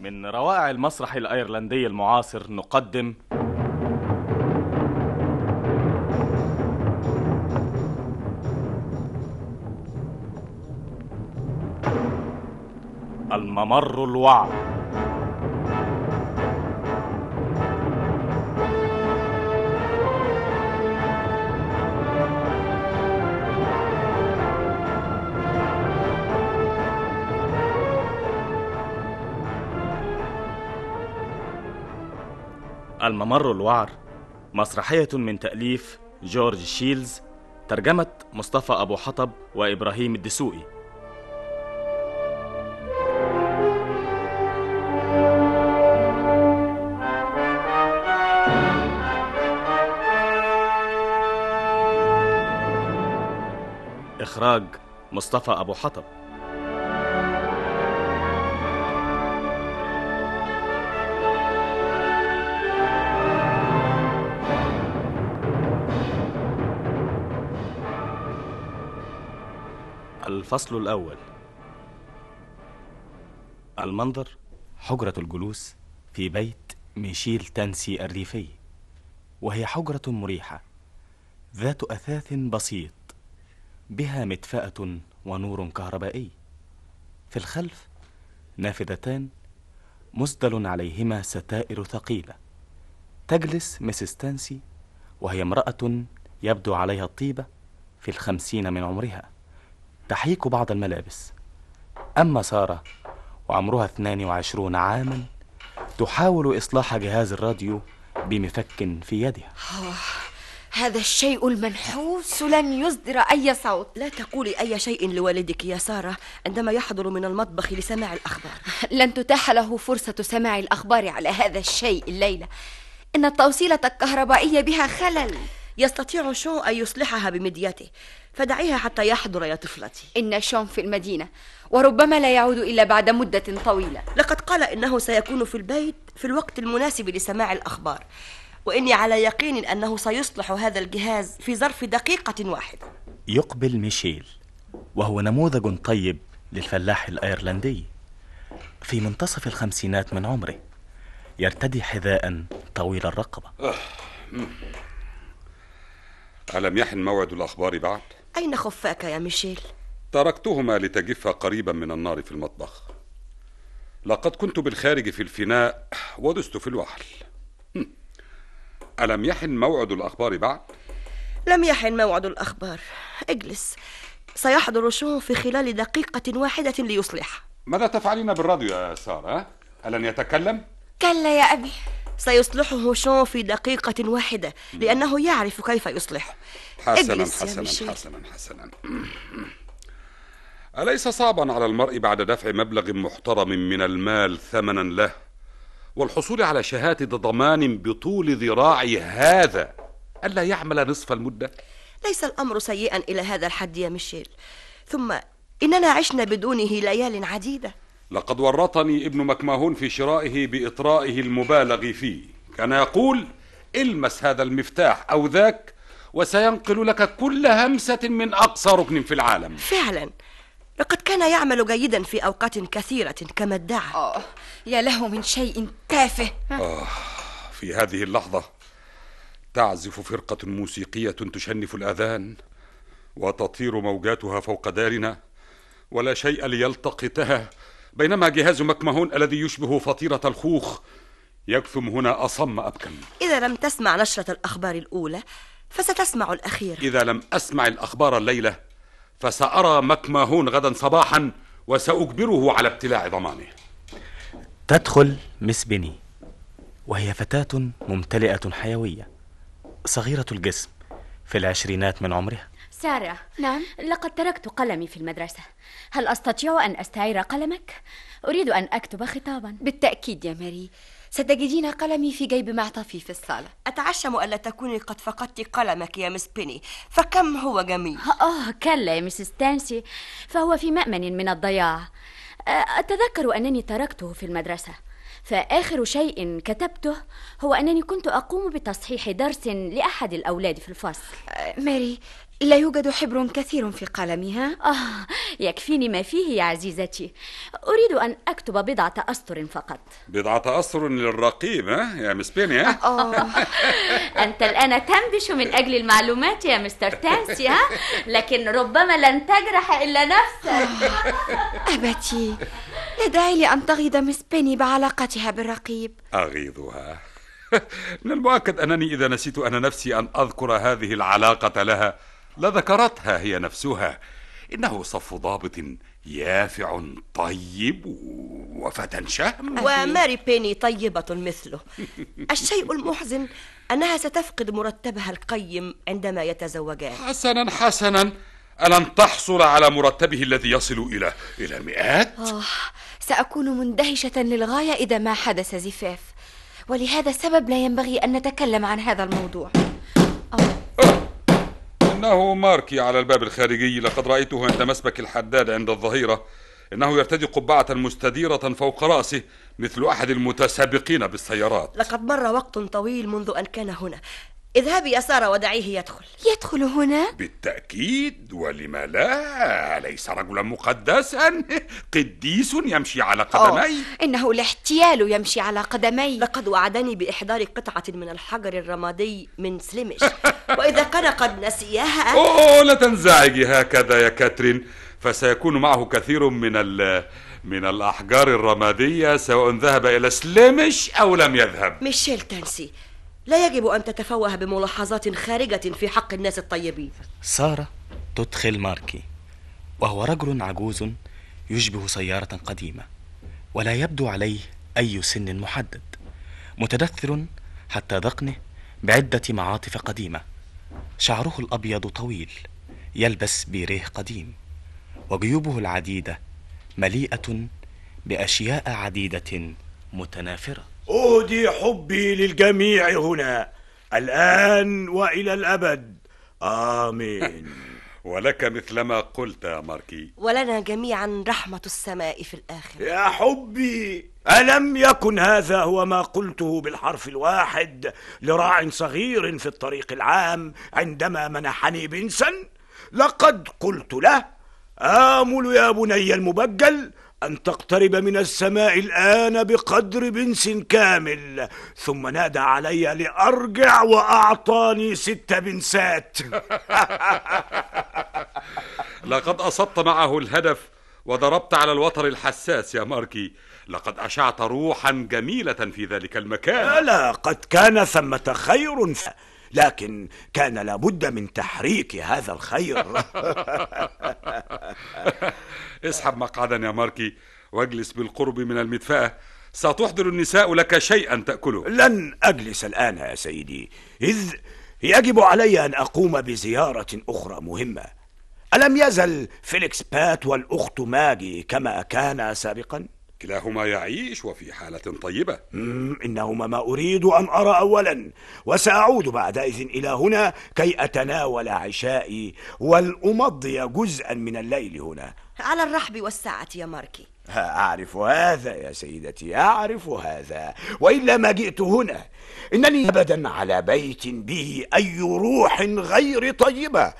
من روائع المسرح الايرلندي المعاصر نقدم الممر الوعر الممر الوعر مسرحية من تأليف جورج شيلز ترجمة مصطفى أبو حطب وإبراهيم الدسوقي إخراج مصطفى أبو حطب الفصل الأول المنظر حجرة الجلوس في بيت ميشيل تانسي الريفي وهي حجرة مريحة ذات أثاث بسيط بها مدفأة ونور كهربائي في الخلف نافذتان مسدل عليهما ستائر ثقيلة تجلس ميسيس تانسي وهي امرأة يبدو عليها الطيبة في الخمسين من عمرها تحيك بعض الملابس أما سارة وعمرها 22 عاما تحاول إصلاح جهاز الراديو بمفك في يدها آه، هذا الشيء المنحوس لن يصدر أي صوت لا تقولي أي شيء لوالدك يا سارة عندما يحضر من المطبخ لسماع الأخبار لن تتاح له فرصة سماع الأخبار على هذا الشيء الليلة إن التوصيلة الكهربائية بها خلل يستطيع شو أن يصلحها بمديته فدعيها حتى يحضر يا طفلتي إن شون في المدينة وربما لا يعود إلا بعد مدة طويلة لقد قال إنه سيكون في البيت في الوقت المناسب لسماع الأخبار وإني على يقين أنه سيصلح هذا الجهاز في ظرف دقيقة واحدة يقبل ميشيل وهو نموذج طيب للفلاح الأيرلندي في منتصف الخمسينات من عمره يرتدي حذاء طويل الرقبة أه، أمم. ألم يحن موعد الأخبار بعد؟ أين خفاك يا ميشيل؟ تركتهما لتجف قريبا من النار في المطبخ لقد كنت بالخارج في الفناء ودست في الوحل ألم يحن موعد الأخبار بعد؟ لم يحن موعد الأخبار اجلس سيحضر شو في خلال دقيقة واحدة ليصلح ماذا تفعلين بالراديو يا سارة؟ ألن يتكلم؟ كلا يا أبي سيصلحه شون في دقيقة واحدة لأنه يعرف كيف يصلحه حسنا حسنا حسنا حسنا أليس صعبا على المرء بعد دفع مبلغ محترم من المال ثمنا له والحصول على شهادة ضمان بطول ذراعي هذا ألا يعمل نصف المدة؟ ليس الأمر سيئا إلى هذا الحد يا ميشيل ثم إننا عشنا بدونه ليال عديدة لقد ورطني ابن مكماهون في شرائه بإطرائه المبالغ فيه كان يقول المس هذا المفتاح أو ذاك وسينقل لك كل همسة من أقصى ركن في العالم فعلا لقد كان يعمل جيدا في أوقات كثيرة كما ادعى يا له من شيء تافه آه في هذه اللحظة تعزف فرقة موسيقية تشنف الأذان وتطير موجاتها فوق دارنا ولا شيء ليلتقطها بينما جهاز مكمهون الذي يشبه فطيرة الخوخ يكثم هنا أصم أبكم إذا لم تسمع نشرة الأخبار الأولى فستسمع الأخير إذا لم أسمع الأخبار الليلة فسأرى مكمهون غدا صباحا وسأجبره على ابتلاع ضمانه تدخل مس بني وهي فتاة ممتلئة حيوية صغيرة الجسم في العشرينات من عمرها سارة نعم لقد تركت قلمي في المدرسة هل أستطيع أن أستعير قلمك؟ أريد أن أكتب خطابا بالتأكيد يا ماري ستجدين قلمي في جيب معطفي في الصالة أتعشم ألا تكوني قد فقدت قلمك يا مس بيني فكم هو جميل آه كلا يا مسز تانسي فهو في مأمن من الضياع أتذكر أنني تركته في المدرسة فآخر شيء كتبته هو أنني كنت أقوم بتصحيح درس لأحد الأولاد في الفصل ماري لا يوجد حبر كثير في قلمها آه يكفيني ما فيه يا عزيزتي أريد أن أكتب بضعة أسطر فقط بضعة أسطر للرقيب ها يا مس بيني ها آه. أنت الآن تنبش من أجل المعلومات يا مستر تانسي ها لكن ربما لن تجرح إلا نفسك أبتي لا داعي لأن تغيض مس بيني بعلاقتها بالرقيب أغيظها من المؤكد أنني إذا نسيت أنا نفسي أن أذكر هذه العلاقة لها لذكرتها هي نفسها إنه صف ضابط يافع طيب وفتى شهم وماري بيني طيبة مثله الشيء المحزن أنها ستفقد مرتبها القيم عندما يتزوجان حسنا حسنا ألن تحصل على مرتبه الذي يصل إلى إلى المئات؟ أوه سأكون مندهشة للغاية إذا ما حدث زفاف ولهذا السبب لا ينبغي أن نتكلم عن هذا الموضوع أوه. إنه ماركي على الباب الخارجي لقد رأيته عند مسبك الحداد عند الظهيرة إنه يرتدي قبعة مستديرة فوق رأسه مثل أحد المتسابقين بالسيارات لقد مر وقت طويل منذ أن كان هنا اذهبي يا سارة ودعيه يدخل يدخل هنا؟ بالتأكيد ولم لا أليس رجلا مقدسا قديس يمشي على قدمي إنه الاحتيال يمشي على قدمي لقد وعدني بإحضار قطعة من الحجر الرمادي من سليمش وإذا كان قد نسيها أوه لا تنزعجي هكذا يا كاترين فسيكون معه كثير من ال من الأحجار الرمادية سواء ذهب إلى سليمش أو لم يذهب ميشيل تنسي لا يجب أن تتفوه بملاحظات خارجة في حق الناس الطيبين سارة تدخل ماركي وهو رجل عجوز يشبه سيارة قديمة ولا يبدو عليه أي سن محدد متدثر حتى ذقنه بعدة معاطف قديمة شعره الأبيض طويل يلبس بيريه قديم وجيوبه العديدة مليئة بأشياء عديدة متنافرة أهدي حبي للجميع هنا الآن وإلى الأبد آمين ولك مثلما قلت يا ماركي ولنا جميعا رحمة السماء في الآخر يا حبي ألم يكن هذا هو ما قلته بالحرف الواحد لراع صغير في الطريق العام عندما منحني بنسا لقد قلت له آمل يا بني المبجل أن تقترب من السماء الآن بقدر بنس كامل ثم نادى علي لأرجع وأعطاني ست بنسات لقد أصبت معه الهدف وضربت على الوتر الحساس يا ماركي لقد أشعت روحا جميلة في ذلك المكان لا قد كان ثمة خير ف... لكن كان لابد من تحريك هذا الخير اسحب مقعدا يا ماركي واجلس بالقرب من المدفأة ستحضر النساء لك شيئا تأكله لن أجلس الآن يا سيدي إذ يجب علي أن أقوم بزيارة أخرى مهمة ألم يزل فيليكس بات والأخت ماجي كما كان سابقا؟ كلاهما يعيش وفي حالة طيبة إنهما ما أريد أن أرى أولا وسأعود بعد إذن إلى هنا كي أتناول عشائي والأمضي جزءا من الليل هنا على الرحب والسعة يا ماركي أعرف هذا يا سيدتي أعرف هذا وإلا ما جئت هنا إنني أبدا على بيت به أي روح غير طيبة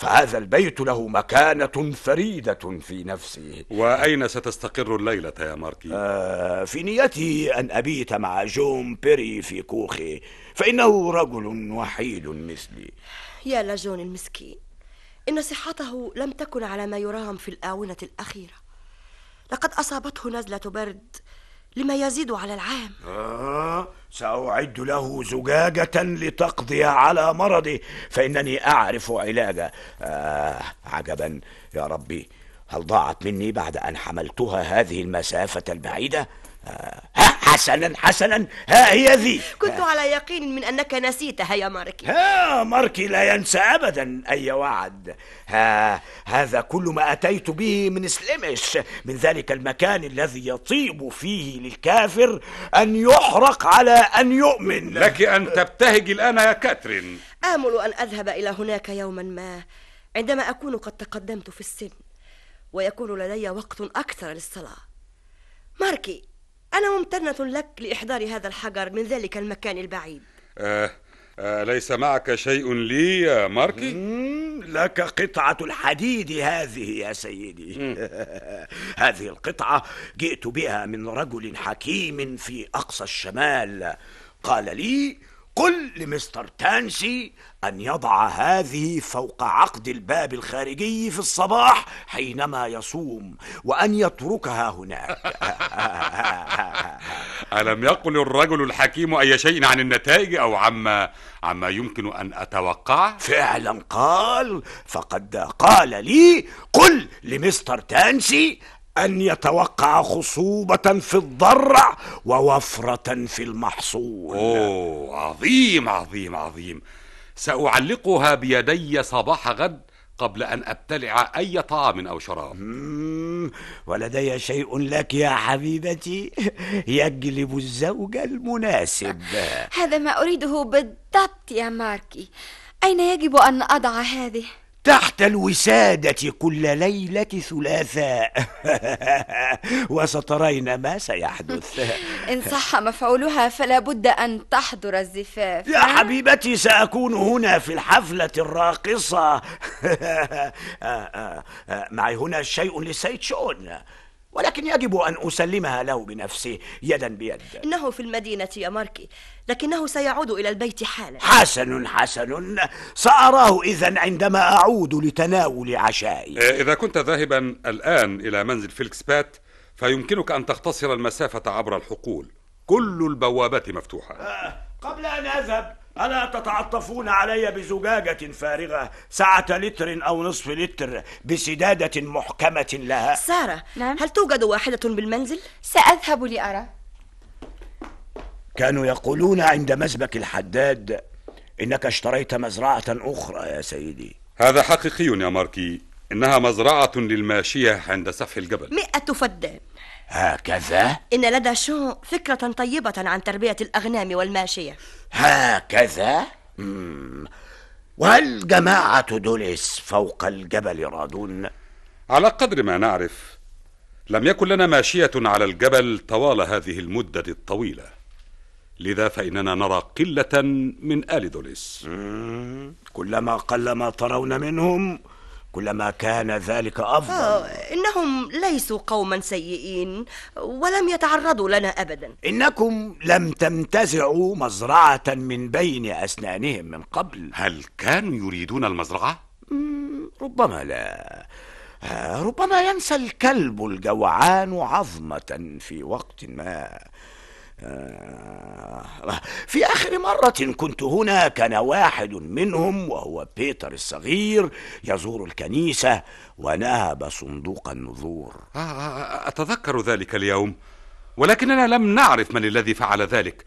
فهذا البيت له مكانة فريدة في نفسي وأين ستستقر الليلة يا ماركي؟ آه في نيتي أن أبيت مع جون بيري في كوخي فإنه رجل وحيد مثلي يا لجون المسكين إن صحته لم تكن على ما يرام في الآونة الأخيرة لقد أصابته نزلة برد لما يزيد على العام آه سأعد له زجاجة لتقضي على مرضه فإنني أعرف علاجه آه عجبا يا ربي هل ضاعت مني بعد أن حملتها هذه المسافة البعيدة آه ها حسنا حسنا ها هي ذي كنت على يقين من أنك نسيتها يا ماركي ها ماركي لا ينسى أبدا أي وعد ها هذا كل ما أتيت به من سلمش من ذلك المكان الذي يطيب فيه للكافر أن يحرق على أن يؤمن لك أن تبتهج الآن يا كاترين آمل أن أذهب إلى هناك يوما ما عندما أكون قد تقدمت في السن ويكون لدي وقت أكثر للصلاة ماركي أنا ممتنة لك لإحضار هذا الحجر من ذلك المكان البعيد آه أليس آه، معك شيء لي يا ماركي؟ لك قطعة الحديد هذه يا سيدي هذه القطعة جئت بها من رجل حكيم في أقصى الشمال قال لي قل لمستر تانسي أن يضع هذه فوق عقد الباب الخارجي في الصباح حينما يصوم وأن يتركها هناك ألم يقل الرجل الحكيم أي شيء عن النتائج أو عما عما يمكن أن أتوقع فعلا قال فقد قال لي قل لمستر تانسي أن يتوقع خصوبة في الضرع ووفرة في المحصول أوه عظيم عظيم عظيم سأعلقها بيدي صباح غد قبل أن أبتلع أي طعام أو شراب ولدي شيء لك يا حبيبتي يجلب الزوج المناسب هذا ما أريده بالضبط يا ماركي أين يجب أن أضع هذه؟ تحت الوسادة كل ليلة ثلاثاء وسترين ما سيحدث إن صح مفعولها فلا بد أن تحضر الزفاف يا حبيبتي سأكون هنا في الحفلة الراقصة آه، آه، آه، معي هنا شيء لسيتشون شون ولكن يجب أن أسلمها له بنفسي يدا بيد إنه في المدينة يا ماركي لكنه سيعود إلى البيت حالا حسن حسن سأراه إذا عندما أعود لتناول عشائي إيه، إذا كنت ذاهبا الآن إلى منزل فيلكس بات فيمكنك أن تختصر المسافة عبر الحقول كل البوابات مفتوحة آه، قبل أن أذهب ألا تتعطفون علي بزجاجة فارغة سعة لتر أو نصف لتر بسدادة محكمة لها سارة نعم هل توجد واحدة بالمنزل؟ سأذهب لأرى كانوا يقولون عند مسبك الحداد إنك اشتريت مزرعة أخرى يا سيدي هذا حقيقي يا ماركي إنها مزرعة للماشية عند سفح الجبل مئة فدان هكذا إن لدى شون فكرة طيبة عن تربية الأغنام والماشية هكذا وهل جماعة دوليس فوق الجبل رادون؟ على قدر ما نعرف لم يكن لنا ماشية على الجبل طوال هذه المدة الطويلة لذا فإننا نرى قلة من آل دوليس كلما قل ما ترون منهم كلما كان ذلك أفضل آه، إنهم ليسوا قوما سيئين ولم يتعرضوا لنا أبدا إنكم لم تمتزعوا مزرعة من بين أسنانهم من قبل هل كانوا يريدون المزرعة؟ ربما لا آه، ربما ينسى الكلب الجوعان عظمة في وقت ما آه، في آخر مرة كنت هنا كان واحد منهم وهو بيتر الصغير يزور الكنيسة ونهب صندوق النذور آه، آه، أتذكر ذلك اليوم ولكننا لم نعرف من الذي فعل ذلك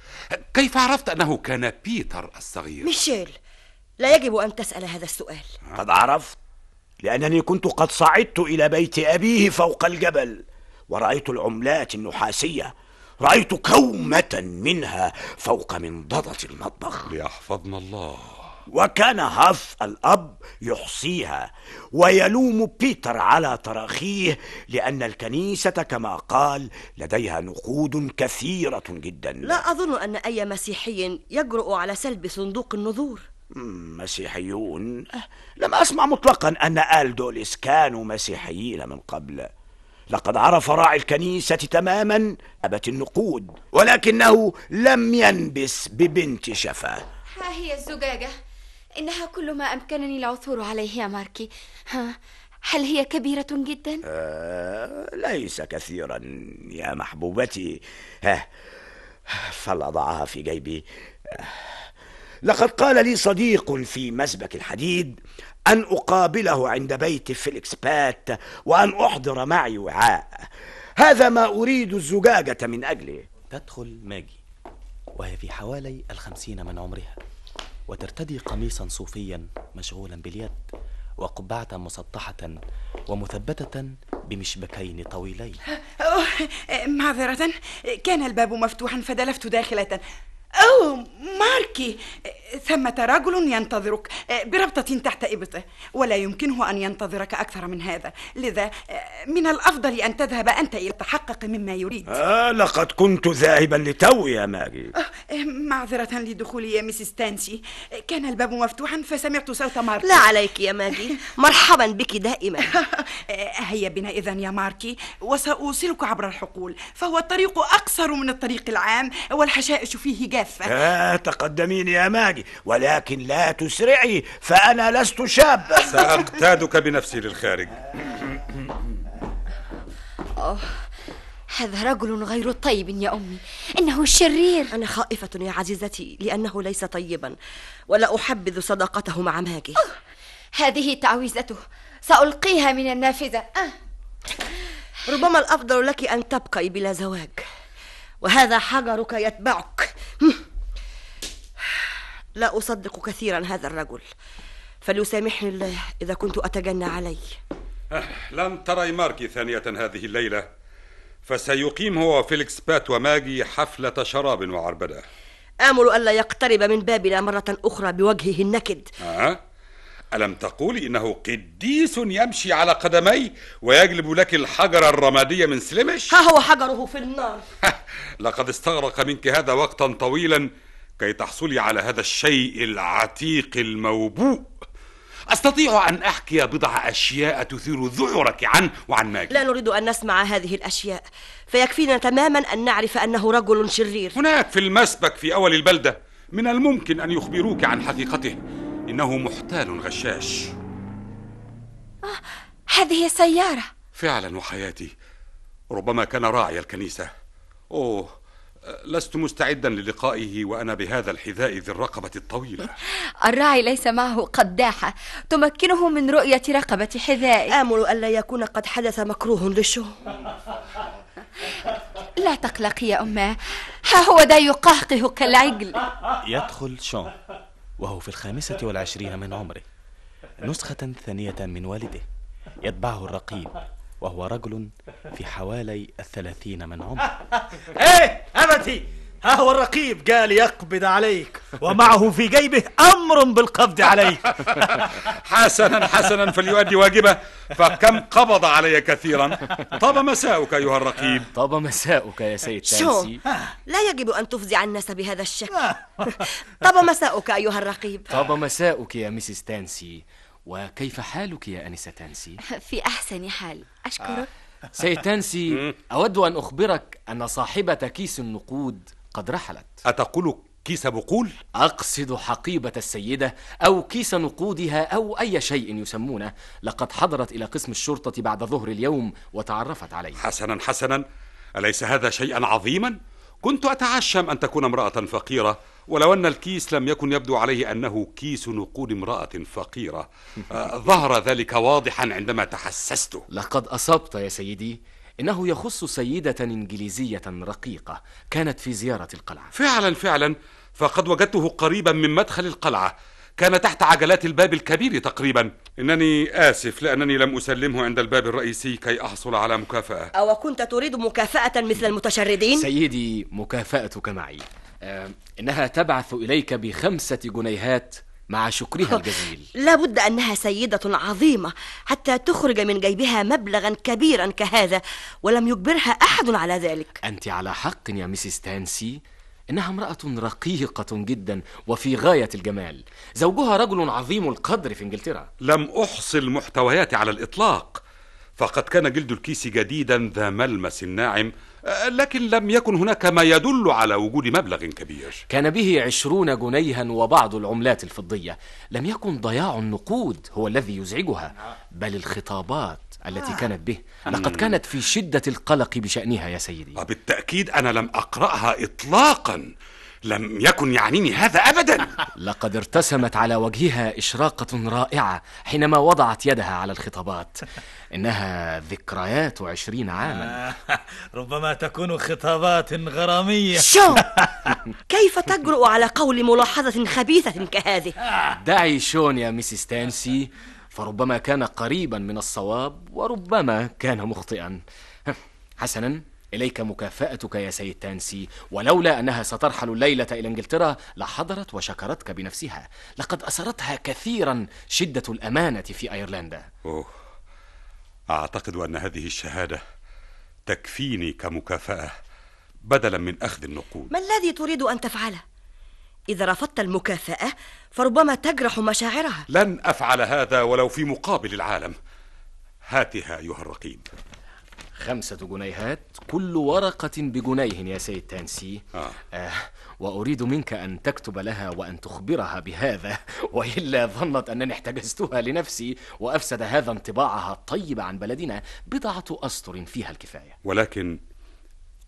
كيف عرفت أنه كان بيتر الصغير؟ ميشيل لا يجب أن تسأل هذا السؤال قد عرفت لأنني كنت قد صعدت إلى بيت أبيه فوق الجبل ورأيت العملات النحاسية رأيت كومة منها فوق منضدة المطبخ ليحفظنا الله وكان هاف الأب يحصيها ويلوم بيتر على تراخيه لأن الكنيسة كما قال لديها نقود كثيرة جدا لا أظن أن أي مسيحي يجرؤ على سلب صندوق النذور مسيحيون أه، لم أسمع مطلقا أن آل دوليس كانوا مسيحيين من قبل لقد عرف راعي الكنيسة تماما أبت النقود ولكنه لم ينبس ببنت شفا ها هي الزجاجة إنها كل ما أمكنني العثور عليه يا ماركي ها هل هي كبيرة جدا؟ آه ليس كثيرا يا محبوبتي ها فلأضعها في جيبي آه، لقد قال لي صديق في مسبك الحديد أن أقابله عند بيت في بات وأن أحضر معي وعاء هذا ما أريد الزجاجة من أجله تدخل ماجي وهي في حوالي الخمسين من عمرها وترتدي قميصا صوفيا مشغولا باليد وقبعة مسطحة ومثبتة بمشبكين طويلين معذرة كان الباب مفتوحا فدلفت داخلة أوه ماركي ثمة رجل ينتظرك بربطة تحت إبطه ولا يمكنه أن ينتظرك أكثر من هذا لذا من الأفضل أن تذهب أنت إلى التحقق مما يريد آه لقد كنت ذاهبا لتو يا ماري أه، معذرة لدخولي يا ميسيس تانسي كان الباب مفتوحا فسمعت صوت ماركي لا عليك يا ماجي مرحبا بك دائما هيا بنا إذا يا ماركي وسأوصلك عبر الحقول فهو الطريق أقصر من الطريق العام والحشائش فيه جاد كافة آه تقدمين يا ماجي ولكن لا تسرعي فأنا لست شاب سأقتادك بنفسي للخارج أوه. هذا رجل غير طيب يا أمي إنه شرير أنا خائفة يا عزيزتي لأنه ليس طيبا ولا أحبذ صداقته مع ماجي أوه. هذه تعويذته سألقيها من النافذة آه. ربما الأفضل لك أن تبقي بلا زواج وهذا حجرك يتبعك لا أصدق كثيرا هذا الرجل فليسامحني الله إذا كنت أتجنى عليه أه، لن تري ماركي ثانية هذه الليلة فسيقيم هو فيليكس بات وماجي حفلة شراب وعربدة آمل ألا يقترب من بابنا مرة أخرى بوجهه النكد آه؟ ألم تقولي إنه قديس يمشي على قدمي ويجلب لك الحجر الرمادي من سلمش ها هو حجره في النار لقد استغرق منك هذا وقتا طويلا كي تحصلي على هذا الشيء العتيق الموبوء أستطيع أن أحكي بضع أشياء تثير ذعرك عنه وعن ماجد لا نريد أن نسمع هذه الأشياء فيكفينا تماما أن نعرف أنه رجل شرير هناك في المسبك في أول البلدة من الممكن أن يخبروك عن حقيقته إنه محتال غشاش آه، هذه سياره فعلا وحياتي ربما كان راعي الكنيسة أوه لست مستعدا للقائه وأنا بهذا الحذاء ذي الرقبة الطويلة الراعي ليس معه قداحة تمكنه من رؤية رقبة حذائه آمل ألا يكون قد حدث مكروه للشو لا تقلقي يا أماه ها هو ذا يقهقه كالعجل يدخل شون وهو في الخامسة والعشرين من عمره نسخة ثانية من والده يتبعه الرقيب وهو رجل في حوالي الثلاثين من عمره ايه أمتي ها هو الرقيب قال يقبض عليك ومعه في جيبه أمر بالقبض عليك حسنا حسنا فليؤدي واجبه فكم قبض علي كثيرا طاب مساؤك أيها الرقيب طاب مساؤك يا سيد شو تانسي لا يجب أن تفزع الناس بهذا الشكل طاب مساؤك أيها الرقيب طاب مساؤك يا ميسيس تانسي وكيف حالك يا أنسة تانسي؟ في أحسن حال أشكرك آه. سيد تانسي أود أن أخبرك أن صاحبة كيس النقود قد رحلت أتقول كيس بقول؟ أقصد حقيبة السيدة أو كيس نقودها أو أي شيء يسمونه لقد حضرت إلى قسم الشرطة بعد ظهر اليوم وتعرفت عليه حسنا حسنا أليس هذا شيئا عظيما؟ كنت أتعشم أن تكون امرأة فقيرة ولو أن الكيس لم يكن يبدو عليه أنه كيس نقود امرأة فقيرة آه، ظهر ذلك واضحا عندما تحسسته لقد أصبت يا سيدي إنه يخص سيدة إنجليزية رقيقة كانت في زيارة القلعة فعلا فعلا فقد وجدته قريبا من مدخل القلعة كان تحت عجلات الباب الكبير تقريبا إنني آسف لأنني لم أسلمه عند الباب الرئيسي كي أحصل على مكافأة أو كنت تريد مكافأة مثل المتشردين؟ سيدي مكافأتك معي آه، إنها تبعث إليك بخمسة جنيهات مع شكرها الجزيل لابد أنها سيدة عظيمة حتى تخرج من جيبها مبلغا كبيرا كهذا ولم يجبرها أحد على ذلك أنت على حق يا ميسيس تانسي إنها امرأة رقيقة جدا وفي غاية الجمال زوجها رجل عظيم القدر في إنجلترا لم أحصل محتوياتي على الإطلاق فقد كان جلد الكيس جديدا ذا ملمس ناعم آه، لكن لم يكن هناك ما يدل على وجود مبلغ كبير كان به عشرون جنيها وبعض العملات الفضية لم يكن ضياع النقود هو الذي يزعجها بل الخطابات التي آه. كانت به لقد كانت في شدة القلق بشأنها يا سيدي بالتأكيد أنا لم أقرأها إطلاقا لم يكن يعنيني هذا أبدا لقد ارتسمت على وجهها إشراقة رائعة حينما وضعت يدها على الخطابات إنها ذكريات عشرين عاما ربما تكون خطابات غرامية شو كيف تجرؤ على قول ملاحظة خبيثة كهذه دعي شون يا ميسيس تانسي فربما كان قريبا من الصواب وربما كان مخطئا حسنا إليك مكافأتك يا سيد تانسي ولولا أنها سترحل الليلة إلى إنجلترا لحضرت وشكرتك بنفسها لقد أسرتها كثيرا شدة الأمانة في أيرلندا أوه. أعتقد أن هذه الشهادة تكفيني كمكافأة بدلا من أخذ النقود ما الذي تريد أن تفعله؟ إذا رفضت المكافأة فربما تجرح مشاعرها لن أفعل هذا ولو في مقابل العالم هاتها أيها الرقيب خمسة جنيهات كل ورقة بجنيه يا سيد تانسي آه. آه وأريد منك أن تكتب لها وأن تخبرها بهذا وإلا ظنت أنني احتجزتها لنفسي وأفسد هذا انطباعها الطيب عن بلدنا بضعة أسطر فيها الكفاية ولكن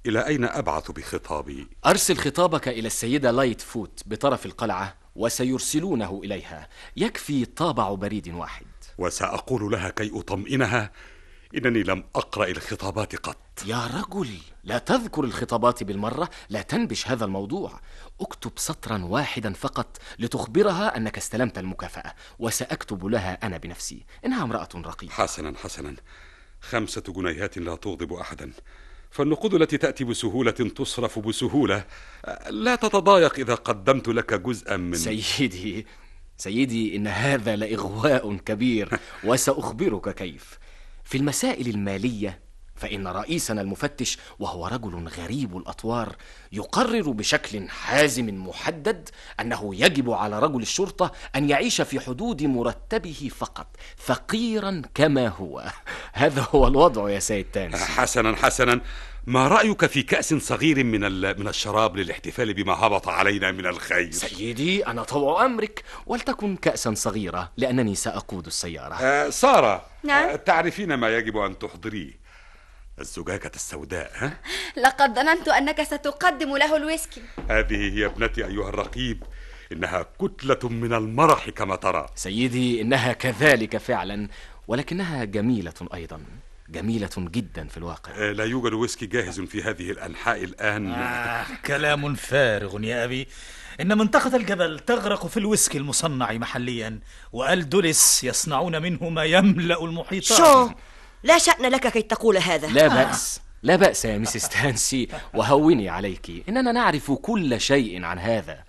إلى أين أبعث بخطابي؟ أرسل خطابك إلى السيدة لايت فوت بطرف القلعة وسيرسلونه إليها يكفي طابع بريد واحد وسأقول لها كي أطمئنها إنني لم أقرأ الخطابات قط يا رجل لا تذكر الخطابات بالمرة لا تنبش هذا الموضوع اكتب سطرا واحدا فقط لتخبرها أنك استلمت المكافأة وسأكتب لها أنا بنفسي إنها امرأة رقيقة حسنا حسنا خمسة جنيهات لا تغضب أحدا فالنقود التي تأتي بسهولة تصرف بسهولة لا تتضايق إذا قدمت لك جزءا من سيدي سيدي إن هذا لإغواء كبير وسأخبرك كيف في المسائل المالية فإن رئيسنا المفتش وهو رجل غريب الأطوار يقرر بشكل حازم محدد أنه يجب على رجل الشرطة أن يعيش في حدود مرتبه فقط فقيرا كما هو هذا هو الوضع يا سيد تانس حسنا حسنا ما رأيك في كأس صغير من من الشراب للاحتفال بما هبط علينا من الخير؟ سيدي أنا طوع أمرك ولتكن كأسا صغيرة لأنني سأقود السيارة آه سارة نعم آه تعرفين ما يجب أن تحضريه الزجاجة السوداء ها؟ لقد ظننت أنك ستقدم له الويسكي هذه هي ابنتي أيها الرقيب إنها كتلة من المرح كما ترى سيدي إنها كذلك فعلا ولكنها جميلة أيضا جميلة جدا في الواقع آه، لا يوجد ويسكي جاهز في هذه الأنحاء الآن آه كلام فارغ يا أبي إن منطقة الجبل تغرق في الويسكي المصنع محليا والدوليس يصنعون منه ما يملأ المحيطات شو لا شأن لك كي تقول هذا لا بأس لا بأس يا ميسيس تانسي وهوني عليك إننا نعرف كل شيء عن هذا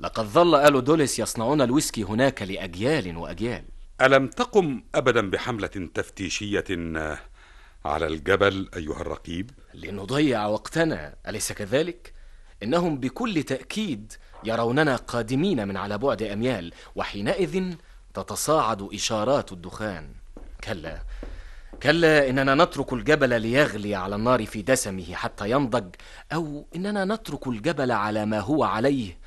لقد ظل آل دوليس يصنعون الويسكي هناك لأجيال وأجيال ألم تقم أبدا بحملة تفتيشية على الجبل أيها الرقيب لنضيع وقتنا أليس كذلك؟ إنهم بكل تأكيد يروننا قادمين من على بعد أميال وحينئذ تتصاعد إشارات الدخان كلا كلا إننا نترك الجبل ليغلي على النار في دسمه حتى ينضج أو إننا نترك الجبل على ما هو عليه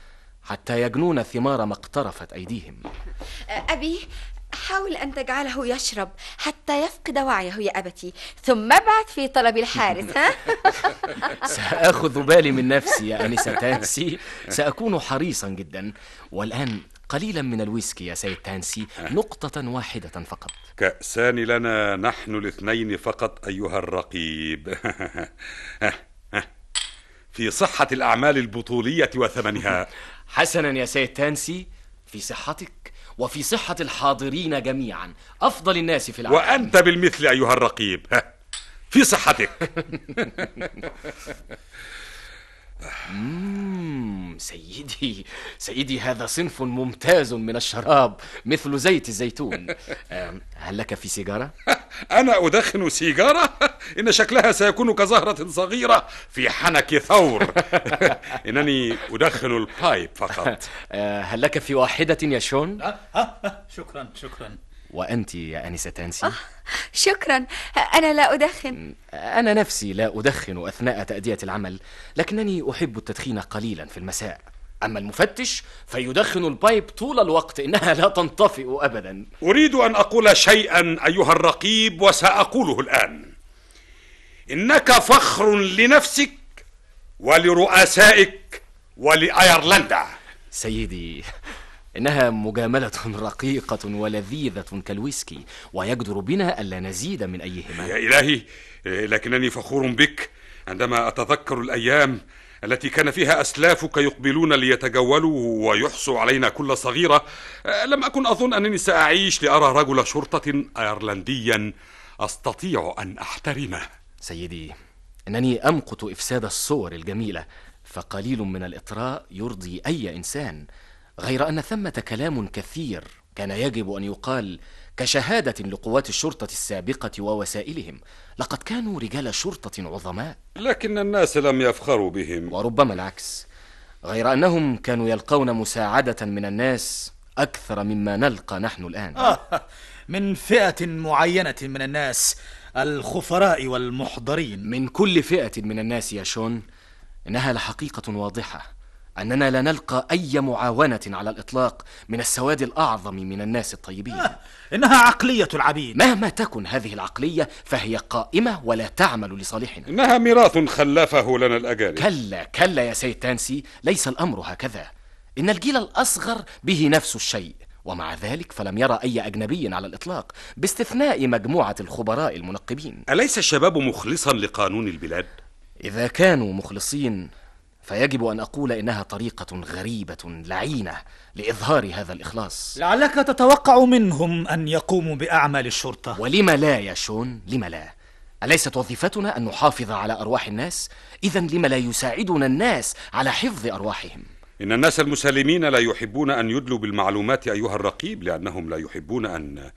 حتى يجنون ثمار ما اقترفت أيديهم أبي حاول أن تجعله يشرب حتى يفقد وعيه يا أبتي ثم ابعث في طلب الحارس ها؟ سأخذ بالي من نفسي يا أنسة تانسي سأكون حريصا جدا والآن قليلا من الويسكي يا سيد تانسي نقطة واحدة فقط كأسان لنا نحن الاثنين فقط أيها الرقيب في صحة الأعمال البطولية وثمنها حسنا يا سيد تانسي في صحتك وفي صحة الحاضرين جميعا أفضل الناس في العالم وأنت بالمثل أيها الرقيب في صحتك سيدي سيدي هذا صنف ممتاز من الشراب مثل زيت الزيتون هل لك في سيجارة؟ أنا أدخن سيجارة؟ إن شكلها سيكون كزهرة صغيرة في حنك ثور إنني أدخن البايب فقط آه، هل لك في واحدة يا شون؟ آه، آه، شكرا شكرا وأنت يا أنسة تانسي آه شكرا أنا لا أدخن أنا نفسي لا أدخن أثناء تأدية العمل لكنني أحب التدخين قليلا في المساء أما المفتش فيدخن البايب طول الوقت إنها لا تنطفئ أبدا أريد أن أقول شيئا أيها الرقيب وسأقوله الآن إنك فخر لنفسك ولرؤسائك ولأيرلندا سيدي إنها مجاملة رقيقة ولذيذة كالويسكي ويجدر بنا ألا نزيد من أيهما يا إلهي لكنني فخور بك عندما أتذكر الأيام التي كان فيها أسلافك يقبلون ليتجولوا ويحصوا علينا كل صغيرة لم أكن أظن أنني سأعيش لأرى رجل شرطة أيرلنديا أستطيع أن أحترمه سيدي إنني أمقت إفساد الصور الجميلة فقليل من الإطراء يرضي أي إنسان غير أن ثمة كلام كثير كان يجب أن يقال كشهادة لقوات الشرطة السابقة ووسائلهم لقد كانوا رجال شرطة عظماء لكن الناس لم يفخروا بهم وربما العكس غير أنهم كانوا يلقون مساعدة من الناس أكثر مما نلقى نحن الآن آه من فئة معينة من الناس الخفراء والمحضرين من كل فئة من الناس يا شون إنها لحقيقة واضحة أننا لا نلقى أي معاونة على الإطلاق من السواد الأعظم من الناس الطيبين آه إنها عقلية العبيد مهما تكن هذه العقلية فهي قائمة ولا تعمل لصالحنا إنها ميراث خلفه لنا الأجانب كلا كلا يا سيد تانسي ليس الأمر هكذا إن الجيل الأصغر به نفس الشيء ومع ذلك فلم يرى أي أجنبي على الإطلاق باستثناء مجموعة الخبراء المنقبين أليس الشباب مخلصا لقانون البلاد؟ إذا كانوا مخلصين فيجب ان اقول انها طريقه غريبه لعينه لاظهار هذا الاخلاص لعلك تتوقع منهم ان يقوموا باعمال الشرطه ولم لا يا شون لم لا اليست وظيفتنا ان نحافظ على ارواح الناس اذا لم لا يساعدنا الناس على حفظ ارواحهم ان الناس المسالمين لا يحبون ان يدلوا بالمعلومات ايها الرقيب لانهم لا يحبون ان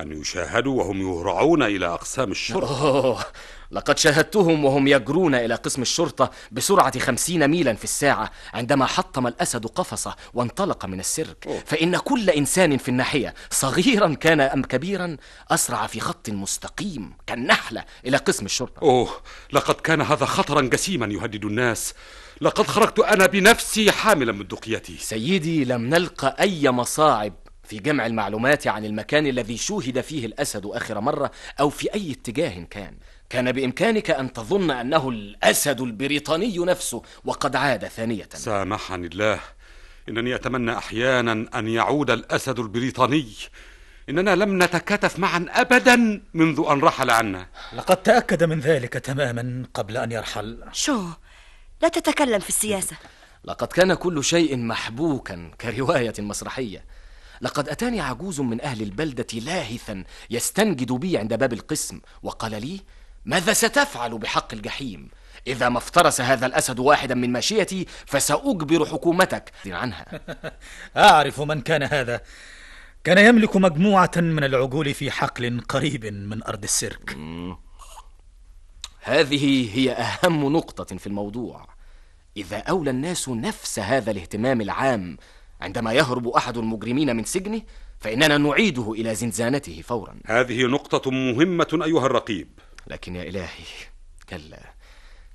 أن يشاهدوا وهم يهرعون إلى أقسام الشرطة أوه لقد شاهدتهم وهم يجرون إلى قسم الشرطة بسرعة خمسين ميلا في الساعة عندما حطم الأسد قفصه وانطلق من السرك أوه. فإن كل إنسان في الناحية صغيرا كان أم كبيرا أسرع في خط مستقيم كالنحلة إلى قسم الشرطة أوه لقد كان هذا خطرا جسيما يهدد الناس لقد خرجت أنا بنفسي حاملا من دقيتي سيدي لم نلق أي مصاعب في جمع المعلومات عن المكان الذي شوهد فيه الأسد آخر مرة أو في أي اتجاه كان كان بإمكانك أن تظن أنه الأسد البريطاني نفسه وقد عاد ثانية سامحني الله إنني أتمنى أحيانا أن يعود الأسد البريطاني إننا لم نتكاتف معا أبدا منذ أن رحل عنا لقد تأكد من ذلك تماما قبل أن يرحل شو لا تتكلم في السياسة لقد كان كل شيء محبوكا كرواية مسرحية لقد أتاني عجوز من أهل البلدة لاهثا يستنجد بي عند باب القسم وقال لي ماذا ستفعل بحق الجحيم إذا ما افترس هذا الأسد واحدا من ماشيتي فسأجبر حكومتك عنها أعرف من كان هذا كان يملك مجموعة من العجول في حقل قريب من أرض السيرك هذه هي أهم نقطة في الموضوع إذا أولى الناس نفس هذا الاهتمام العام عندما يهرب أحد المجرمين من سجنه فإننا نعيده إلى زنزانته فورا هذه نقطة مهمة أيها الرقيب لكن يا إلهي كلا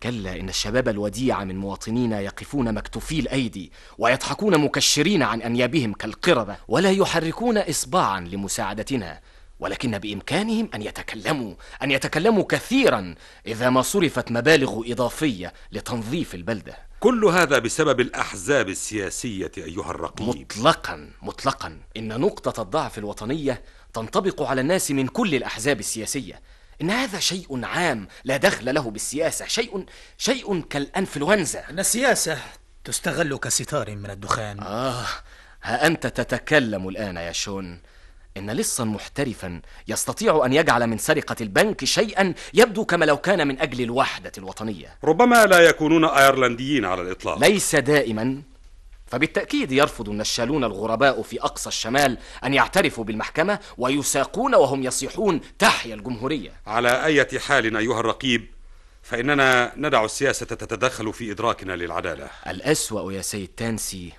كلا إن الشباب الوديع من مواطنينا يقفون مكتوفي الأيدي ويضحكون مكشرين عن أنيابهم كالقردة ولا يحركون إصبعا لمساعدتنا ولكن بإمكانهم أن يتكلموا أن يتكلموا كثيرا إذا ما صرفت مبالغ إضافية لتنظيف البلدة كل هذا بسبب الأحزاب السياسية أيها الرقيب مطلقا مطلقا إن نقطة الضعف الوطنية تنطبق على الناس من كل الأحزاب السياسية إن هذا شيء عام لا دخل له بالسياسة شيء شيء كالأنفلونزا أن السياسة تستغل كستار من الدخان آه ها أنت تتكلم الآن يا شون إن لصا محترفا يستطيع أن يجعل من سرقة البنك شيئا يبدو كما لو كان من أجل الوحدة الوطنية ربما لا يكونون أيرلنديين على الإطلاق ليس دائما فبالتأكيد يرفض النشالون الغرباء في أقصى الشمال أن يعترفوا بالمحكمة ويساقون وهم يصيحون تحيا الجمهورية على أي حال أيها الرقيب فإننا ندع السياسة تتدخل في إدراكنا للعدالة الأسوأ يا سيد تانسي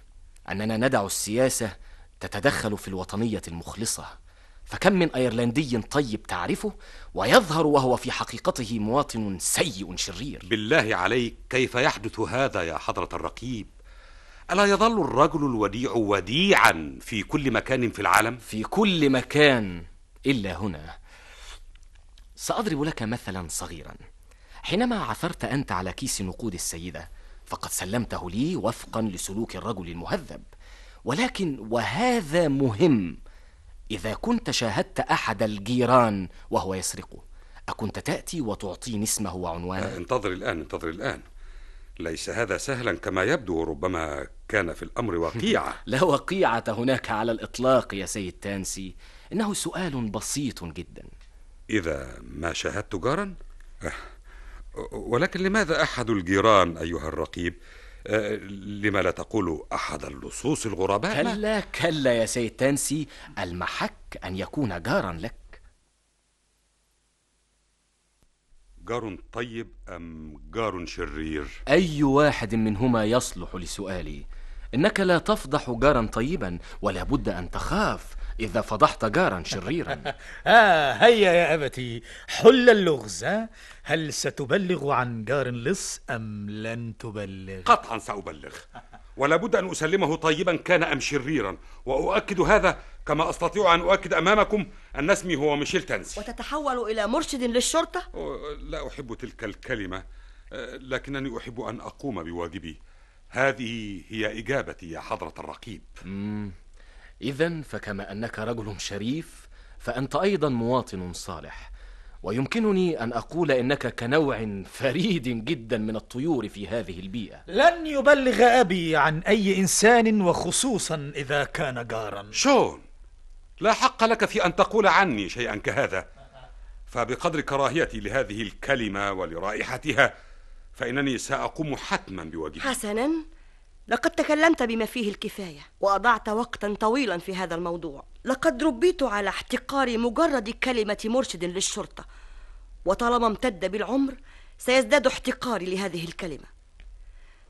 أننا ندع السياسة تتدخل في الوطنية المخلصة فكم من أيرلندي طيب تعرفه ويظهر وهو في حقيقته مواطن سيء شرير بالله عليك كيف يحدث هذا يا حضرة الرقيب ألا يظل الرجل الوديع وديعا في كل مكان في العالم؟ في كل مكان إلا هنا سأضرب لك مثلا صغيرا حينما عثرت أنت على كيس نقود السيدة فقد سلمته لي وفقا لسلوك الرجل المهذب ولكن وهذا مهم إذا كنت شاهدت أحد الجيران وهو يسرقه أكنت تأتي وتعطيني اسمه وعنوانه؟ آه، انتظر الآن انتظر الآن ليس هذا سهلا كما يبدو ربما كان في الأمر وقيعة لا وقيعة هناك على الإطلاق يا سيد تانسي إنه سؤال بسيط جدا إذا ما شاهدت جارا أه، ولكن لماذا أحد الجيران أيها الرقيب آه، لما لا تقول أحد اللصوص الغرباء كلا كلا يا سيد تانسي المحك أن يكون جارا لك جار طيب أم جار شرير؟ أي واحد منهما يصلح لسؤالي إنك لا تفضح جارا طيبا ولا بد أن تخاف إذا فضحت جارا شريرا آه هيا يا أبتي حل اللغز ها؟ آه؟ هل ستبلغ عن جار لص أم لن تبلغ؟ قطعا سأبلغ ولا بد أن أسلمه طيبا كان أم شريرا وأؤكد هذا كما أستطيع أن أؤكد أمامكم أن اسمي هو ميشيل تانسي وتتحول إلى مرشد للشرطة؟ لا أحب تلك الكلمة آه، لكنني أحب أن أقوم بواجبي هذه هي إجابتي يا حضرة الرقيب مم. اذا فكما انك رجل شريف فانت ايضا مواطن صالح ويمكنني ان اقول انك كنوع فريد جدا من الطيور في هذه البيئه لن يبلغ ابي عن اي انسان وخصوصا اذا كان جارا شون لا حق لك في ان تقول عني شيئا كهذا فبقدر كراهيتي لهذه الكلمه ولرائحتها فانني ساقوم حتما بواجبي حسنا لقد تكلمت بما فيه الكفايه واضعت وقتا طويلا في هذا الموضوع لقد ربيت على احتقار مجرد كلمه مرشد للشرطه وطالما امتد بالعمر سيزداد احتقاري لهذه الكلمه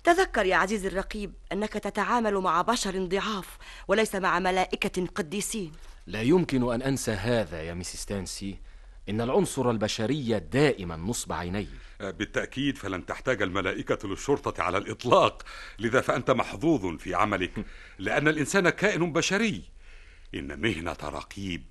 تذكر يا عزيزي الرقيب انك تتعامل مع بشر ضعاف وليس مع ملائكه قديسين لا يمكن ان انسى هذا يا ميسي ستانسي ان العنصر البشري دائما نصب عيني بالتأكيد فلن تحتاج الملائكة للشرطة على الإطلاق لذا فأنت محظوظ في عملك لأن الإنسان كائن بشري إن مهنة رقيب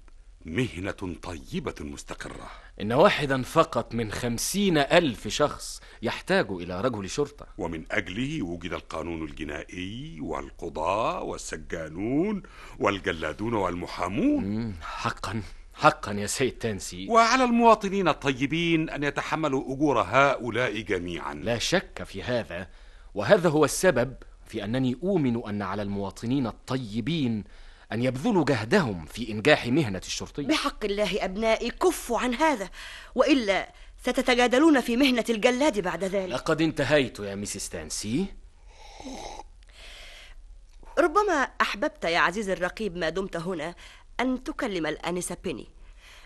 مهنة طيبة مستقرة إن واحدا فقط من خمسين ألف شخص يحتاج إلى رجل شرطة ومن أجله وجد القانون الجنائي والقضاء والسجانون والجلادون والمحامون حقا حقا يا سيد تانسي وعلى المواطنين الطيبين أن يتحملوا أجور هؤلاء جميعا لا شك في هذا وهذا هو السبب في أنني أؤمن أن على المواطنين الطيبين أن يبذلوا جهدهم في إنجاح مهنة الشرطي بحق الله أبنائي كفوا عن هذا وإلا ستتجادلون في مهنة الجلاد بعد ذلك لقد انتهيت يا ميسيس تانسي ربما أحببت يا عزيزي الرقيب ما دمت هنا أن تكلم الآنسة بيني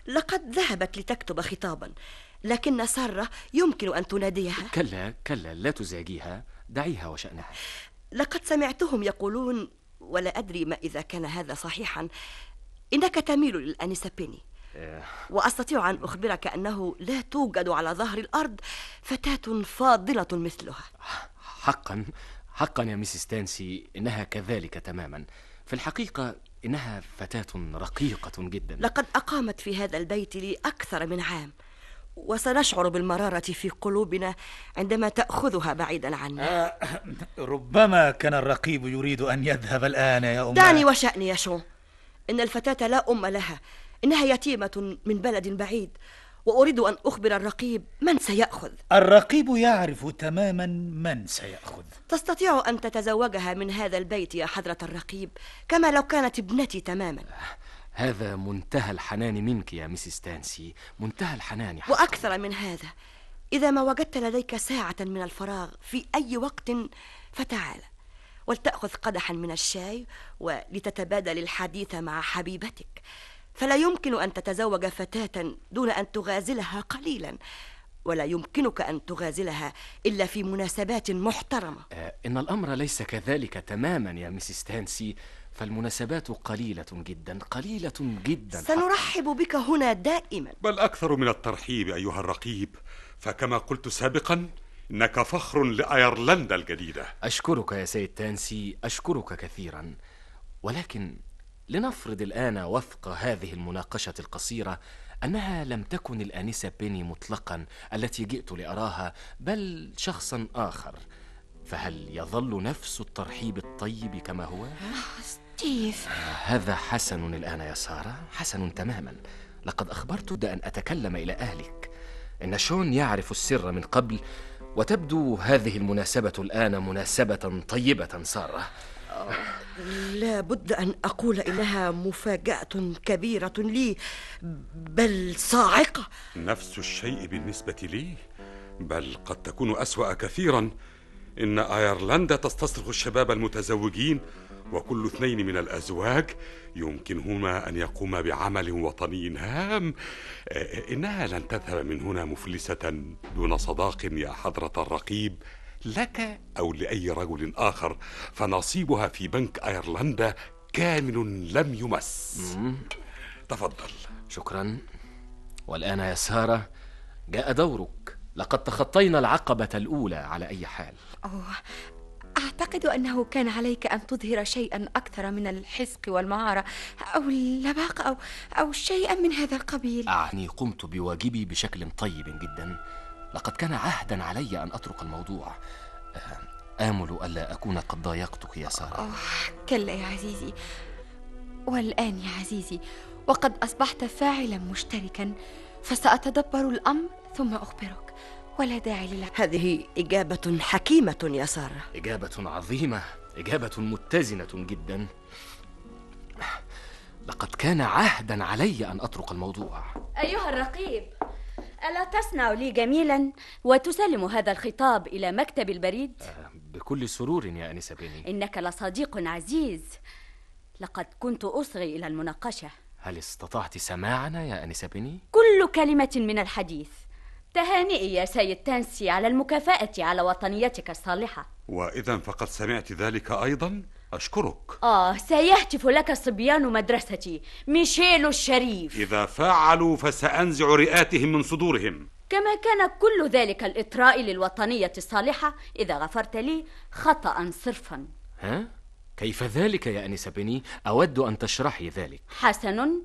لقد ذهبت لتكتب خطابا لكن سارة يمكن أن تناديها كلا كلا لا تزعجيها دعيها وشأنها لقد سمعتهم يقولون ولا أدري ما إذا كان هذا صحيحا إنك تميل للأنسة بيني آه. وأستطيع أن أخبرك أنه لا توجد على ظهر الأرض فتاة فاضلة مثلها حقا حقا يا ميسيس تانسي إنها كذلك تماما في الحقيقة إنها فتاة رقيقة جدا لقد أقامت في هذا البيت لي أكثر من عام وسنشعر بالمرارة في قلوبنا عندما تأخذها بعيدا عنا آه ربما كان الرقيب يريد أن يذهب الآن يا أم دعني وشأني يا شو إن الفتاة لا أم لها إنها يتيمة من بلد بعيد وأريد أن أخبر الرقيب من سيأخذ الرقيب يعرف تماما من سيأخذ تستطيع أن تتزوجها من هذا البيت يا حضرة الرقيب كما لو كانت ابنتي تماما هذا منتهى الحنان منك يا ميسيس تانسي منتهى الحنان حقا. وأكثر من هذا إذا ما وجدت لديك ساعة من الفراغ في أي وقت فتعال ولتأخذ قدحا من الشاي ولتتبادل الحديث مع حبيبتك فلا يمكن ان تتزوج فتاه دون ان تغازلها قليلا ولا يمكنك ان تغازلها الا في مناسبات محترمه آه، ان الامر ليس كذلك تماما يا مسيس تانسي فالمناسبات قليله جدا قليله جدا سنرحب بك هنا دائما بل اكثر من الترحيب ايها الرقيب فكما قلت سابقا انك فخر لايرلندا الجديده اشكرك يا سيد تانسي اشكرك كثيرا ولكن لنفرض الآن وفق هذه المناقشة القصيرة أنها لم تكن الآنسة بيني مطلقا التي جئت لأراها بل شخصا آخر فهل يظل نفس الترحيب الطيب كما هو؟ آه، ستيف آه، هذا حسن الآن يا سارة حسن تماما لقد أخبرت أن أتكلم إلى أهلك إن شون يعرف السر من قبل وتبدو هذه المناسبة الآن مناسبة طيبة سارة لابد أن أقول إنها مفاجأة كبيرة لي بل صاعقة نفس الشيء بالنسبة لي بل قد تكون أسوأ كثيرا إن أيرلندا تستصرخ الشباب المتزوجين وكل اثنين من الأزواج يمكنهما أن يقوما بعمل وطني هام إنها لن تذهب من هنا مفلسة دون صداق يا حضرة الرقيب لك أو لأي رجل آخر فنصيبها في بنك أيرلندا كامل لم يمس تفضل شكرا والآن يا سارة جاء دورك لقد تخطينا العقبة الأولى على أي حال أوه. أعتقد أنه كان عليك أن تظهر شيئا أكثر من الحزق والمهارة أو اللباقة أو, أو شيئا من هذا القبيل أعني قمت بواجبي بشكل طيب جدا لقد كان عهدا علي أن أطرق الموضوع آه، آمل ألا أكون قد ضايقتك يا سارة كلا يا عزيزي والآن يا عزيزي وقد أصبحت فاعلا مشتركا فسأتدبر الأمر ثم أخبرك ولا داعي لله هذه إجابة حكيمة يا سارة إجابة عظيمة إجابة متزنة جدا لقد كان عهدا علي أن أطرق الموضوع أيها الرقيب ألا تصنع لي جميلا وتسلم هذا الخطاب إلى مكتب البريد؟ آه، بكل سرور يا أنسة بيني إنك لصديق عزيز لقد كنت أصغي إلى المناقشة هل استطعت سماعنا يا أنسة بيني؟ كل كلمة من الحديث تهانئي يا سيد تانسي على المكافأة على وطنيتك الصالحة وإذا فقد سمعت ذلك أيضا؟ أشكرك آه سيهتف لك صبيان مدرستي ميشيل الشريف إذا فعلوا فسأنزع رئاتهم من صدورهم كما كان كل ذلك الإطراء للوطنية الصالحة إذا غفرت لي خطأ صرفا ها؟ كيف ذلك يا أنسة بني؟ أود أن تشرحي ذلك حسن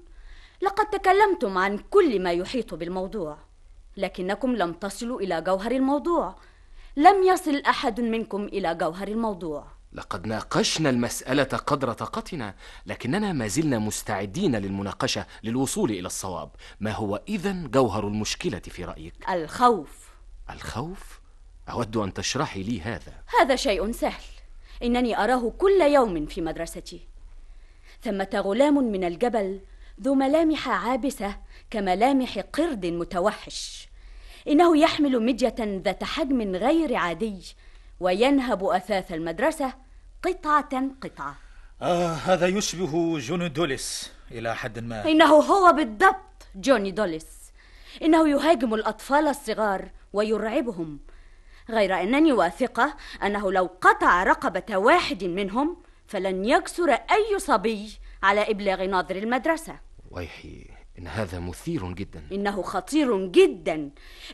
لقد تكلمتم عن كل ما يحيط بالموضوع لكنكم لم تصلوا إلى جوهر الموضوع لم يصل أحد منكم إلى جوهر الموضوع لقد ناقشنا المسألة قدر طاقتنا لكننا ما زلنا مستعدين للمناقشة للوصول إلى الصواب ما هو إذا جوهر المشكلة في رأيك؟ الخوف الخوف؟ أود أن تشرحي لي هذا هذا شيء سهل إنني أراه كل يوم في مدرستي ثمة غلام من الجبل ذو ملامح عابسة كملامح قرد متوحش إنه يحمل مدية ذات حجم غير عادي وينهب أثاث المدرسة قطعة قطعة آه هذا يشبه جوني دوليس إلى حد ما إنه هو بالضبط جوني دوليس إنه يهاجم الأطفال الصغار ويرعبهم غير أنني واثقة أنه لو قطع رقبة واحد منهم فلن يجسر أي صبي على إبلاغ ناظر المدرسة ويحي إن هذا مثير جدا إنه خطير جدا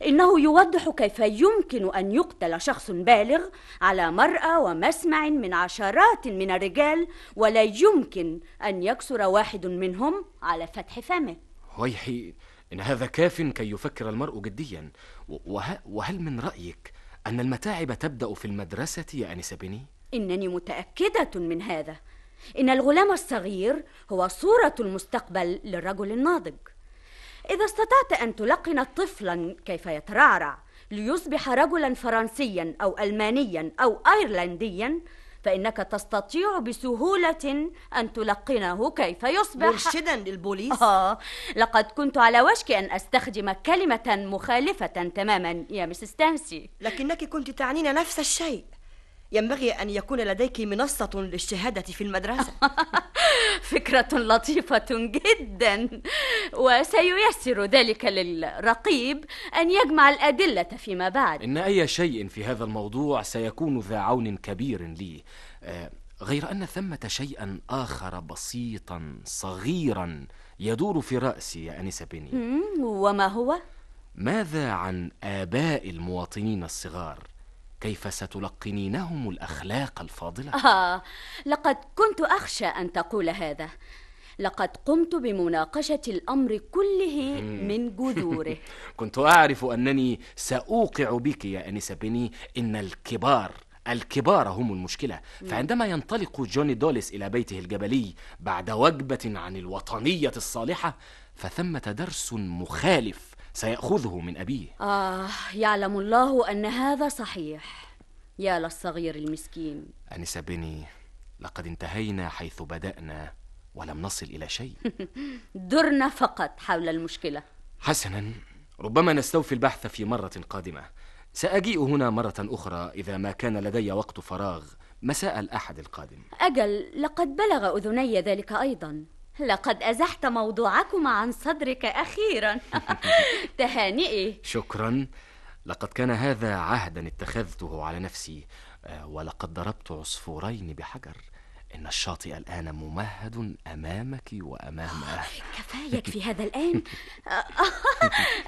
إنه يوضح كيف يمكن أن يقتل شخص بالغ على مرأى ومسمع من عشرات من الرجال ولا يمكن أن يكسر واحد منهم على فتح فمه ويحي إن هذا كاف كي يفكر المرء جديا وهل من رأيك أن المتاعب تبدأ في المدرسة يا أنسة بني؟ إنني متأكدة من هذا إن الغلام الصغير هو صورة المستقبل للرجل الناضج إذا استطعت أن تلقن طفلا كيف يترعرع ليصبح رجلا فرنسيا أو ألمانيا أو أيرلنديا فإنك تستطيع بسهولة أن تلقنه كيف يصبح مرشدا للبوليس آه لقد كنت على وشك أن أستخدم كلمة مخالفة تماما يا مسز لكنك كنت تعنين نفس الشيء ينبغي أن يكون لديك منصة للشهادة في المدرسة فكرة لطيفة جدا وسييسر ذلك للرقيب أن يجمع الأدلة فيما بعد إن أي شيء في هذا الموضوع سيكون ذا عون كبير لي آه، غير أن ثمة شيئا آخر بسيطا صغيرا يدور في رأسي يا أنسة بني وما هو؟ ماذا عن آباء المواطنين الصغار؟ كيف ستلقنينهم الاخلاق الفاضله اه لقد كنت اخشى ان تقول هذا لقد قمت بمناقشه الامر كله من جذوره كنت اعرف انني ساوقع بك يا انسه بني ان الكبار الكبار هم المشكلة فعندما ينطلق جوني دوليس إلى بيته الجبلي بعد وجبة عن الوطنية الصالحة فثمة درس مخالف سيأخذه من أبيه آه يعلم الله أن هذا صحيح يا للصغير المسكين أنس بني لقد انتهينا حيث بدأنا ولم نصل إلى شيء درنا فقط حول المشكلة حسنا ربما نستوفي البحث في مرة قادمة سأجيء هنا مرة أخرى إذا ما كان لدي وقت فراغ مساء الأحد القادم أجل لقد بلغ أذني ذلك أيضا لقد أزحت موضوعكما عن صدرك أخيرا تهانئي شكرا لقد كان هذا عهدا اتخذته على نفسي آه، ولقد ضربت عصفورين بحجر إن الشاطئ الآن ممهد أمامك وأمام آه، أهلك كفايك في هذا الآن آه،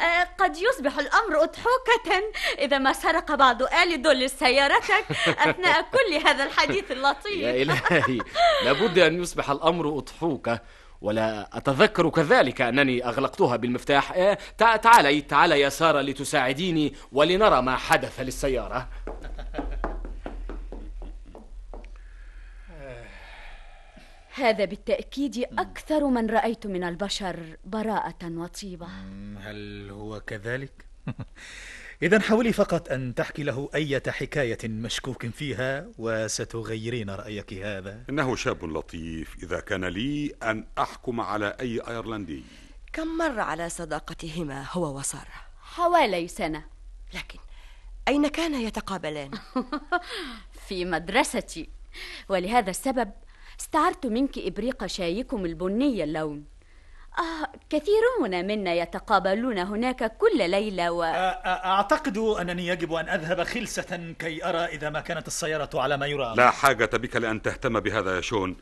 آه، قد يصبح الأمر أضحوكة إذا ما سرق بعض آل دول سيارتك أثناء كل هذا الحديث اللطيف يا إلهي لابد أن يصبح الأمر أضحوكة ولا أتذكر كذلك أنني أغلقتها بالمفتاح تعالي تعالي يا سارة لتساعديني ولنرى ما حدث للسيارة هذا بالتأكيد أكثر من رأيت من البشر براءة وطيبة هل هو كذلك؟ إذا حاولي فقط أن تحكي له أية حكاية مشكوك فيها وستغيرين رأيك هذا إنه شاب لطيف إذا كان لي أن أحكم على أي أيرلندي كم مر على صداقتهما هو وسارة؟ حوالي سنة لكن أين كان يتقابلان؟ في مدرستي ولهذا السبب استعرت منك إبريق شايكم البني اللون آه كثيرون منا يتقابلون هناك كل ليلة و... أعتقد أنني يجب أن أذهب خلسة كي أرى إذا ما كانت السيارة على ما يرام لا حاجة بك لأن تهتم بهذا يا شون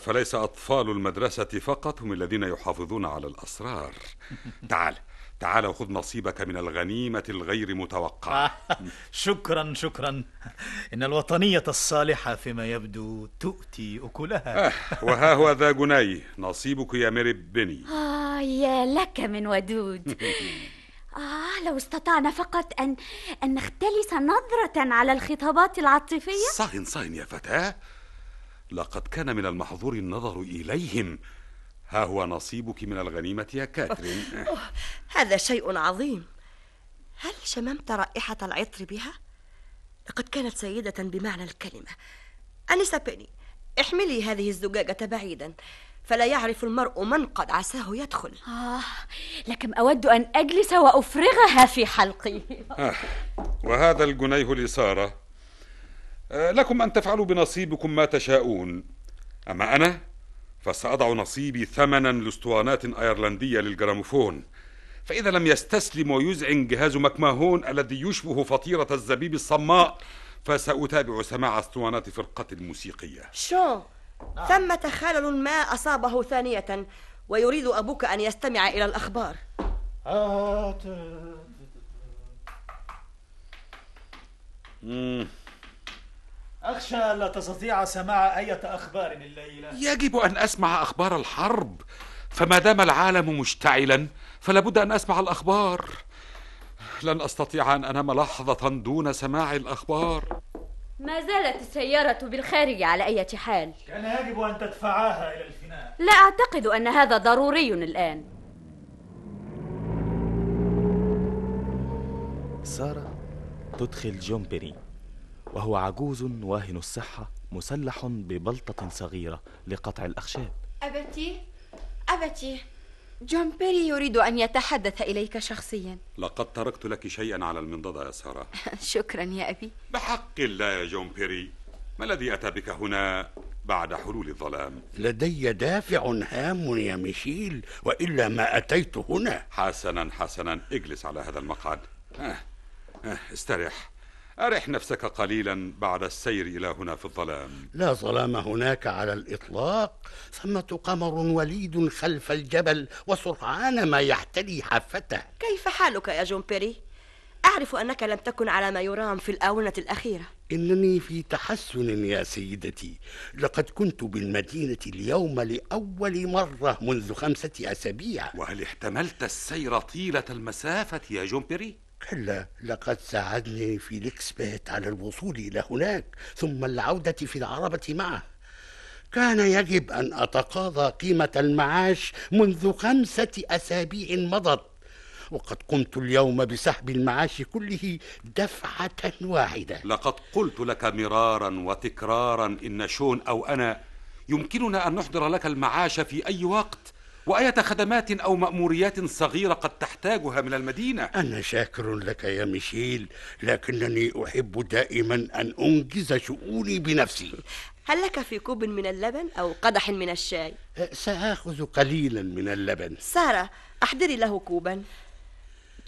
فليس أطفال المدرسة فقط هم الذين يحافظون على الأسرار تعال تعال وخذ نصيبك من الغنيمة الغير متوقعة آه، شكرا شكرا إن الوطنية الصالحة فيما يبدو تؤتي أكلها آه، وها هو ذا جني نصيبك يا ميري بني آه يا لك من ودود آه لو استطعنا فقط أن أن نختلس نظرة على الخطابات العاطفية صهن صهن يا فتاة لقد كان من المحظور النظر إليهم ها هو نصيبك من الغنيمة يا كاترين أوه. هذا شيء عظيم هل شممت رائحة العطر بها؟ لقد كانت سيدة بمعنى الكلمة أنسة بيني احملي هذه الزجاجة بعيدا فلا يعرف المرء من قد عساه يدخل آه لكم أود أن أجلس وأفرغها في حلقي آه وهذا الجنيه لسارة آه لكم أن تفعلوا بنصيبكم ما تشاءون أما أنا فسأضع نصيبي ثمنا لاسطوانات أيرلندية للجراموفون فإذا لم يستسلم ويزعن جهاز مكماهون الذي يشبه فطيرة الزبيب الصماء فسأتابع سماع اسطوانات فرقة الموسيقية شو ثمة خلل ما أصابه ثانية ويريد أبوك أن يستمع إلى الأخبار آه. أخشى لا تستطيع سماع أية أخبار الليلة يجب أن أسمع أخبار الحرب فما دام العالم مشتعلا فلا بد أن أسمع الأخبار لن أستطيع أن أنام لحظة دون سماع الأخبار ما زالت السيارة بالخارج على أي حال كان يجب أن تدفعاها إلى الفناء لا أعتقد أن هذا ضروري الآن سارة تدخل جومبرين وهو عجوز واهن الصحة مسلح ببلطة صغيرة لقطع الأخشاب أبتي أبتي جون بيري يريد أن يتحدث إليك شخصيا لقد تركت لك شيئا على المنضدة يا سارة شكرا يا أبي بحق الله يا جون بيري ما الذي أتى بك هنا بعد حلول الظلام لدي دافع هام يا ميشيل وإلا ما أتيت هنا حسنا حسنا اجلس على هذا المقعد آه، آه، استرح أرح نفسك قليلا بعد السير إلى هنا في الظلام لا ظلام هناك على الإطلاق ثمة قمر وليد خلف الجبل وسرعان ما يحتلي حافته كيف حالك يا جون بيري؟ أعرف أنك لم تكن على ما يرام في الآونة الأخيرة إنني في تحسن يا سيدتي لقد كنت بالمدينة اليوم لأول مرة منذ خمسة أسابيع وهل احتملت السير طيلة المسافة يا جون بيري؟ كلا لقد ساعدني فيليكس بيت على الوصول إلى هناك ثم العودة في العربة معه كان يجب أن أتقاضى قيمة المعاش منذ خمسة أسابيع مضت وقد قمت اليوم بسحب المعاش كله دفعة واحدة لقد قلت لك مرارا وتكرارا إن شون أو أنا يمكننا أن نحضر لك المعاش في أي وقت وأية خدمات أو مأموريات صغيرة قد تحتاجها من المدينة أنا شاكر لك يا ميشيل لكنني أحب دائما أن أنجز شؤوني بنفسي هل لك في كوب من اللبن أو قدح من الشاي؟ أه، سآخذ قليلا من اللبن سارة أحضري له كوبا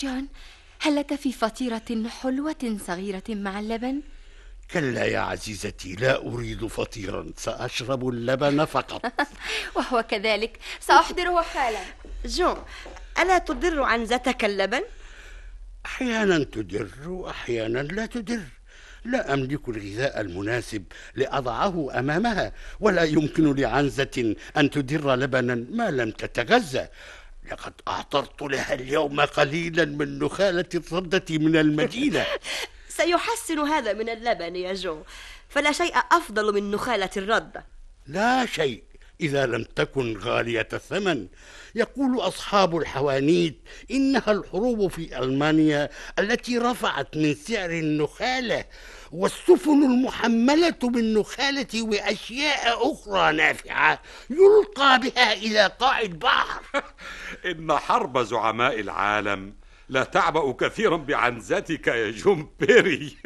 جون هل لك في فطيرة حلوة صغيرة مع اللبن؟ كلا يا عزيزتي لا أريد فطيرا سأشرب اللبن فقط وهو كذلك سأحضره حالا جون ألا عن عنزتك اللبن؟ أحيانا تدر وأحيانا لا تدر لا أملك الغذاء المناسب لأضعه أمامها ولا يمكن لعنزة أن تدر لبنا ما لم تتغذى لقد أعطرت لها اليوم قليلا من نخالة الردة من المدينة سيحسن هذا من اللبن يا جو فلا شيء أفضل من نخالة الردة لا شيء إذا لم تكن غالية الثمن يقول أصحاب الحوانيت إنها الحروب في ألمانيا التي رفعت من سعر النخالة والسفن المحملة بالنخالة وأشياء أخرى نافعة يلقى بها إلى قاع البحر إن حرب زعماء العالم لا تعبأ كثيرا بعنزتك يا جون بيري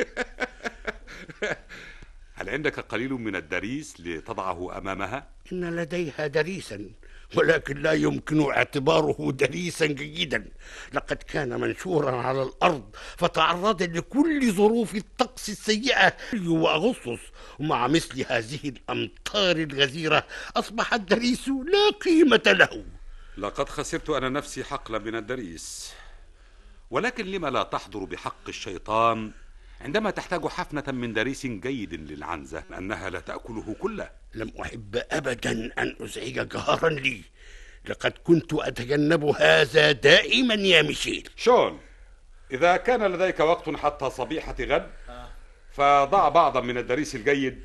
هل عندك قليل من الدريس لتضعه أمامها؟ إن لديها دريسا ولكن لا يمكن اعتباره دريسا جيدا لقد كان منشورا على الأرض فتعرض لكل ظروف الطقس السيئة يوليو وأغسطس ومع مثل هذه الأمطار الغزيرة أصبح الدريس لا قيمة له لقد خسرت أنا نفسي حقلا من الدريس ولكن لما لا تحضر بحق الشيطان عندما تحتاج حفنة من دريس جيد للعنزة لأنها لا تأكله كله لم أحب أبدا أن أزعج جهارا لي لقد كنت أتجنب هذا دائما يا ميشيل شون إذا كان لديك وقت حتى صبيحة غد فضع بعضا من الدريس الجيد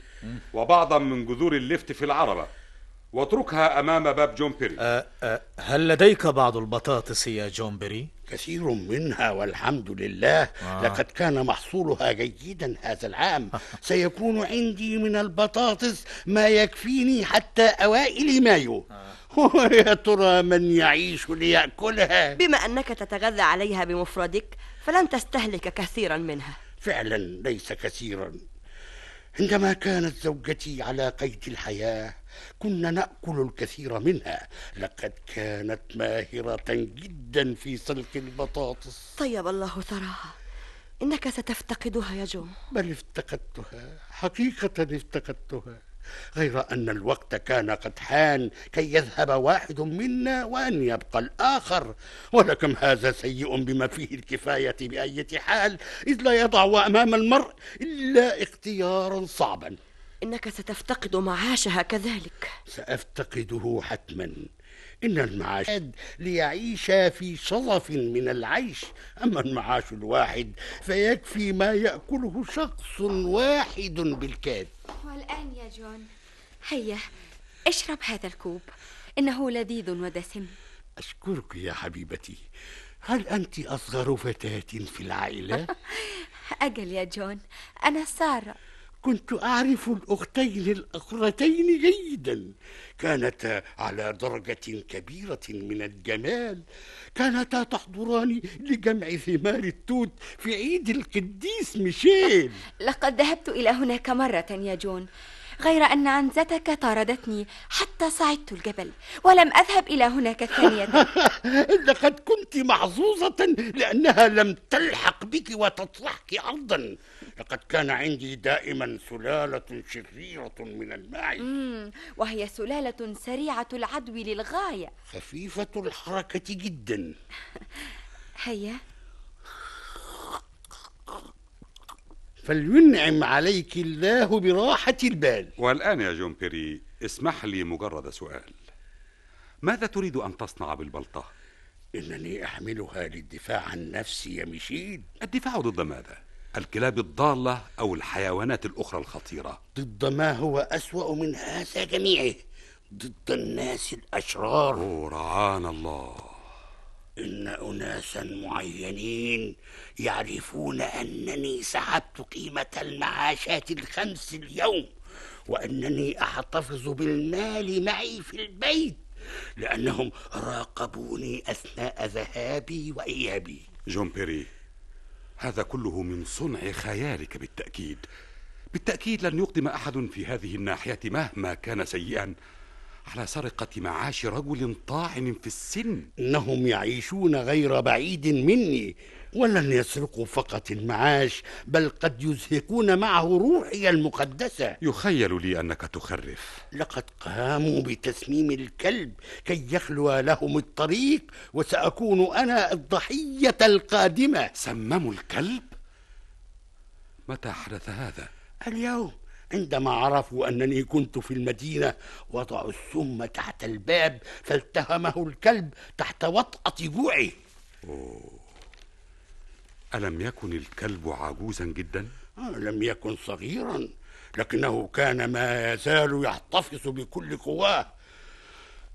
وبعضا من جذور اللفت في العربة واتركها أمام باب جون بيري أه أه هل لديك بعض البطاطس يا جون بيري؟ كثير منها والحمد لله آه. لقد كان محصولها جيدا هذا العام سيكون عندي من البطاطس ما يكفيني حتى أوائل مايو ويا آه. ترى من يعيش ليأكلها بما أنك تتغذى عليها بمفردك فلن تستهلك كثيرا منها فعلا ليس كثيرا عندما كانت زوجتي على قيد الحياه كنا ناكل الكثير منها لقد كانت ماهره جدا في سلق البطاطس طيب الله ثراها انك ستفتقدها يا جو بل افتقدتها حقيقه افتقدتها غير ان الوقت كان قد حان كي يذهب واحد منا وان يبقى الاخر ولكم هذا سيء بما فيه الكفايه باية حال اذ لا يضع امام المرء الا اختيارا صعبا انك ستفتقد معاشها كذلك سافتقده حتما ان المعاش ليعيش في صدف من العيش اما المعاش الواحد فيكفي ما ياكله شخص واحد بالكاد والان يا جون هيا اشرب هذا الكوب انه لذيذ ودسم اشكرك يا حبيبتي هل انت اصغر فتاه في العائله اجل يا جون انا ساره كنت أعرف الأختين الأخرتين جيدا كانتا على درجة كبيرة من الجمال كانتا تحضران لجمع ثمار التوت في عيد القديس ميشيل لقد ذهبت إلى هناك مرة يا جون غير أن عنزتك طاردتني حتى صعدت الجبل ولم أذهب إلى هناك ثانية لقد كنت محظوظة لأنها لم تلحق بك وتطلحك أرضا لقد كان عندي دائما سلالة شريرة من الماعز وهي سلالة سريعة العدو للغاية خفيفة الحركة جدا هيا فلينعم عليك الله براحة البال والآن يا بيري اسمح لي مجرد سؤال ماذا تريد أن تصنع بالبلطة؟ إنني أحملها للدفاع عن نفسي يا ميشيل الدفاع ضد ماذا؟ الكلاب الضالة أو الحيوانات الأخرى الخطيرة ضد ما هو أسوأ من هذا جميعه ضد الناس الأشرار رعانا الله إن أناسا معينين يعرفون أنني سحبت قيمة المعاشات الخمس اليوم وأنني أحتفظ بالمال معي في البيت لأنهم راقبوني أثناء ذهابي وإيابي جون بيري هذا كله من صنع خيالك بالتأكيد بالتأكيد لن يقدم أحد في هذه الناحية مهما كان سيئا على سرقة معاش رجل طاعن في السن إنهم يعيشون غير بعيد مني ولن يسرقوا فقط المعاش بل قد يزهقون معه روحي المقدسة يخيل لي أنك تخرف لقد قاموا بتسميم الكلب كي يخلو لهم الطريق وسأكون أنا الضحية القادمة سمموا الكلب؟ متى حدث هذا؟ اليوم عندما عرفوا أنني كنت في المدينة وضعوا السم تحت الباب فالتهمه الكلب تحت وطأة جوعه ألم يكن الكلب عجوزا جدا؟ آه، لم يكن صغيرا لكنه كان ما يزال يحتفظ بكل قواه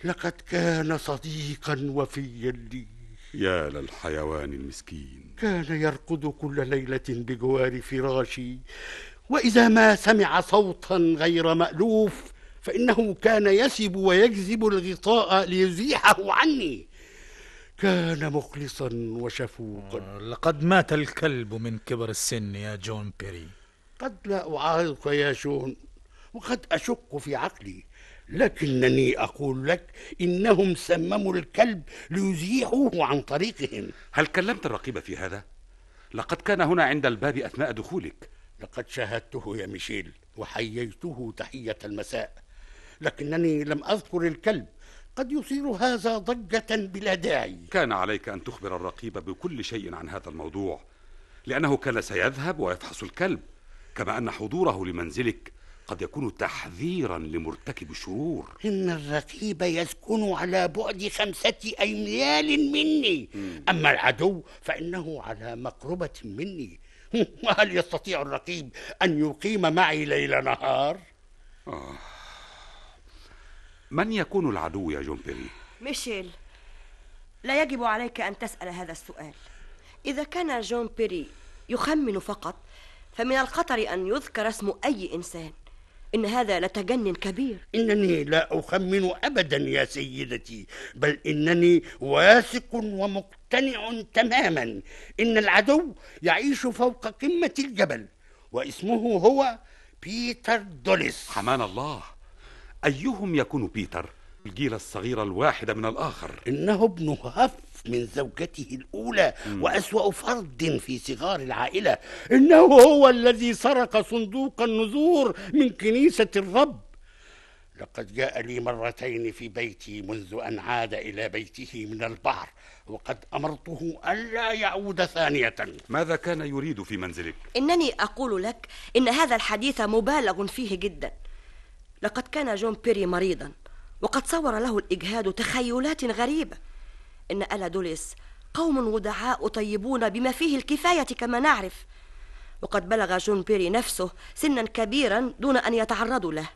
لقد كان صديقا وفيا لي يا للحيوان المسكين كان يرقد كل ليله بجوار فراشي واذا ما سمع صوتا غير مالوف فانه كان يسب ويجذب الغطاء ليزيحه عني كان مخلصا وشفوقا آه، لقد مات الكلب من كبر السن يا جون بيري قد لا اعارضك يا جون وقد اشك في عقلي لكنني أقول لك إنهم سمموا الكلب ليزيحوه عن طريقهم هل كلمت الرقيب في هذا؟ لقد كان هنا عند الباب أثناء دخولك لقد شاهدته يا ميشيل وحييته تحية المساء لكنني لم أذكر الكلب قد يثير هذا ضجة بلا داعي كان عليك أن تخبر الرقيب بكل شيء عن هذا الموضوع لأنه كان سيذهب ويفحص الكلب كما أن حضوره لمنزلك قد يكون تحذيرا لمرتكب الشرور إن الرقيب يسكن على بعد خمسة أميال مني م. أما العدو فإنه على مقربة مني وهل يستطيع الرقيب أن يقيم معي ليل نهار؟ آه. من يكون العدو يا بيري؟ ميشيل لا يجب عليك أن تسأل هذا السؤال إذا كان جون بيري يخمن فقط فمن الخطر أن يذكر اسم أي إنسان إن هذا لتجن كبير إنني لا أخمن أبدا يا سيدتي بل إنني واثق ومقتنع مقتنع تماما ان العدو يعيش فوق قمه الجبل واسمه هو بيتر دوليس حمان الله ايهم يكون بيتر الجيل الصغير الواحد من الآخر إنه ابن هف من زوجته الأولى م. وأسوأ فرد في صغار العائلة إنه هو الذي سرق صندوق النذور من كنيسة الرب لقد جاء لي مرتين في بيتي منذ أن عاد إلى بيته من البحر وقد أمرته ألا يعود ثانية ماذا كان يريد في منزلك؟ إنني أقول لك إن هذا الحديث مبالغ فيه جدا لقد كان جون بيري مريضا وقد صور له الإجهاد تخيلات غريبة إن ألا دوليس قوم ودعاء طيبون بما فيه الكفاية كما نعرف وقد بلغ جون بيري نفسه سنا كبيرا دون أن يتعرضوا له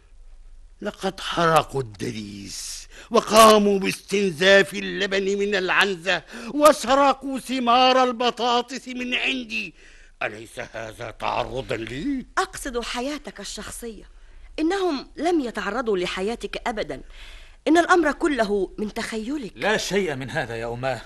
لقد حرقوا الدريس وقاموا باستنزاف اللبن من العنزة وسرقوا ثمار البطاطس من عندي أليس هذا تعرضا لي؟ أقصد حياتك الشخصية إنهم لم يتعرضوا لحياتك أبدا إن الأمر كله من تخيلك لا شيء من هذا يا أماه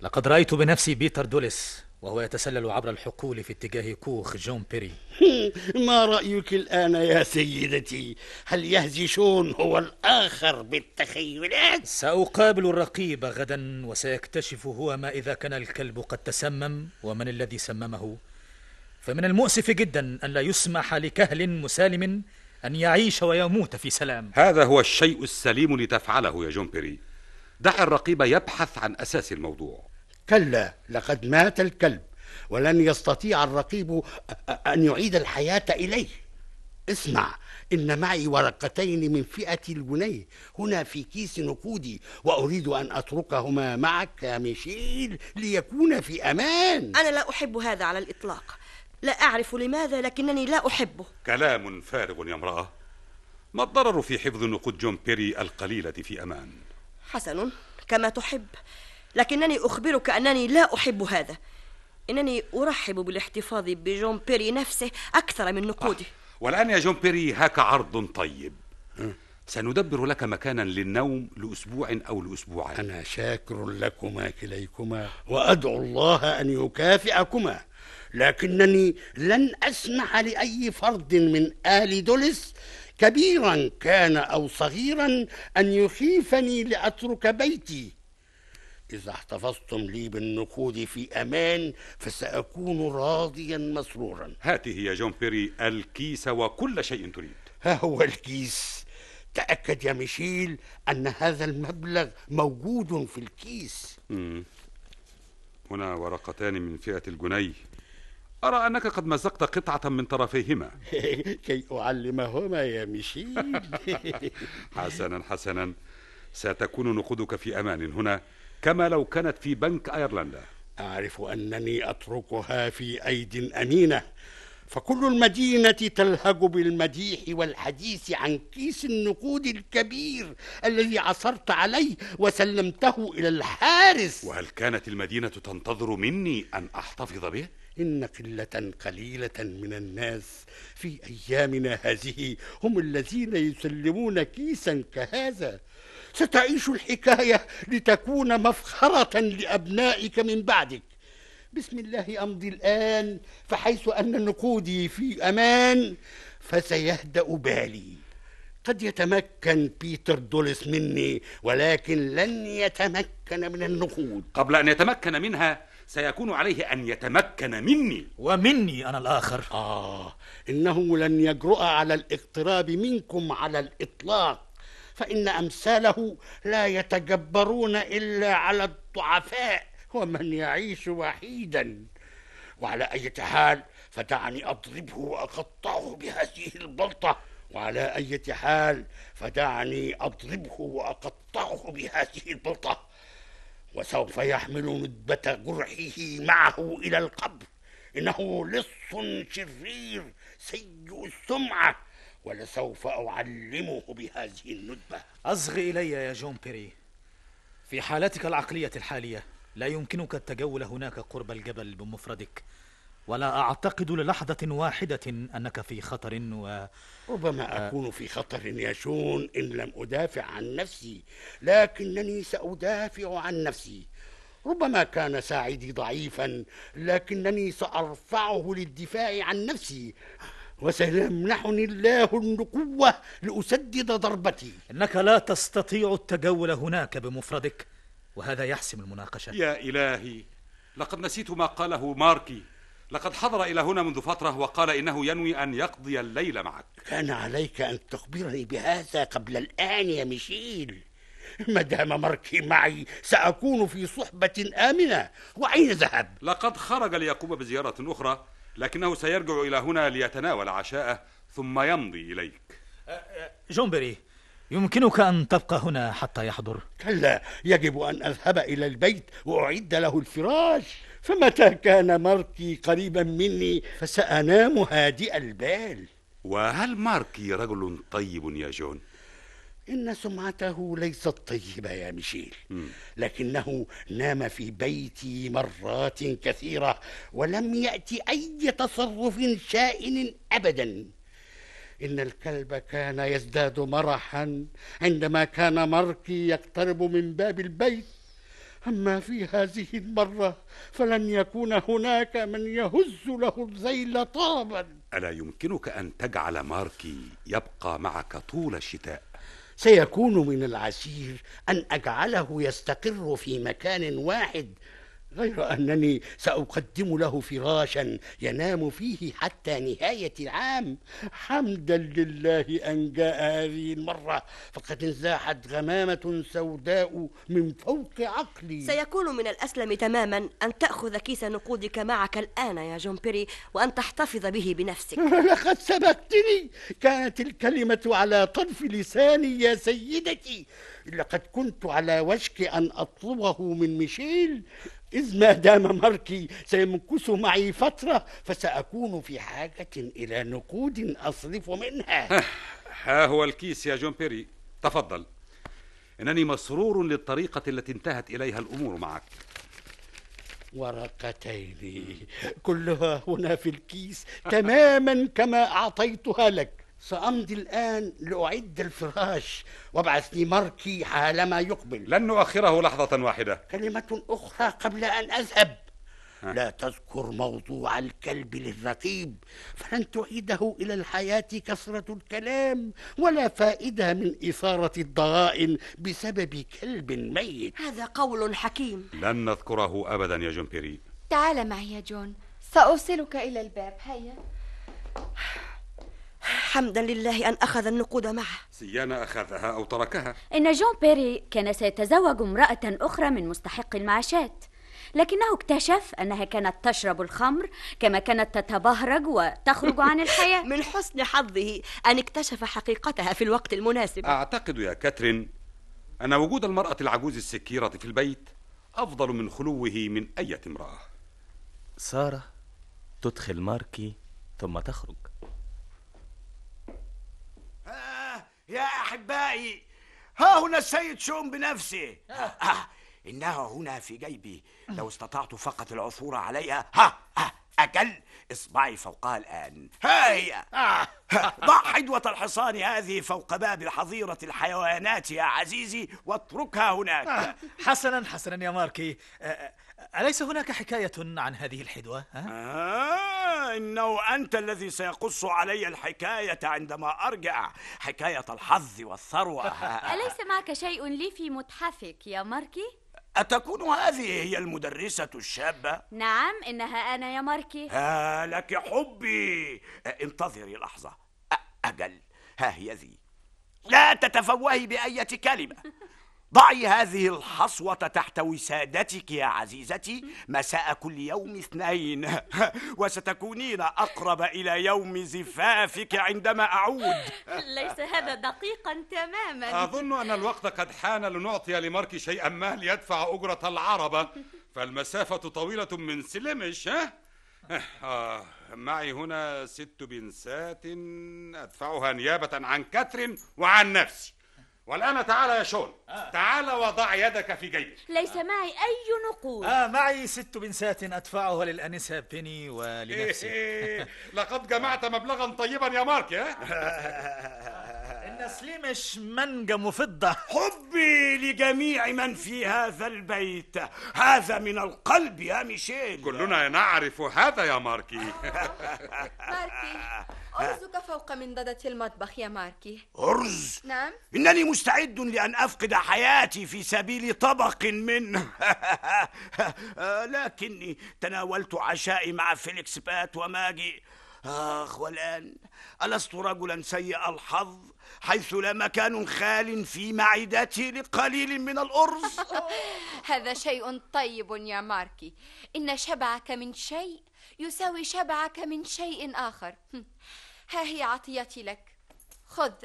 لقد رأيت بنفسي بيتر دوليس وهو يتسلل عبر الحقول في اتجاه كوخ جون بيري ما رأيك الآن يا سيدتي هل يهزي شون هو الآخر بالتخيلات؟ سأقابل الرقيب غدا وسيكتشف هو ما إذا كان الكلب قد تسمم ومن الذي سممه فمن المؤسف جدا أن لا يسمح لكهل مسالم أن يعيش ويموت في سلام هذا هو الشيء السليم لتفعله يا جون بيري دع الرقيب يبحث عن أساس الموضوع كلا لقد مات الكلب ولن يستطيع الرقيب أن يعيد الحياة إليه اسمع إن معي ورقتين من فئة البني هنا في كيس نقودي وأريد أن أتركهما معك يا ميشيل ليكون في أمان أنا لا أحب هذا على الإطلاق لا أعرف لماذا لكنني لا أحبه كلام فارغ يا امرأة ما الضرر في حفظ نقود جون بيري القليلة في أمان حسن كما تحب لكنني أخبرك أنني لا أحب هذا إنني أرحب بالاحتفاظ بجون بيري نفسه أكثر من نقوده آه. والآن يا جون بيري هاك عرض طيب سندبر لك مكانا للنوم لأسبوع أو لأسبوعين أنا شاكر لكما كليكما وأدعو الله أن يكافئكما لكنني لن أسمح لأي فرد من آل دولس كبيرا كان أو صغيرا أن يخيفني لأترك بيتي إذا احتفظتم لي بالنقود في أمان فسأكون راضيا مسرورا هاته يا جون بيري الكيس وكل شيء تريد ها هو الكيس تأكد يا ميشيل أن هذا المبلغ موجود في الكيس مم. هنا ورقتان من فئة الجنيه أرى أنك قد مزقت قطعة من طرفيهما كي أعلمهما يا ميشيل حسنا حسنا ستكون نقودك في أمان هنا كما لو كانت في بنك أيرلندا أعرف أنني أتركها في أيد أمينة فكل المدينة تلهج بالمديح والحديث عن كيس النقود الكبير الذي عثرت عليه وسلمته إلى الحارس وهل كانت المدينة تنتظر مني أن أحتفظ به؟ إن قلة قليلة من الناس في أيامنا هذه هم الذين يسلمون كيسا كهذا ستعيش الحكاية لتكون مفخرة لأبنائك من بعدك بسم الله أمضي الآن فحيث أن نقودي في أمان فسيهدأ بالي قد يتمكن بيتر دولس مني ولكن لن يتمكن من النقود قبل أن يتمكن منها سيكون عليه أن يتمكن مني ومني أنا الآخر آه إنه لن يجرؤ على الاقتراب منكم على الإطلاق فإن أمثاله لا يتجبرون إلا على الضعفاء ومن يعيش وحيدا وعلى أي حال فدعني أضربه وأقطعه بهذه البلطة وعلى أي حال فدعني أضربه وأقطعه بهذه البلطة وسوف يحمل ندبة جرحه معه إلى القبر إنه لص شرير سيء السمعة ولسوف أعلمه بهذه الندبة أصغ إلي يا جون بيري في حالتك العقلية الحالية لا يمكنك التجول هناك قرب الجبل بمفردك ولا أعتقد للحظة واحدة أنك في خطر و... ربما آه. أكون في خطر يا شون إن لم أدافع عن نفسي لكنني سأدافع عن نفسي ربما كان ساعدي ضعيفا لكنني سأرفعه للدفاع عن نفسي وسيمنحني الله القوة لأسدد ضربتي إنك لا تستطيع التجول هناك بمفردك وهذا يحسم المناقشة يا إلهي لقد نسيت ما قاله ماركي لقد حضر إلى هنا منذ فترة وقال إنه ينوي أن يقضي الليل معك كان عليك أن تخبرني بهذا قبل الآن يا ميشيل ما دام ماركي معي سأكون في صحبة آمنة وأين ذهب؟ لقد خرج ليقوم بزيارة أخرى لكنه سيرجع إلى هنا ليتناول عشاءه ثم يمضي إليك أه، أه، جونبري يمكنك أن تبقى هنا حتى يحضر كلا يجب أن أذهب إلى البيت وأعد له الفراش فمتى كان ماركي قريبا مني فسأنام هادئ البال وهل ماركي رجل طيب يا جون؟ إن سمعته ليست طيبة يا ميشيل لكنه نام في بيتي مرات كثيرة ولم يأتي أي تصرف شائن أبدا إن الكلب كان يزداد مرحا عندما كان مركي يقترب من باب البيت أما في هذه المرة فلن يكون هناك من يهز له الذيل طابا ألا يمكنك أن تجعل ماركي يبقى معك طول الشتاء سيكون من العسير ان اجعله يستقر في مكان واحد غير أنني سأقدم له فراشا ينام فيه حتى نهاية العام حمدا لله أن جاء هذه المرة فقد انزاحت غمامة سوداء من فوق عقلي سيكون من الأسلم تماما أن تأخذ كيس نقودك معك الآن يا جومبيري وأن تحتفظ به بنفسك لقد سبقتني كانت الكلمة على طرف لساني يا سيدتي لقد كنت على وشك أن أطلبه من ميشيل إذ ما دام ماركي سيمكث معي فترة فسأكون في حاجة إلى نقود أصرف منها ها هو الكيس يا جون بيري تفضل إنني مسرور للطريقة التي انتهت إليها الأمور معك ورقتين كلها هنا في الكيس تماما كما أعطيتها لك سأمضي الآن لأعد الفراش وابعث لي مركي حالما يقبل لن نؤخره لحظة واحدة كلمة أخرى قبل أن أذهب ها. لا تذكر موضوع الكلب للرقيب فلن تعيده إلى الحياة كثرة الكلام ولا فائدة من إثارة الضغائن بسبب كلب ميت هذا قول حكيم لن نذكره أبدا يا جون بيري تعال معي يا جون سأوصلك إلى الباب هيا حمدا لله أن أخذ النقود معه سيانا أخذها أو تركها إن جون بيري كان سيتزوج امرأة أخرى من مستحق المعاشات لكنه اكتشف أنها كانت تشرب الخمر كما كانت تتبهرج وتخرج عن الحياة من حسن حظه أن اكتشف حقيقتها في الوقت المناسب أعتقد يا كاترين أن وجود المرأة العجوز السكيرة في البيت أفضل من خلوه من أي امرأة سارة تدخل ماركي ثم تخرج يا أحبائي ها هنا السيد شوم بنفسه آه. إنها هنا في جيبي آه. لو استطعت فقط العثور عليها ها أكل إصبعي فوقها الآن آه. ها هي ضع حدوة الحصان هذه فوق باب حظيرة الحيوانات يا عزيزي واتركها هناك حسنا حسنا يا ماركي أليس هناك حكاية عن هذه الحدوة؟ ها؟ آه إنه أنت الذي سيقص علي الحكاية عندما أرجع حكاية الحظ والثروة أليس معك شيء لي في متحفك يا ماركي؟ أتكون هذه هي المدرسة الشابة؟ نعم إنها أنا يا ماركي آه لك حبي آه، انتظري لحظة أجل ها هي ذي لا تتفوهي بأية كلمة ضعي هذه الحصوة تحت وسادتك يا عزيزتي مساء كل يوم اثنين وستكونين أقرب إلى يوم زفافك عندما أعود ليس هذا دقيقا تماما أظن أن الوقت قد حان لنعطي لمارك شيئا ما ليدفع أجرة العربة فالمسافة طويلة من سلمش ها؟ آه معي هنا ست بنسات أدفعها نيابة عن كاترين وعن نفسي والآن تعال يا شون آه. تعال وضع يدك في جيبك ليس آه. معي أي نقود آه معي ست بنسات أدفعها للأنسة بيني ولنفسي إيه إيه. لقد جمعت مبلغا طيبا يا مارك يا الناس ليه مش منجم وفضة حبي لجميع من في هذا البيت هذا من القلب يا ميشيل كلنا نعرف هذا يا ماركي ماركي أرزك فوق منضدة المطبخ يا ماركي أرز؟ نعم إنني مستعد لأن أفقد حياتي في سبيل طبق منه لكني تناولت عشائي مع فيليكس بات وماجي آخ والآن ألست رجلا سيء الحظ حيث لا مكان خال في معدتي لقليل من الأرز هذا شيء طيب يا ماركي إن شبعك من شيء يساوي شبعك من شيء آخر ها هي عطيتي لك خذ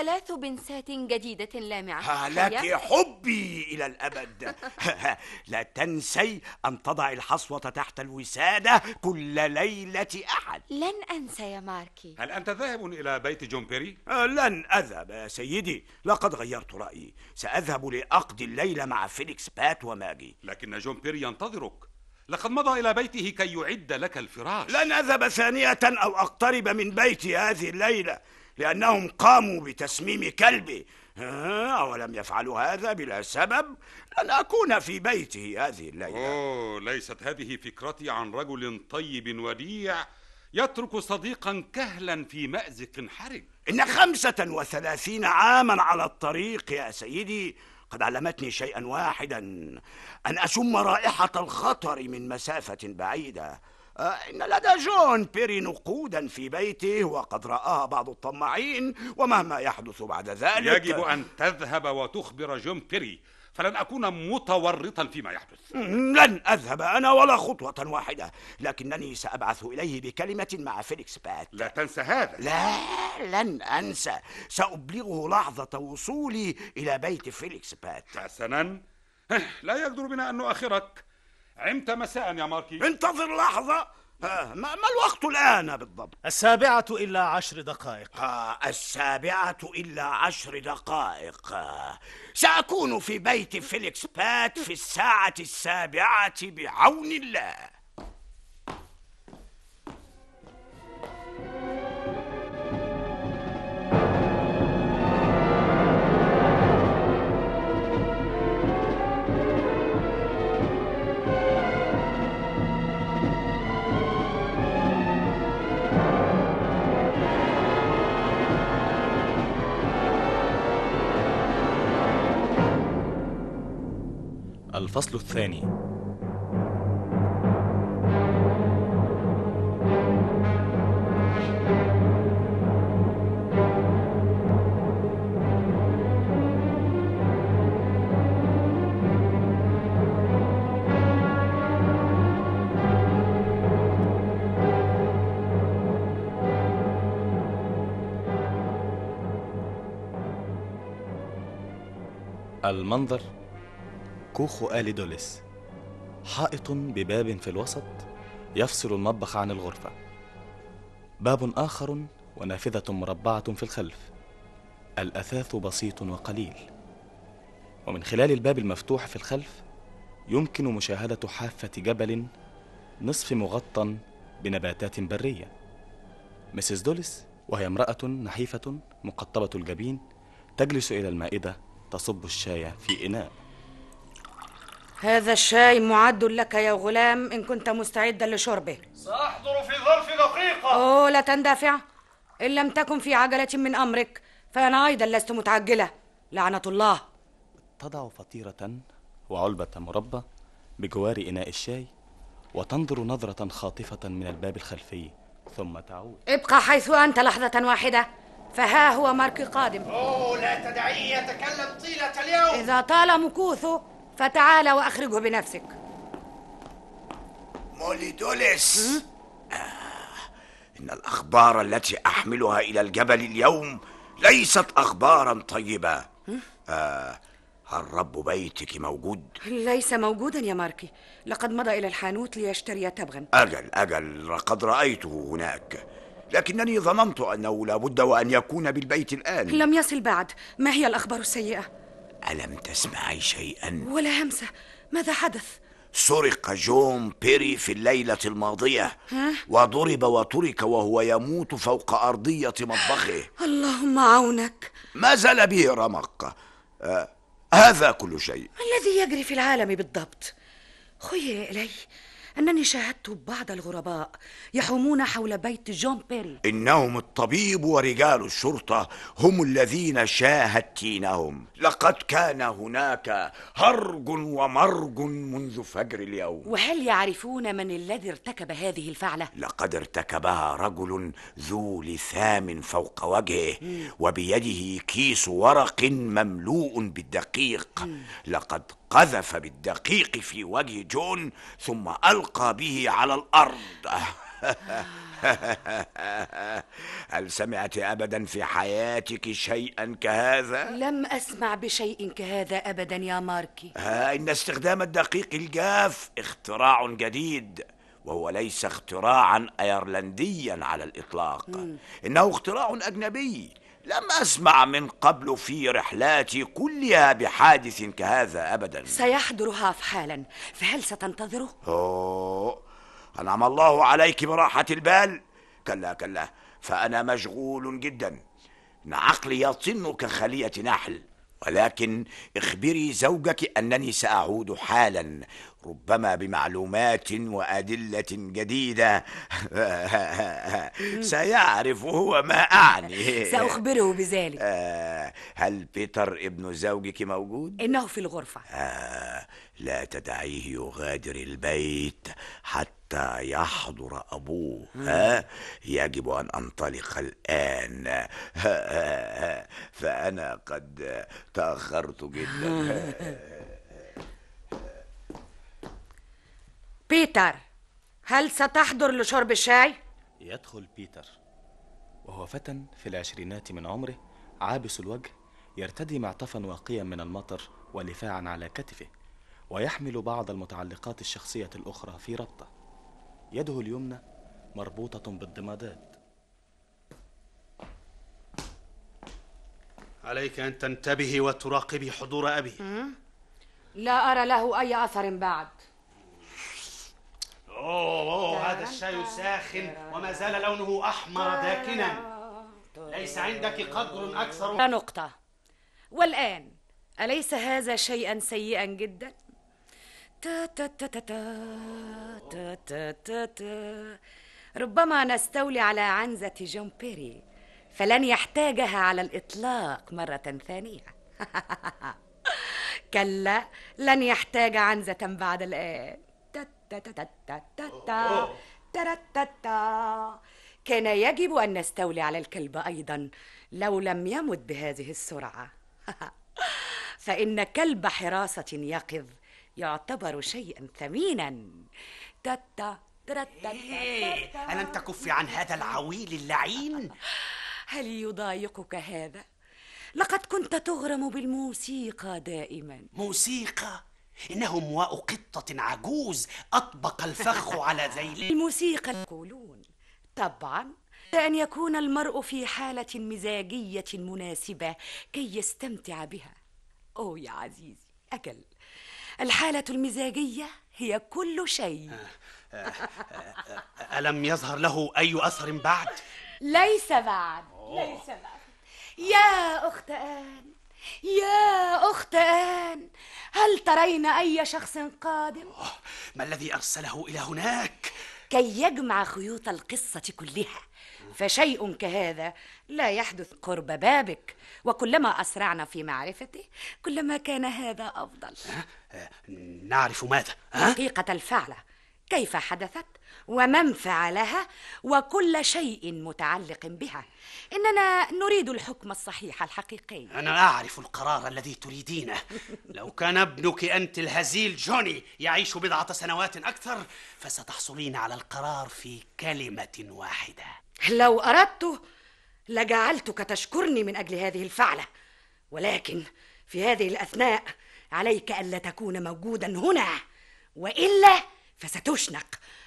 ثلاث بنسات جديدة لامعة لك حبي إلى الأبد لا تنسي أن تضع الحصوة تحت الوسادة كل ليلة أحد لن أنسى يا ماركي هل أنت ذاهب إلى بيت جون بيري؟ آه، لن أذهب يا سيدي لقد غيرت رأيي سأذهب لأقضي الليلة مع فيليكس بات وماجي لكن جون بيري ينتظرك لقد مضى إلى بيته كي يعد لك الفراش لن أذهب ثانية أو أقترب من بيتي هذه الليلة لأنهم قاموا بتسميم كلبي آه، أولم يفعلوا هذا بلا سبب لن أكون في بيته هذه الليلة أوه ليست هذه فكرتي عن رجل طيب وديع يترك صديقا كهلا في مأزق حرج إن خمسة وثلاثين عاما على الطريق يا سيدي قد علمتني شيئا واحدا أن أشم رائحة الخطر من مسافة بعيدة آه، إن لدى جون بيري نقودا في بيته وقد رآها بعض الطماعين ومهما يحدث بعد ذلك يجب أن تذهب وتخبر جون بيري فلن أكون متورطا فيما يحدث لن أذهب أنا ولا خطوة واحدة لكنني سأبعث إليه بكلمة مع فيليكس بات لا تنسى هذا لا لن أنسى سأبلغه لحظة وصولي إلى بيت فيليكس بات حسنا لا يقدر بنا أن نؤخرك عمت مساء يا ماركي انتظر لحظة آه، ما, ما الوقت الآن بالضبط؟ السابعة إلا عشر دقائق آه السابعة إلا عشر دقائق آه، سأكون في بيت فيليكس بات في الساعة السابعة بعون الله الفصل الثاني المنظر كوخ دوليس حائط بباب في الوسط يفصل المطبخ عن الغرفة باب آخر ونافذة مربعة في الخلف الأثاث بسيط وقليل ومن خلال الباب المفتوح في الخلف يمكن مشاهدة حافة جبل نصف مغطى بنباتات برية مسز دوليس وهي امرأة نحيفة مقطبة الجبين تجلس إلى المائدة تصب الشاي في إناء هذا الشاي معد لك يا غلام إن كنت مستعدا لشربه سأحضر في ظرف دقيقة أوه لا تندفع إن لم تكن في عجلة من أمرك فأنا أيضا لست متعجلة لعنة الله تضع فطيرة وعلبة مربى بجوار إناء الشاي وتنظر نظرة خاطفة من الباب الخلفي ثم تعود ابقى حيث أنت لحظة واحدة فها هو مارك قادم أوه لا تدعيه يتكلم طيلة اليوم إذا طال مكوثه فتعال وأخرجه بنفسك موليدوليس آه. إن الأخبار التي أحملها إلى الجبل اليوم ليست أخبارا طيبة آه هل رب بيتك موجود؟ ليس موجودا يا ماركي لقد مضى إلى الحانوت ليشتري تبغا أجل أجل لقد رأيته هناك لكنني ظننت أنه لابد وأن يكون بالبيت الآن لم يصل بعد ما هي الأخبار السيئة؟ ألم تسمعي شيئا؟ ولا همسة ماذا حدث؟ سرق جون بيري في الليلة الماضية وضرب وترك وهو يموت فوق أرضية مطبخه اللهم عونك ما زال به رمق آه هذا كل شيء ما الذي يجري في العالم بالضبط خيل إلي أنني شاهدت بعض الغرباء يحومون حول بيت جون بيري إنهم الطبيب ورجال الشرطة هم الذين شاهدتينهم لقد كان هناك هرج ومرج منذ فجر اليوم وهل يعرفون من الذي ارتكب هذه الفعلة؟ لقد ارتكبها رجل ذو لثام فوق وجهه مم. وبيده كيس ورق مملوء بالدقيق مم. لقد قذف بالدقيق في وجه جون ثم ألقى به على الأرض هل سمعت أبدا في حياتك شيئا كهذا؟ لم أسمع بشيء كهذا أبدا يا ماركي ها إن استخدام الدقيق الجاف اختراع جديد وهو ليس اختراعا ايرلنديا على الإطلاق إنه اختراع أجنبي لم أسمع من قبل في رحلاتي كلها بحادث كهذا أبدا سيحضر هاف حالا فهل ستنتظره؟ أوه أنعم الله عليك براحة البال كلا كلا فأنا مشغول جدا إن عقلي يطن كخلية نحل ولكن اخبري زوجك أنني سأعود حالا ربما بمعلومات وأدلة جديدة سيعرف هو ما أعني سأخبره بذلك آه، هل بيتر ابن زوجك موجود؟ إنه في الغرفة آه، لا تدعيه يغادر البيت حتى حتى يحضر أبوه ها يجب أن أنطلق الآن ها ها ها فأنا قد تأخرت جدا بيتر هل ستحضر لشرب الشاي؟ يدخل بيتر وهو فتى في العشرينات من عمره عابس الوجه يرتدي معطفا واقيا من المطر ولفاعا على كتفه ويحمل بعض المتعلقات الشخصية الأخرى في ربطه يده اليمنى مربوطة بالضمادات عليك أن تنتبهي وتراقبي حضور أبي لا أرى له أي أثر بعد أوه, أوه هذا الشاي ساخن وما زال لونه أحمر داكنا ليس عندك قدر أكثر لا نقطة والآن أليس هذا شيئا سيئا جدا؟ ربما نستولي على عنزة جون بيري فلن يحتاجها على الإطلاق مرة ثانية كلا لن يحتاج عنزة بعد الآن كان يجب أن نستولي على الكلب أيضا لو لم يمت بهذه السرعة فإن كلب حراسة يقظ يعتبر شيئا ثمينا تتا تتا ألا تكف عن هذا العويل اللعين هل يضايقك هذا؟ لقد كنت تغرم بالموسيقى دائما موسيقى إنه مواء قطة عجوز أطبق الفخ على ذيل الموسيقى يقولون طبعا أن يكون المرء في حالة مزاجية مناسبة كي يستمتع بها أو يا عزيزي أجل الحالة المزاجية هي كل شيء آه، آه، آه، ألم يظهر له أي أثر بعد؟ ليس بعد ليس بعد يا أخت آن يا أخت آن هل ترين أي شخص قادم؟ ما الذي أرسله إلى هناك؟ كي يجمع خيوط القصة كلها فشيء كهذا لا يحدث قرب بابك وكلما أسرعنا في معرفته كلما كان هذا أفضل نعرف ماذا حقيقة الفعلة كيف حدثت ومن فعلها وكل شيء متعلق بها اننا نريد الحكم الصحيح الحقيقي انا اعرف القرار الذي تريدينه لو كان ابنك انت الهزيل جوني يعيش بضعه سنوات اكثر فستحصلين على القرار في كلمه واحده لو اردت لجعلتك تشكرني من اجل هذه الفعله ولكن في هذه الاثناء عليك ألا تكون موجودا هنا وإلا فستشنق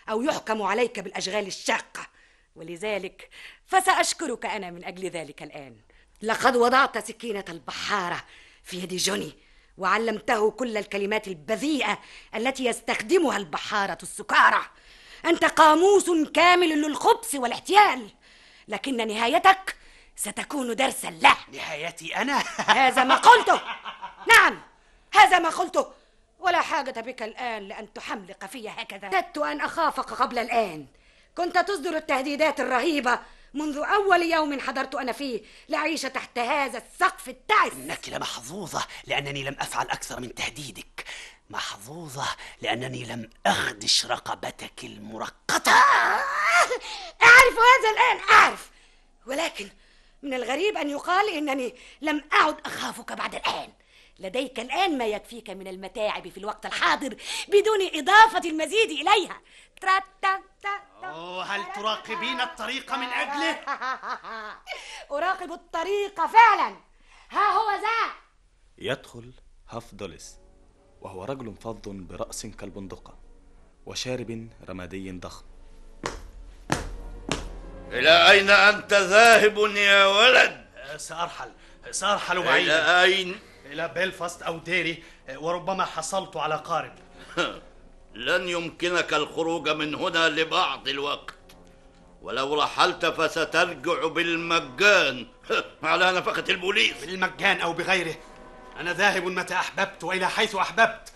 أو يحكم عليك بالأشغال الشاقة ولذلك فسأشكرك أنا من أجل ذلك الآن لقد وضعت سكينة البحارة في يد جوني وعلمته كل الكلمات البذيئة التي يستخدمها البحارة السكارى أنت قاموس كامل للخبث والاحتيال لكن نهايتك ستكون درسا له نهايتي أنا هذا ما قلته نعم هذا ما قلته ولا حاجة بك الآن لأن تحملق في هكذا اعتدت أن أخافك قبل الآن كنت تصدر التهديدات الرهيبة منذ أول يوم حضرت أنا فيه لأعيش تحت هذا السقف التعس إنك لمحظوظة لأنني لم أفعل أكثر من تهديدك محظوظة لأنني لم أخدش رقبتك المرقطة آه، أعرف هذا الآن أعرف ولكن من الغريب أن يقال إنني لم أعد أخافك بعد الآن لديك الآن ما يكفيك من المتاعب في الوقت الحاضر بدون إضافة المزيد إليها أوه هل تراقبين الطريق من أجله؟ أراقب الطريق فعلا ها هو ذا يدخل دوليس وهو رجل فظ برأس كالبندقة وشارب رمادي ضخم إلى أين أنت ذاهب يا ولد؟ سأرحل سأرحل بعيدا إلى أين؟ إلى بلفاست أو ديري آه، وربما حصلت على قارب لن يمكنك الخروج من هنا لبعض الوقت ولو رحلت فسترجع بالمجان على نفقة البوليس بالمجان أو بغيره أنا ذاهب متى أحببت وإلى حيث أحببت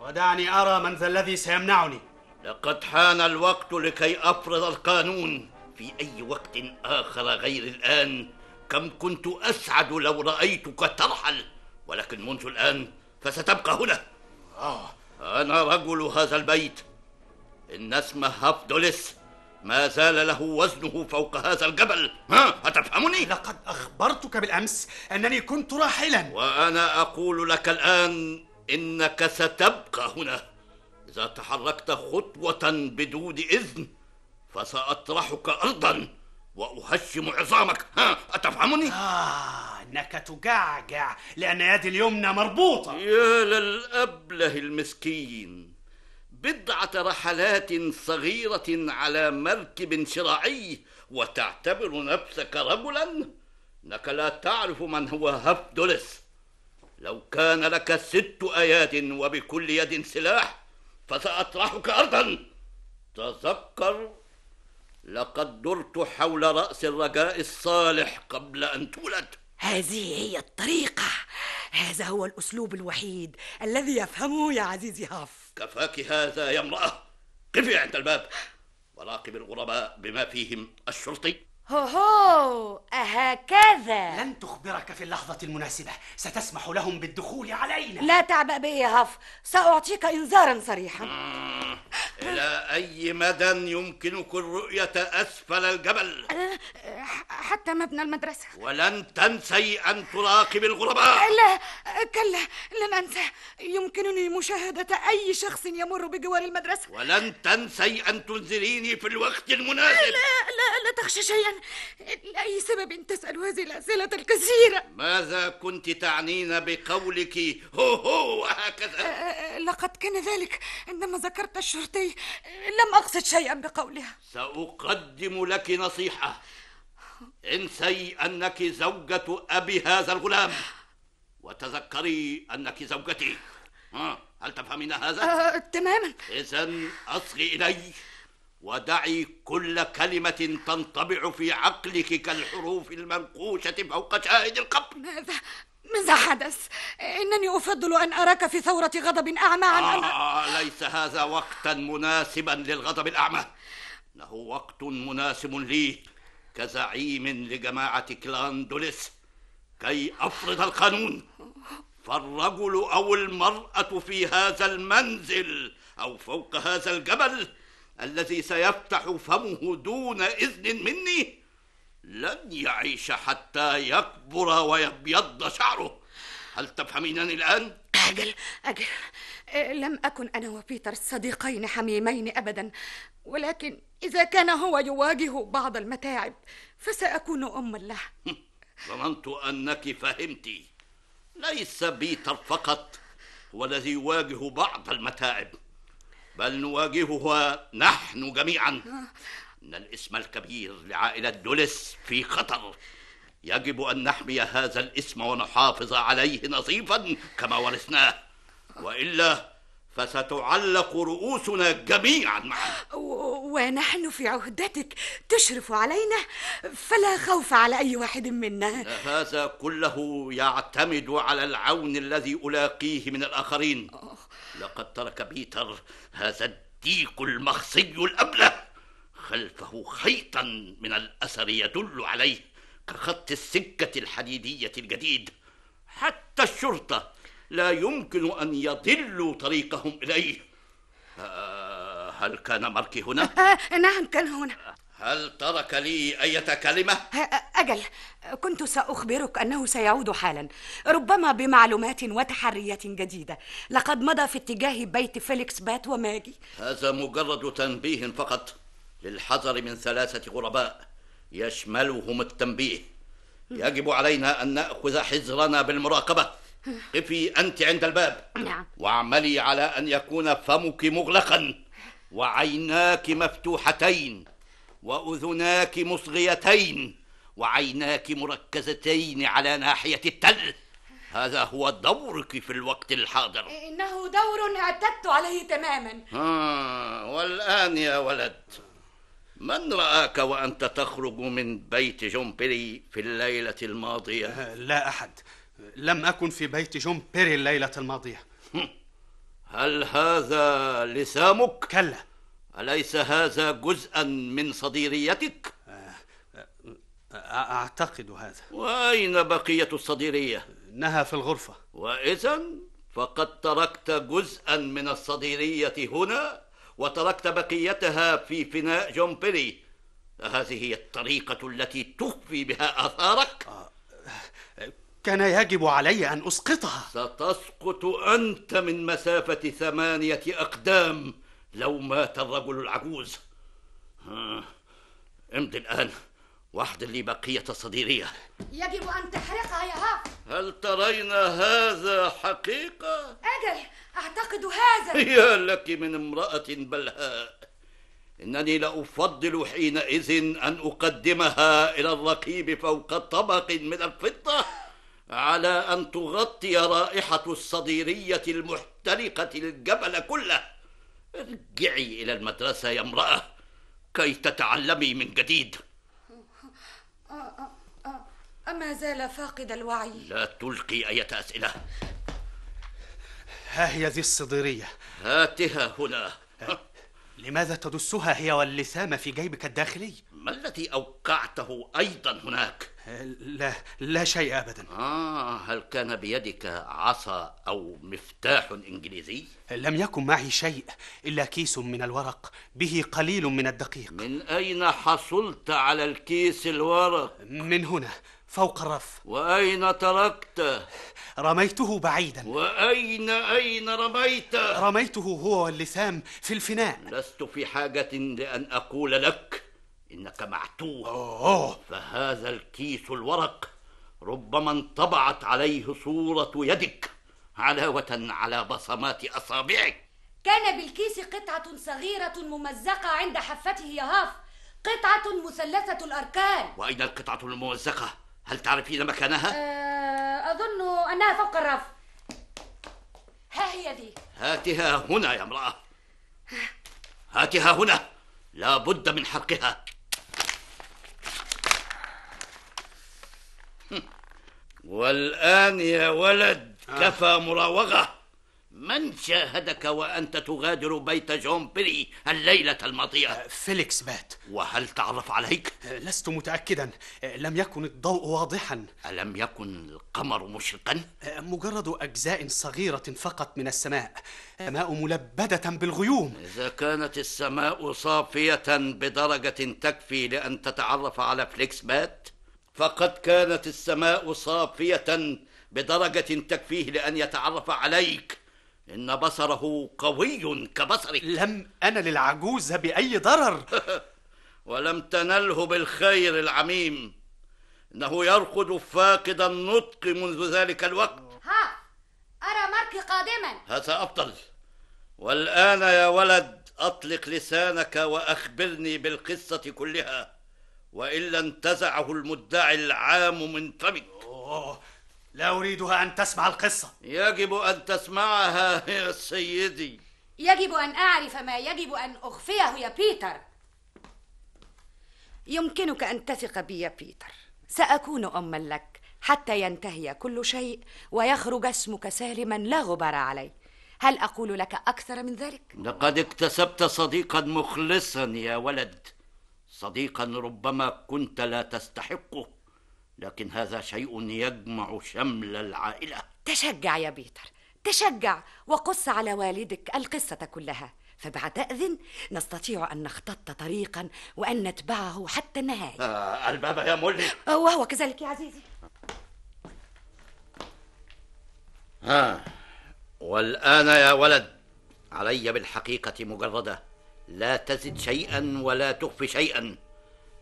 ودعني أرى من ذا الذي سيمنعني لقد حان الوقت لكي أفرض القانون في أي وقت آخر غير الآن كم كنت أسعد لو رأيتك ترحل ولكن منذ الآن فستبقى هنا آه. أنا رجل هذا البيت إن اسم هافدوليس ما زال له وزنه فوق هذا الجبل ها أتفهمني؟ لقد أخبرتك بالأمس أنني كنت راحلا وأنا أقول لك الآن إنك ستبقى هنا إذا تحركت خطوة بدون إذن فسأطرحك أرضا وأهشم عظامك ها أتفهمني؟ آه انك تجعجع لان يدي اليمنى مربوطه يا للابله المسكين بضعه رحلات صغيره على مركب شراعي وتعتبر نفسك رجلا انك لا تعرف من هو هبدلس لو كان لك ست ايات وبكل يد سلاح فساطرحك ارضا تذكر لقد درت حول راس الرجاء الصالح قبل ان تولد هذه هي الطريقة هذا هو الأسلوب الوحيد الذي يفهمه يا عزيزي هاف كفاك هذا يا امرأة قفي عند الباب وراقب الغرباء بما فيهم الشرطي هوهو أهكذا لن تخبرك في اللحظة المناسبة ستسمح لهم بالدخول علينا لا تعبأ بي يا هف سأعطيك إنذارا صريحا إلى أي مدى يمكنك الرؤية أسفل الجبل؟ أه، حتى مبنى المدرسة ولن تنسي أن تراقب الغرباء لا كلا لن أنسى يمكنني مشاهدة أي شخص يمر بجوار المدرسة ولن تنسي أن تنذريني في الوقت المناسب لا لا لا تخشى شيئا لأي سبب تسأل هذه الأسئلة الكثيرة ماذا كنت تعنين بقولك هو هو وهكذا أه،, أه،, أه لقد كان ذلك عندما ذكرت الشرطي لم أقصد شيئا بقولها سأقدم لك نصيحة انسي أنك زوجة أبي هذا الغلام وتذكري أنك زوجتي هل تفهمين هذا؟ آه، تماما إذا أصغي إلي ودعي كل كلمة تنطبع في عقلك كالحروف المنقوشة فوق شاهد القبر ماذا ماذا حدث؟ إنني أفضل أن أراك في ثورة غضب أعمى عن آه أن آه ليس هذا وقتا مناسبا للغضب الأعمى إنه وقت مناسب لي كزعيم لجماعة كلان دوليس كي أفرض القانون فالرجل أو المرأة في هذا المنزل أو فوق هذا الجبل الذي سيفتح فمه دون إذن مني لن يعيش حتى يكبر ويبيض شعره هل تفهمينني الآن؟ أجل أجل لم أكن أنا وبيتر صديقين حميمين أبدا ولكن إذا كان هو يواجه بعض المتاعب فسأكون أما له ظننت أنك فهمتي ليس بيتر فقط هو الذي يواجه بعض المتاعب بل نواجهها نحن جميعا إن الاسم الكبير لعائلة دولس في خطر يجب أن نحمي هذا الاسم ونحافظ عليه نظيفا كما ورثناه وإلا فستعلق رؤوسنا جميعا معا ونحن في عهدتك تشرف علينا فلا خوف على أي واحد منا هذا كله يعتمد على العون الذي ألاقيه من الآخرين أوه. لقد ترك بيتر هذا الديك المخصي الأبله خلفه خيطا من الأثر يدل عليه كخط السكة الحديدية الجديد حتى الشرطة لا يمكن أن يضلوا طريقهم إليه آه، هل كان ماركي هنا؟ آه، آه، نعم كان هنا هل ترك لي أية كلمة؟ أجل كنت سأخبرك أنه سيعود حالا ربما بمعلومات وتحريات جديدة لقد مضى في اتجاه بيت فيليكس بات وماجي هذا مجرد تنبيه فقط للحذر من ثلاثة غرباء يشملهم التنبيه يجب علينا أن نأخذ حذرنا بالمراقبة قفي أنت عند الباب نعم واعملي على أن يكون فمك مغلقا وعيناك مفتوحتين وأذناك مصغيتين وعيناك مركزتين على ناحية التل هذا هو دورك في الوقت الحاضر إنه دور اعتدت عليه تماما آه والآن يا ولد من رآك وأنت تخرج من بيت بيري في الليلة الماضية؟ أه، لا أحد لم أكن في بيت بيري الليلة الماضية هل هذا لسامك؟ كلا أليس هذا جزءا من صديريتك؟ أعتقد هذا وأين بقية الصديرية؟ إنها في الغرفة وإذا فقد تركت جزءا من الصديرية هنا وتركت بقيتها في فناء جومبري هذه هي الطريقة التي تخفي بها آثارك؟ آه، كان يجب علي أن أسقطها ستسقط أنت من مسافة ثمانية أقدام لو مات الرجل العجوز آه، امضي الآن واحد لي بقية صديرية يجب أن تحرقها يا هاف هل ترين هذا حقيقة؟ أجل أعتقد هذا يا لك من امرأة بلهاء إنني لأفضل حينئذ أن أقدمها إلى الرقيب فوق طبق من الفضة على أن تغطي رائحة الصديرية المحترقة الجبل كله ارجعي إلى المدرسة يا امرأة كي تتعلمي من جديد أما زال فاقد الوعي لا تلقي أية أسئلة ها هي ذي الصدرية هاتها هنا ها. لماذا تدسها هي واللثام في جيبك الداخلي؟ ما الذي أوقعته أيضا هناك؟ لا لا شيء أبدا آه هل كان بيدك عصا أو مفتاح إنجليزي؟ لم يكن معي شيء إلا كيس من الورق به قليل من الدقيق من أين حصلت على الكيس الورق؟ من هنا فوق الرف وأين تركته؟ رميته بعيدا وأين أين رميته؟ رميته هو واللثام في الفناء لست في حاجة لأن أقول لك إنك معتوه أوه. فهذا الكيس الورق ربما انطبعت عليه صورة يدك علاوة على بصمات أصابعك كان بالكيس قطعة صغيرة ممزقة عند حفته يا هاف قطعة مثلثة الأركان وأين القطعة الممزقة؟ هل تعرفين مكانها؟ أه، أظن أنها فوق الرف ها هي ذي هاتها هنا يا امرأة هاتها هنا لا بد من حرقها والآن يا ولد آه. كفى مراوغة من شاهدك وأنت تغادر بيت جون بيري الليلة الماضية؟ أه، فيليكس مات وهل تعرف عليك؟ أه، لست متأكدا أه، لم يكن الضوء واضحا ألم يكن القمر مشرقا؟ مجرد أجزاء صغيرة فقط من السماء سماء ملبدة بالغيوم إذا كانت السماء صافية بدرجة تكفي لأن تتعرف على فليكس بات فقد كانت السماء صافية بدرجة تكفيه لأن يتعرف عليك إن بصره قوي كبصرك لم أنا للعجوز بأي ضرر ولم تنله بالخير العميم إنه يرقد فاقد النطق منذ ذلك الوقت ها أرى مارك قادما هذا أفضل والآن يا ولد أطلق لسانك وأخبرني بالقصة كلها وإلا انتزعه المدعي العام من فمك أوه لا أريدها أن تسمع القصة يجب أن تسمعها يا سيدي يجب أن أعرف ما يجب أن أخفيه يا بيتر يمكنك أن تثق بي يا بيتر سأكون أما لك حتى ينتهي كل شيء ويخرج اسمك سالما لا غبار عليه هل أقول لك أكثر من ذلك؟ لقد اكتسبت صديقا مخلصا يا ولد صديقا ربما كنت لا تستحقه لكن هذا شيء يجمع شمل العائلة تشجع يا بيتر تشجع وقص على والدك القصة كلها فبعد أذن نستطيع أن نختط طريقا وأن نتبعه حتى النهاية آه الباب يا مولي آه، وهو كذلك يا عزيزي ها آه، والآن يا ولد علي بالحقيقة مجردة لا تزد شيئا ولا تخفي شيئا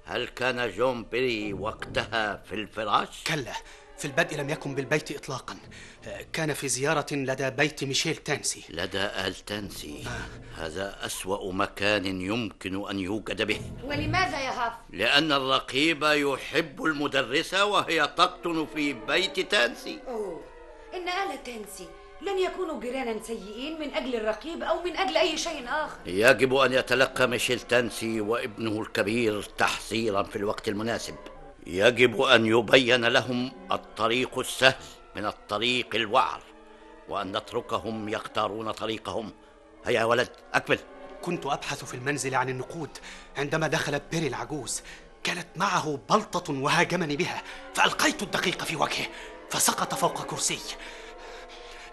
هل كان جون بيري وقتها في الفراش؟ كلا في البدء لم يكن بالبيت إطلاقا آه، كان في زيارة لدى بيت ميشيل تانسي لدى آل تانسي آه. هذا أسوأ مكان يمكن أن يوجد به ولماذا يا هاف؟ لأن الرقيب يحب المدرسة وهي تقطن في بيت تانسي أوه إن آل تانسي لن يكونوا جيرانا سيئين من أجل الرقيب أو من أجل أي شيء آخر يجب أن يتلقى ميشيل تانسي وابنه الكبير تحصيرا في الوقت المناسب يجب أن يبين لهم الطريق السهل من الطريق الوعر وأن نتركهم يختارون طريقهم هيا يا ولد أكمل كنت أبحث في المنزل عن النقود عندما دخلت بيري العجوز كانت معه بلطة وهاجمني بها فألقيت الدقيقة في وجهه فسقط فوق كرسي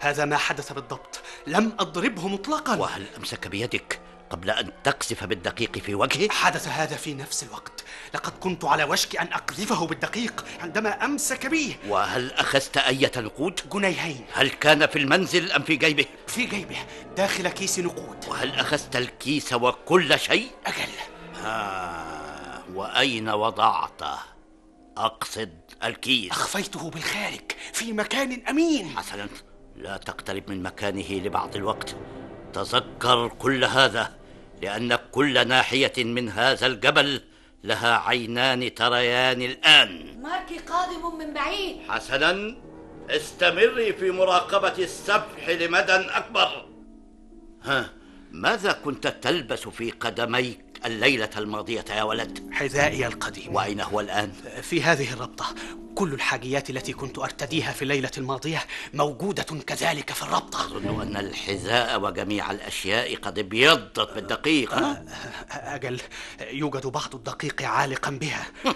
هذا ما حدث بالضبط لم أضربه مطلقا وهل أمسك بيدك قبل أن تقذف بالدقيق في وجهه؟ حدث هذا في نفس الوقت لقد كنت على وشك أن أقذفه بالدقيق عندما أمسك به وهل أخذت أية نقود؟ جنيهين هل كان في المنزل أم في جيبه؟ في جيبه داخل كيس نقود وهل أخذت الكيس وكل شيء؟ أجل ها وأين وضعته؟ أقصد الكيس أخفيته بالخارج في مكان أمين حسنا لا تقترب من مكانه لبعض الوقت تذكر كل هذا لان كل ناحيه من هذا الجبل لها عينان تريان الان ماركي قادم من بعيد حسنا استمري في مراقبه السبح لمدى اكبر ها ماذا كنت تلبس في قدميك الليلة الماضية يا ولد حذائي القديم وأين هو الآن؟ في هذه الربطة كل الحاجيات التي كنت أرتديها في الليلة الماضية موجودة كذلك في الربطة أظن أن الحذاء وجميع الأشياء قد ابيضت بالدقيق أه أجل يوجد بعض الدقيق عالقا بها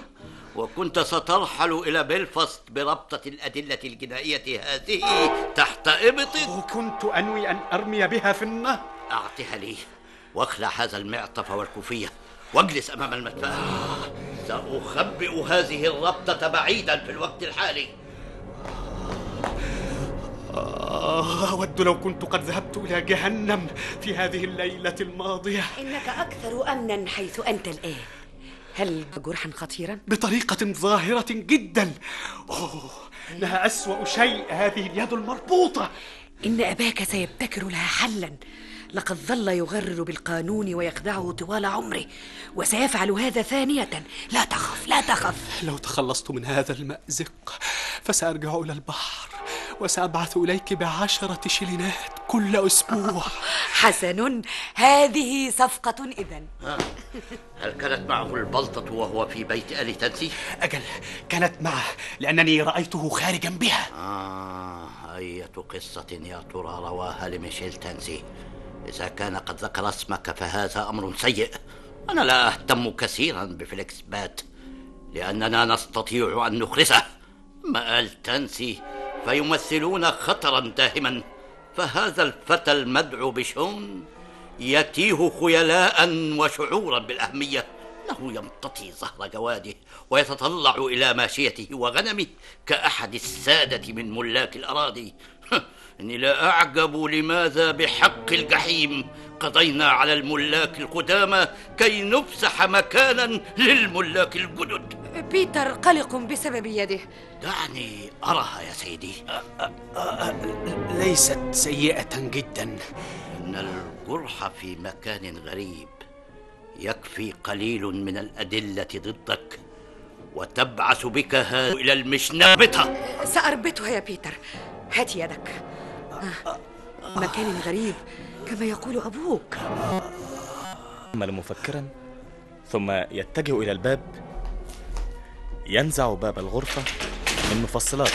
وكنت سترحل إلى بلفاست بربطة الأدلة الجنائية هذه تحت إبطك وكنت أنوي أن أرمي بها في النهر أعطها لي واخلع هذا المعطف والكوفية واجلس أمام المدفأة سأخبئ هذه الربطة بعيدا في الوقت الحالي آه أود لو كنت قد ذهبت إلى جهنم في هذه الليلة الماضية إنك أكثر أمنا حيث أنت الآن هل جرحا خطيرا؟ بطريقة ظاهرة جدا أوه لها أسوأ شيء هذه اليد المربوطة إن أباك سيبتكر لها حلا لقد ظل يغرر بالقانون ويخدعه طوال عمره وسيفعل هذا ثانية لا تخف لا تخف لو تخلصت من هذا المأزق فسأرجع إلى البحر وسأبعث إليك بعشرة شلينات كل أسبوع حسن هذه صفقة إذا آه. هل كانت معه البلطة وهو في بيت آل تنسي؟ أجل كانت معه لأنني رأيته خارجا بها آه أية قصة يا ترى رواها لميشيل تنسي إذا كان قد ذكر اسمك فهذا أمر سيء أنا لا أهتم كثيرا بفليكس بات لأننا نستطيع أن نخرسه ما تانسي فيمثلون خطرا داهما فهذا الفتى المدعو بشون يتيه خيلاء وشعورا بالأهمية إنه يمتطي ظهر جواده ويتطلع إلى ماشيته وغنمه كأحد السادة من ملاك الأراضي أني يعني لا أعجب لماذا بحق الجحيم قضينا على الملاك القدامى كي نفسح مكانا للملاك الجدد بيتر قلق بسبب يده دعني أراها يا سيدي ليست سيئة جدا إن الجرح في مكان غريب يكفي قليل من الأدلة ضدك وتبعث بك هذا إلى المشنابطة سأربطها يا بيتر هات يدك آه. مكان غريب كما يقول أبوك يأمل مفكرا ثم يتجه إلى الباب ينزع باب الغرفة من مفصلاته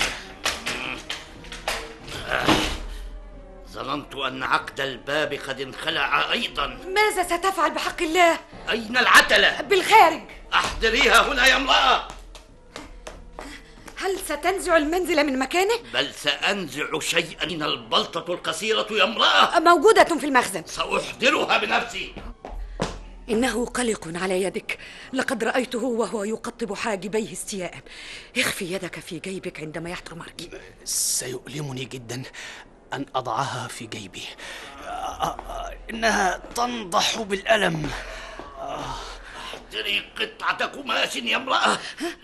ظننت أن عقد الباب قد انخلع أيضا ماذا ستفعل بحق الله؟ أين العتلة؟ بالخارج أحضريها هنا يا امرأة هل ستنزع المنزل من مكانه؟ بل سأنزع شيئا من البلطة القصيرة يا امرأة موجودة في المخزن سأحضرها بنفسي إنه قلق على يدك لقد رأيته وهو يقطب حاجبيه استياء اخفي يدك في جيبك عندما ماركي سيؤلمني جدا أن أضعها في جيبي آه، آه، إنها تنضح بالألم آه. اشتري قطعة قماش يا امرأة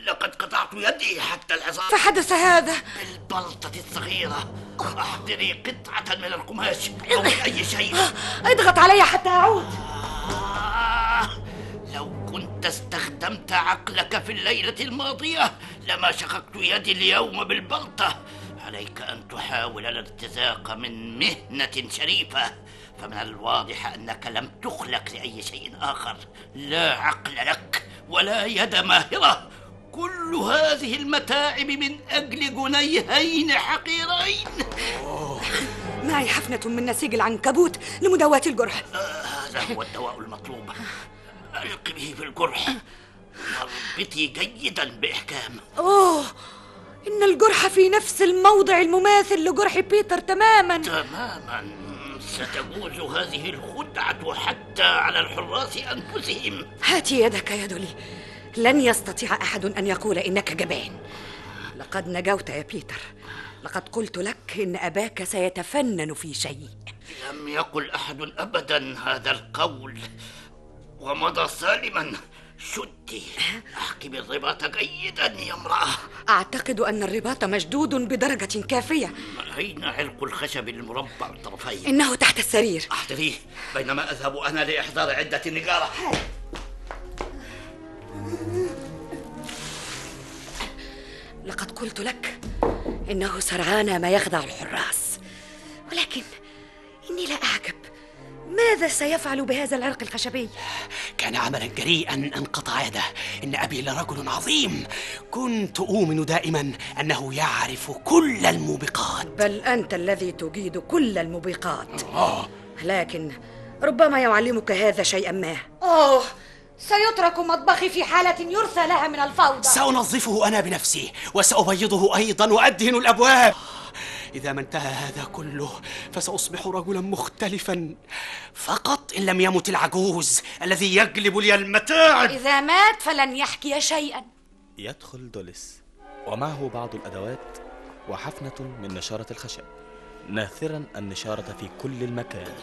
لقد قطعت يدي حتى العظام فحدث هذا بالبلطة الصغيرة احضري قطعة من القماش أو أي شيء اضغط علي حتى أعود آه لو كنت استخدمت عقلك في الليلة الماضية لما شققت يدي اليوم بالبلطة عليك أن تحاول الارتزاق من مهنة شريفة فمن الواضح أنك لم تخلق لأي شيء آخر لا عقل لك ولا يد ماهرة كل هذه المتاعب من أجل جنيهين حقيرين معي حفنة من نسيج العنكبوت لمداواة الجرح آه، هذا هو الدواء المطلوب ألق به في الجرح واربطي جيدا بإحكام أوه إن الجرح في نفس الموضع المماثل لجرح بيتر تماما تماما ستجوز هذه الخدعة حتى على الحراس أنفسهم هات يدك يا دولي لن يستطيع أحد أن يقول إنك جبان لقد نجوت يا بيتر لقد قلت لك إن أباك سيتفنن في شيء لم يقل أحد أبدا هذا القول ومضى سالما شدي احكم الرباط جيدا يا امرأة أعتقد أن الرباط مشدود بدرجة كافية أين عرق الخشب المربع الطرفين؟ إنه تحت السرير أحضريه بينما أذهب أنا لإحضار عدة نجارة لقد قلت لك إنه سرعان ما يخدع الحراس ولكن إني لا أعجب ماذا سيفعل بهذا العرق الخشبي؟ كان عملا جريئا أن قطع يده إن أبي لرجل عظيم كنت أؤمن دائما أنه يعرف كل الموبقات بل أنت الذي تجيد كل الموبقات آه. لكن ربما يعلمك هذا شيئا ما أوه سيترك مطبخي في حالة يرثى لها من الفوضى سأنظفه أنا بنفسي وسأبيضه أيضا وأدهن الأبواب إذا ما انتهى هذا كله فسأصبح رجلا مختلفا فقط إن لم يمت العجوز الذي يجلب لي المتاعب إذا مات فلن يحكي شيئا يدخل دوليس ومعه بعض الأدوات وحفنة من نشارة الخشب ناثرا النشارة في كل المكان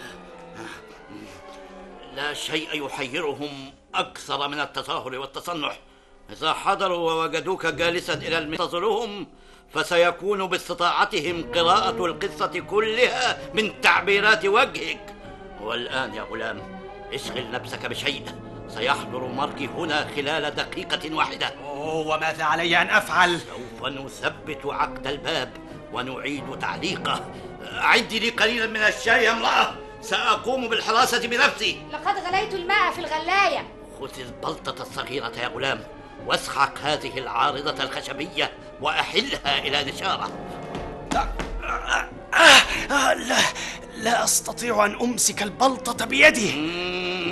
لا شيء يحيرهم أكثر من التساهل والتصنع إذا حضروا ووجدوك جالسا إلى المنتظرهم فسيكون باستطاعتهم قراءة القصة كلها من تعبيرات وجهك والآن يا غلام اشغل نفسك بشيء سيحضر ماركي هنا خلال دقيقة واحدة وماذا علي أن أفعل؟ سوف نثبت عقد الباب ونعيد تعليقه أعدي لي قليلا من الشاي يا امرأة سأقوم بالحراسة بنفسي لقد غليت الماء في الغلاية خذ البلطة الصغيرة يا غلام واسحق هذه العارضة الخشبية وأحلها إلى نشارة لا لا أستطيع أن أمسك البلطة بيدي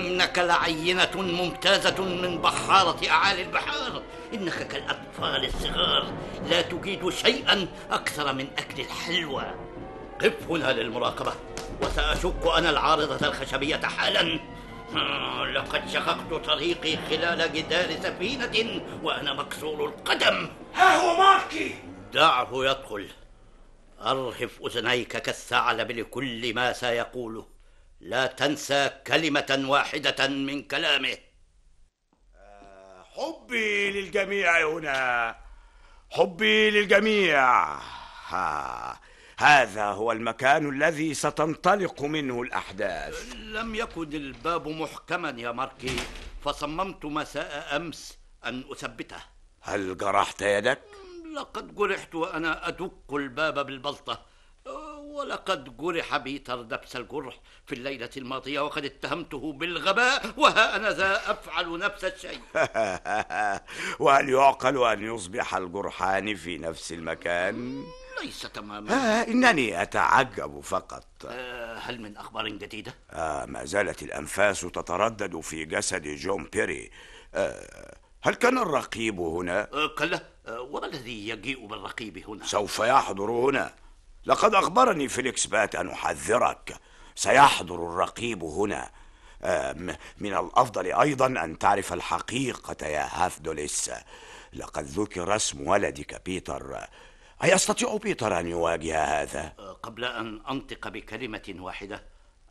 إنك لعينة ممتازة من بحارة أعالي البحار إنك كالأطفال الصغار لا تجيد شيئا أكثر من أكل الحلوى قف هنا للمراقبة وسأشك أنا العارضة الخشبية حالا آه، لقد شققت طريقي خلال جدار سفينة وأنا مكسور القدم ها هو ماركي دعه يدخل أرهف أذنيك كالثعلب لكل ما سيقوله لا تنسى كلمة واحدة من كلامه آه، حبي للجميع هنا حبي للجميع ها هذا هو المكان الذي ستنطلق منه الأحداث لم يكن الباب محكما يا ماركي فصممت مساء أمس أن أثبته هل جرحت يدك؟ لقد جرحت وأنا أدق الباب بالبلطة ولقد جرح بيتر نفس الجرح في الليلة الماضية وقد اتهمته بالغباء وها أنا ذا أفعل نفس الشيء وهل يعقل أن يصبح الجرحان في نفس المكان؟ ليس تماما آه إنني أتعجب فقط آه هل من أخبار جديدة؟ آه ما زالت الأنفاس تتردد في جسد جون بيري آه هل كان الرقيب هنا؟ آه كلا آه وما الذي يجيء بالرقيب هنا؟ سوف يحضر هنا لقد أخبرني فيليكس بات أن أحذرك سيحضر الرقيب هنا آه، من الأفضل أيضا أن تعرف الحقيقة يا هافدوليس لقد ذكر اسم ولدك بيتر أيستطيع بيتر أن يواجه هذا؟ أه، قبل أن أنطق بكلمة واحدة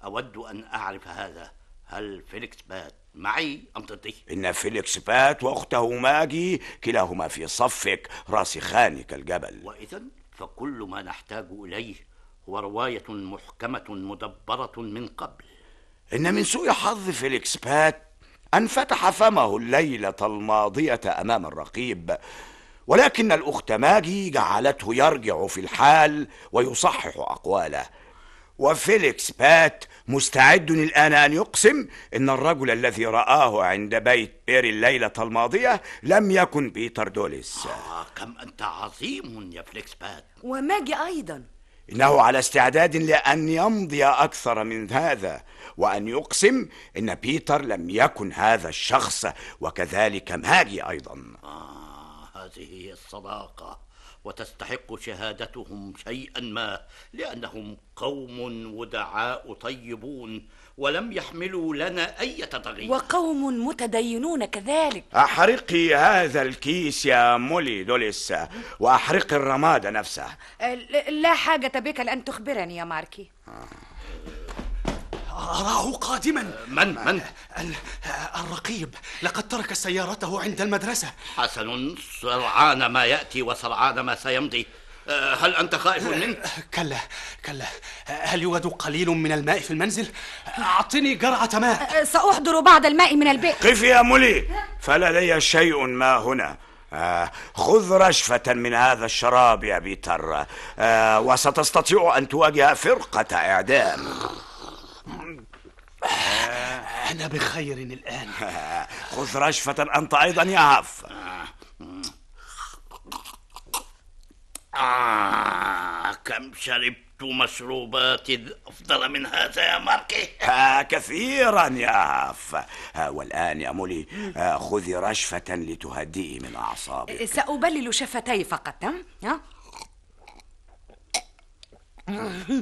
أود أن أعرف هذا هل فيليكس بات معي أم ضدي؟ إن فيليكس بات وأخته ماجي كلاهما في صفك راسخان كالجبل وإذا فكل ما نحتاج إليه هو رواية محكمة مدبرة من قبل إن من سوء حظ فيليكس بات أن فتح فمه الليلة الماضية أمام الرقيب ولكن الأخت ماجي جعلته يرجع في الحال ويصحح أقواله وفيليكس بات مستعد الآن أن يقسم إن الرجل الذي رآه عند بيت بيري الليلة الماضية لم يكن بيتر دوليس آه كم أنت عظيم يا فليكس بات وماجي أيضا إنه على استعداد لأن يمضي أكثر من هذا وأن يقسم إن بيتر لم يكن هذا الشخص وكذلك ماجي أيضا آه. هذه هي الصداقه وتستحق شهادتهم شيئا ما لانهم قوم ودعاء طيبون ولم يحملوا لنا اي تغيير وقوم متدينون كذلك احرقي هذا الكيس يا مولي دوليس واحرقي الرماد نفسه أه، لا حاجه بك لان تخبرني يا ماركي آه. أراه قادما من من؟ الرقيب لقد ترك سيارته عند المدرسة حسن سرعان ما يأتي وسرعان ما سيمضي أه، هل أنت خائف منه؟ أه، كلا كلا هل يوجد قليل من الماء في المنزل؟ أعطني جرعة ماء أه، سأحضر بعض الماء من البئر قفي يا مولي فلدي شيء ما هنا خذ رشفة من هذا الشراب يا بيتر وستستطيع أن تواجه فرقة إعدام آه، أنا بخير الآن خذ رشفة أنت أيضا يا هف آه كم شربت مشروبات أفضل من هذا يا ماركي آه كثيرا يا هف آه والآن يا مولي آه خذي رشفة لتهدئي من أعصابك إيه، سأبلل شفتي فقط ها آه.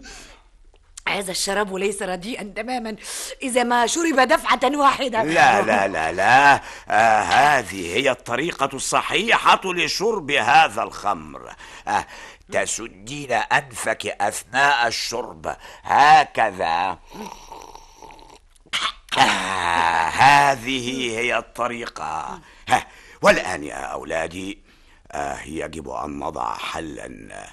هذا الشراب ليس رديئا تماما إذا ما شرب دفعة واحدة لا لا لا لا آه هذه هي الطريقة الصحيحة لشرب هذا الخمر آه تسدين أنفك أثناء الشرب هكذا آه هذه هي الطريقة والآن يا أولادي آه يجب أن نضع حلاً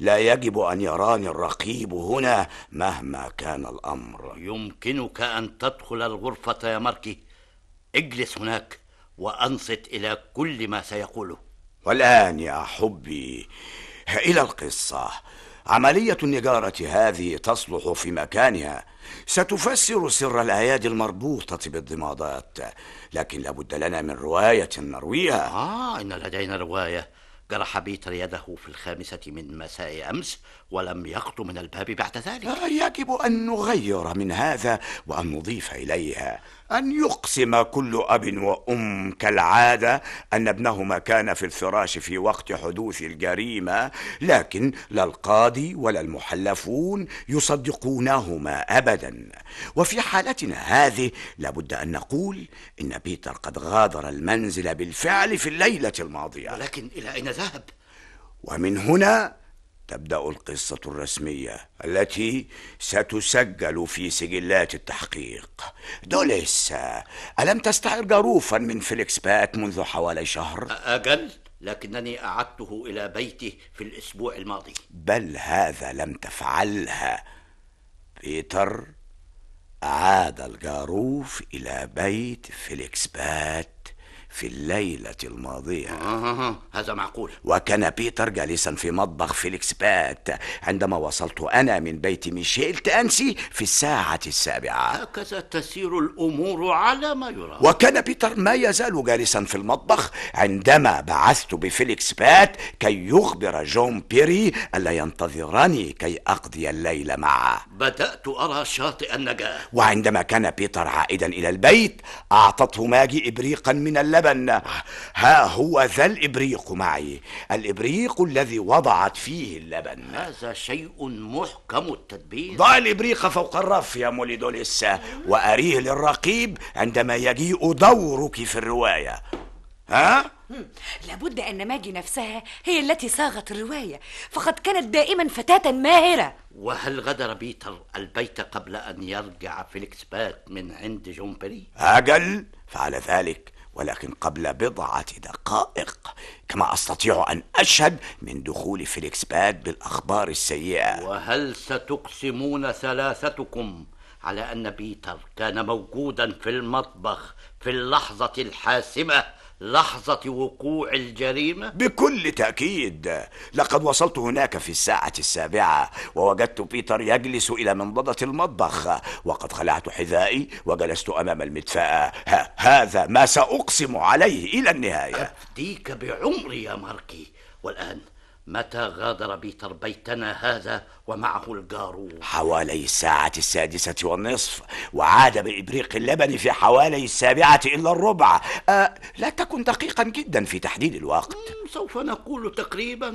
لا يجب أن يراني الرقيب هنا مهما كان الأمر يمكنك أن تدخل الغرفة يا ماركي اجلس هناك وأنصت إلى كل ما سيقوله والآن يا حبي إلى القصة عملية النجارة هذه تصلح في مكانها ستفسر سر الأيادي المربوطة بالضمادات لكن لابد لنا من رواية نرويها آه إن لدينا رواية جرح بيتر يده في الخامسة من مساء أمس ولم يخطو من الباب بعد ذلك يجب أن نغير من هذا وأن نضيف إليها أن يقسم كل أب وأم كالعادة أن ابنهما كان في الفراش في وقت حدوث الجريمة لكن لا القاضي ولا المحلفون يصدقونهما أبدا وفي حالتنا هذه لابد أن نقول إن بيتر قد غادر المنزل بالفعل في الليلة الماضية ولكن إلى أين ذهب؟ ومن هنا تبدأ القصة الرسمية التي ستسجل في سجلات التحقيق دوليس ألم تستعر جاروفا من فيليكس بات منذ حوالي شهر؟ أجل لكنني أعدته إلى بيته في الأسبوع الماضي بل هذا لم تفعلها بيتر أعاد الجاروف إلى بيت فيليكس بات في الليلة الماضية آه هذا معقول وكان بيتر جالسا في مطبخ فيليكس بات عندما وصلت أنا من بيت ميشيل تأنسي في الساعة السابعة هكذا تسير الأمور على ما يرام وكان بيتر ما يزال جالسا في المطبخ عندما بعثت بفيليكس بات كي يخبر جون بيري ألا ينتظرني كي أقضي الليل معه بدأت أرى شاطئ النجاة وعندما كان بيتر عائدا إلى البيت أعطته ماجي إبريقا من اللبن اللبن ها هو ذا الإبريق معي الإبريق الذي وضعت فيه اللبن هذا شيء محكم التدبير ضع الإبريق فوق الرف يا موليدوليس وأريه للرقيب عندما يجيء دورك في الرواية ها؟ لابد أن ماجي نفسها هي التي صاغت الرواية فقد كانت دائما فتاة ماهرة وهل غادر بيتر البيت قبل أن يرجع فيليكس بات من عند جون بيري؟ أجل فعل ذلك ولكن قبل بضعة دقائق كما أستطيع أن أشهد من دخول فيليكس باد بالأخبار السيئة وهل ستقسمون ثلاثتكم على أن بيتر كان موجودا في المطبخ في اللحظة الحاسمة لحظة وقوع الجريمة؟ بكل تأكيد لقد وصلت هناك في الساعة السابعة ووجدت بيتر يجلس إلى منضدة المطبخ وقد خلعت حذائي وجلست أمام المدفأة هذا ما سأقسم عليه إلى النهاية أفديك بعمري يا ماركي والآن متى غادر بيتر بيتنا هذا ومعه الجارون حوالي الساعة السادسة والنصف وعاد بإبريق اللبن في حوالي السابعة إلا الربع أه لا تكن دقيقا جدا في تحديد الوقت سوف نقول تقريبا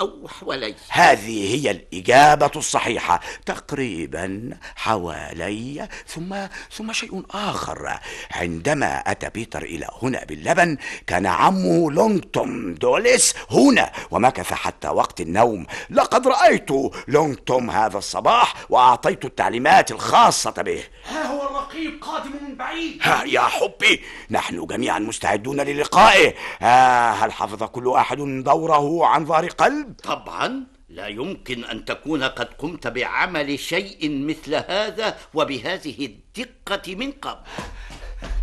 أو حوالي هذه هي الإجابة الصحيحة تقريبا حوالي ثم ثم شيء آخر عندما أتى بيتر إلى هنا باللبن كان عمه لونغتوم دوليس هنا ومكث حتى وقت النوم لقد رأيت لونغتوم هذا الصباح وأعطيت التعليمات الخاصة به ها هو الرقيب قادم من بعيد ها يا حبي نحن جميعا مستعدون للقائه ها آه، هل حفظ كل أحد دوره عن ظهر قلب الكلب طبعا لا يمكن ان تكون قد قمت بعمل شيء مثل هذا وبهذه الدقه من قبل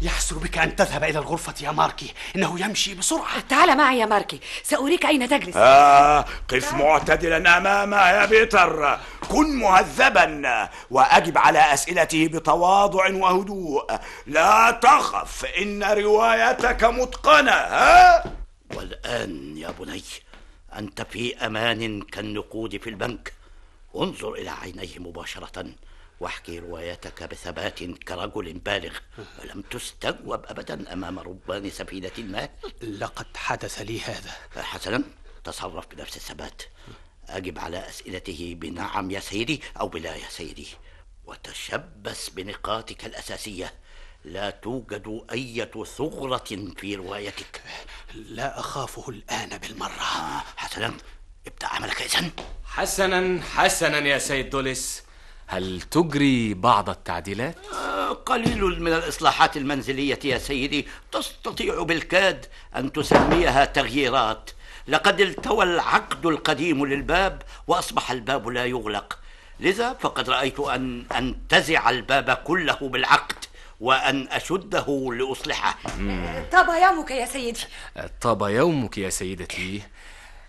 يحسر بك ان تذهب الى الغرفه يا ماركي انه يمشي بسرعه تعال معي يا ماركي ساريك اين تجلس آه قف معتدلا امامه يا بيتر كن مهذبا واجب على اسئلته بتواضع وهدوء لا تخف ان روايتك متقنه ها والان يا بني أنت في أمان كالنقود في البنك انظر إلى عينيه مباشرة واحكي روايتك بثبات كرجل بالغ ولم تستجوب أبدا أمام ربان سفينة ما لقد حدث لي هذا حسنا تصرف بنفس الثبات أجب على أسئلته بنعم يا سيدي أو بلا يا سيدي وتشبث بنقاطك الأساسية لا توجد أي ثغرة في روايتك لا أخافه الآن بالمرة آه، حسنا ابدأ عملك إذن حسنا حسنا يا سيد دوليس هل تجري بعض التعديلات؟ آه، قليل من الإصلاحات المنزلية يا سيدي تستطيع بالكاد أن تسميها تغييرات لقد التوى العقد القديم للباب وأصبح الباب لا يغلق لذا فقد رأيت أن أنتزع الباب كله بالعقد وأن أشده لأصلحه طاب يومك يا سيدي طاب يومك يا سيدتي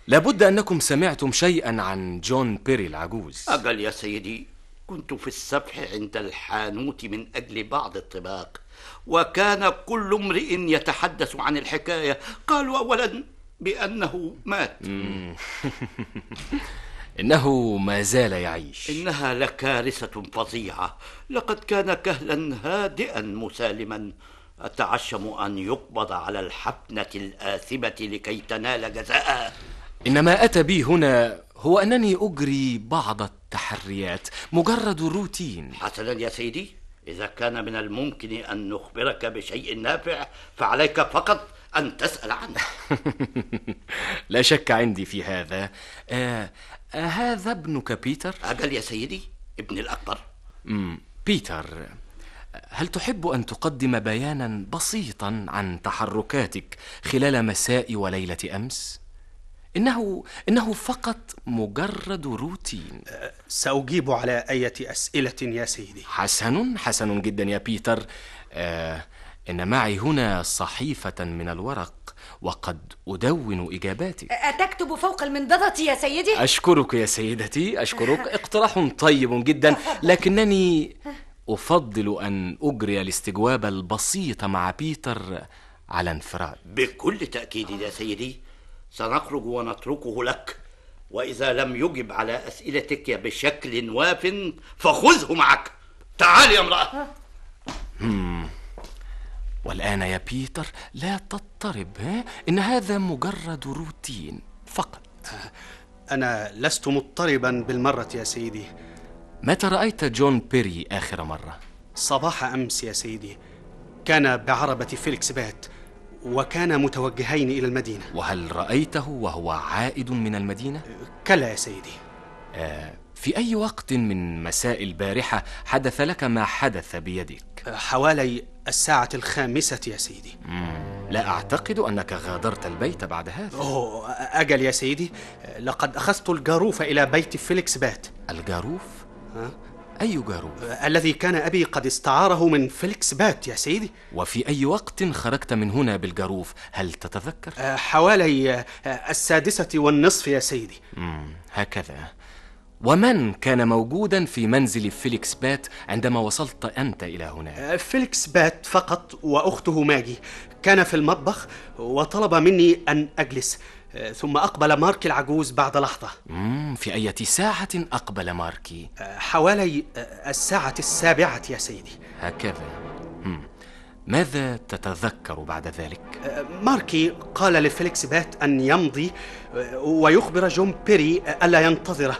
لابد أنكم سمعتم شيئا عن جون بيري العجوز أجل يا سيدي كنت في السفح عند الحانوت من أجل بعض الطباق وكان كل امرئ يتحدث عن الحكاية قالوا أولا بأنه مات إنه ما زال يعيش إنها لكارثة فظيعة لقد كان كهلا هادئا مسالما أتعشم أن يقبض على الحفنة الآثمة لكي تنال جزاءها إن ما أتى بي هنا هو أنني أجري بعض التحريات مجرد روتين حسنا يا سيدي إذا كان من الممكن أن نخبرك بشيء نافع فعليك فقط أن تسأل عنه لا شك عندي في هذا آه، أهذا ابنك بيتر؟ أجل يا سيدي ابني الأكبر مم. بيتر هل تحب أن تقدم بيانا بسيطا عن تحركاتك خلال مساء وليلة أمس؟ إنه إنه فقط مجرد روتين أه، سأجيب على أية أسئلة يا سيدي حسن حسن جدا يا بيتر آه إن معي هنا صحيفة من الورق وقد أدون إجاباتي أتكتب فوق المنضدة يا سيدي؟ أشكرك يا سيدتي أشكرك اقتراح طيب جدا لكنني أفضل أن أجري الاستجواب البسيط مع بيتر على انفراد بكل تأكيد يا سيدي سنخرج ونتركه لك وإذا لم يجب على أسئلتك بشكل واف فخذه معك تعالي يا امرأة والآن يا بيتر لا تضطرب ها؟ إن هذا مجرد روتين فقط أنا لست مضطربا بالمرة يا سيدي متى رأيت جون بيري آخر مرة؟ صباح أمس يا سيدي كان بعربة فيليكس بات وكان متوجهين إلى المدينة وهل رأيته وهو عائد من المدينة؟ كلا يا سيدي آه في أي وقت من مساء البارحة حدث لك ما حدث بيدك؟ حوالي الساعة الخامسة يا سيدي لا أعتقد أنك غادرت البيت بعد هذا أوه أجل يا سيدي لقد أخذت الجاروف إلى بيت فيليكس بات الجاروف؟ ها؟ أي جاروف؟ الذي كان أبي قد استعاره من فيليكس بات يا سيدي وفي أي وقت خرجت من هنا بالجاروف؟ هل تتذكر؟ أه، حوالي أه، السادسة والنصف يا سيدي مم. هكذا ومن كان موجودا في منزل فيليكس بات عندما وصلت أنت إلى هنا؟ أه، فيليكس بات فقط وأخته ماجي كان في المطبخ وطلب مني أن أجلس أه، ثم أقبل ماركي العجوز بعد لحظة في أي ساعة أقبل ماركي؟ أه، حوالي الساعة السابعة يا سيدي هكذا ماذا تتذكر بعد ذلك؟ ماركي قال لفيليكس بات أن يمضي ويخبر جون بيري ألا ينتظره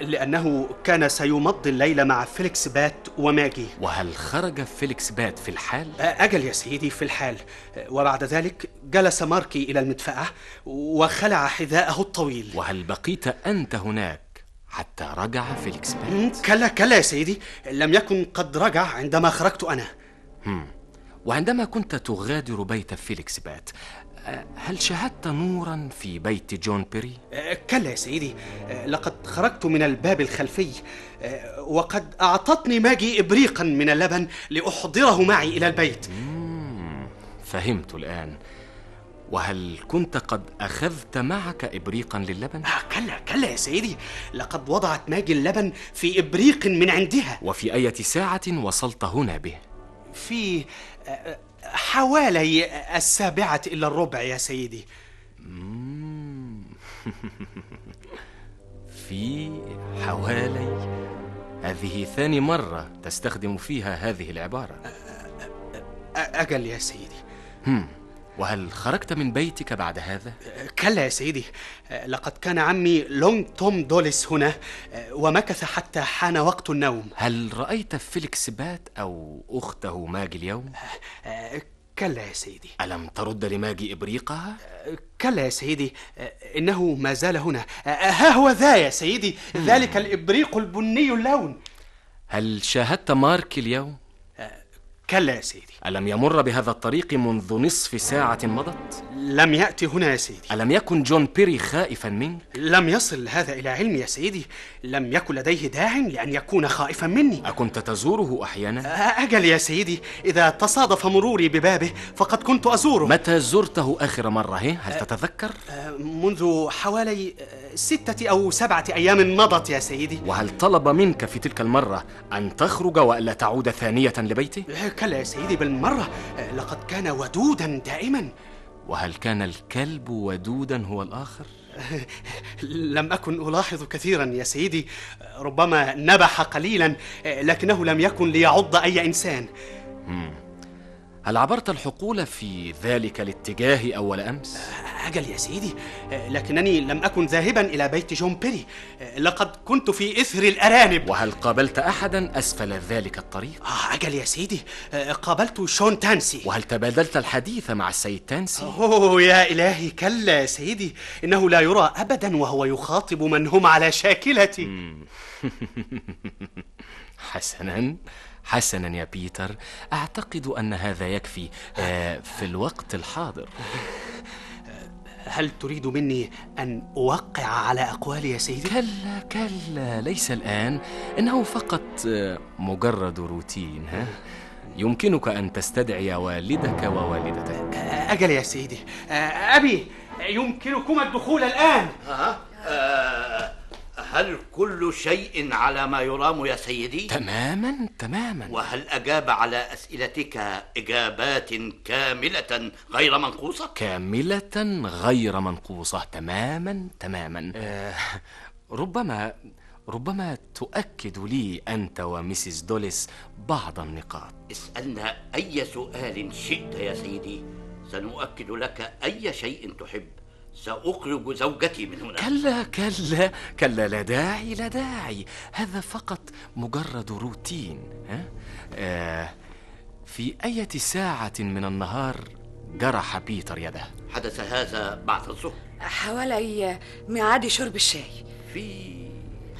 لأنه كان سيمضي الليل مع فيليكس بات وماجي وهل خرج فيليكس بات في الحال؟ أجل يا سيدي في الحال وبعد ذلك جلس ماركي إلى المدفأة وخلع حذاءه الطويل وهل بقيت أنت هناك حتى رجع فيليكس بات؟ كلا كلا يا سيدي لم يكن قد رجع عندما خرجت أنا وعندما كنت تغادر بيت فيليكس بات هل شاهدت نورا في بيت جون بيري؟ أه، كلا يا سيدي أه، لقد خرجت من الباب الخلفي أه، وقد أعطتني ماجي إبريقا من اللبن لأحضره معي إلى البيت فهمت الآن وهل كنت قد أخذت معك إبريقا للبن؟ آه كلا كلا يا سيدي لقد وضعت ماجي اللبن في إبريق من عندها وفي أية ساعة وصلت هنا به؟ في حوالي السابعة إلى الربع يا سيدي في حوالي هذه ثاني مرة تستخدم فيها هذه العبارة أجل يا سيدي وهل خرجت من بيتك بعد هذا؟ كلا يا سيدي لقد كان عمي لونج توم دوليس هنا ومكث حتى حان وقت النوم هل رأيت فيليكس بات أو أخته ماجي اليوم؟ كلا يا سيدي ألم ترد لماجي إبريقها؟ كلا يا سيدي إنه ما زال هنا ها هو ذا يا سيدي ذلك الإبريق البني اللون هل شاهدت مارك اليوم؟ كلا يا سيدي ألم يمر بهذا الطريق منذ نصف ساعة مضت؟ لم يأتي هنا يا سيدي ألم يكن جون بيري خائفا منك؟ لم يصل هذا إلى علمي يا سيدي لم يكن لديه داع لأن يكون خائفا مني أكنت تزوره أحيانا؟ أجل يا سيدي إذا تصادف مروري ببابه فقد كنت أزوره متى زرته آخر مرة هل تتذكر؟ منذ حوالي ستة أو سبعة أيام مضت يا سيدي وهل طلب منك في تلك المرة أن تخرج وألا تعود ثانية لبيته؟ إيه، كلا يا سيدي بالمرة إيه، لقد كان ودودا دائما وهل كان الكلب ودودا هو الآخر؟ إيه، لم أكن ألاحظ كثيرا يا سيدي ربما نبح قليلا لكنه لم يكن ليعض أي إنسان هل عبرت الحقول في ذلك الاتجاه أول أمس؟ أجل يا سيدي لكنني لم أكن ذاهبا إلى بيت جون بيري لقد كنت في إثر الأرانب وهل قابلت أحدا أسفل ذلك الطريق؟ آه أجل يا سيدي قابلت شون تانسي وهل تبادلت الحديث مع السيد تانسي؟ أوه يا إلهي كلا يا سيدي إنه لا يرى أبدا وهو يخاطب من هم على شاكلتي حسنا حسنا يا بيتر أعتقد أن هذا يكفي آه، في الوقت الحاضر آه، هل تريد مني أن أوقع على أقوالي يا سيدي؟ كلا كلا ليس الآن إنه فقط آه، مجرد روتين ها؟ يمكنك أن تستدعي والدك ووالدتك أجل يا سيدي أبي يمكنكما الدخول الآن أه. هل كل شيء على ما يرام يا سيدي؟ تماما تماما وهل أجاب على أسئلتك إجابات كاملة غير منقوصة؟ كاملة غير منقوصة تماما تماما آه ربما ربما تؤكد لي أنت وميسيس دوليس بعض النقاط اسألنا أي سؤال شئت يا سيدي سنؤكد لك أي شيء تحب سأخرج زوجتي من هنا كلا كلا كلا لا داعي لا داعي هذا فقط مجرد روتين ها؟ آه في أية ساعة من النهار جرح بيتر يده حدث هذا بعد الظهر حوالي ميعاد شرب الشاي في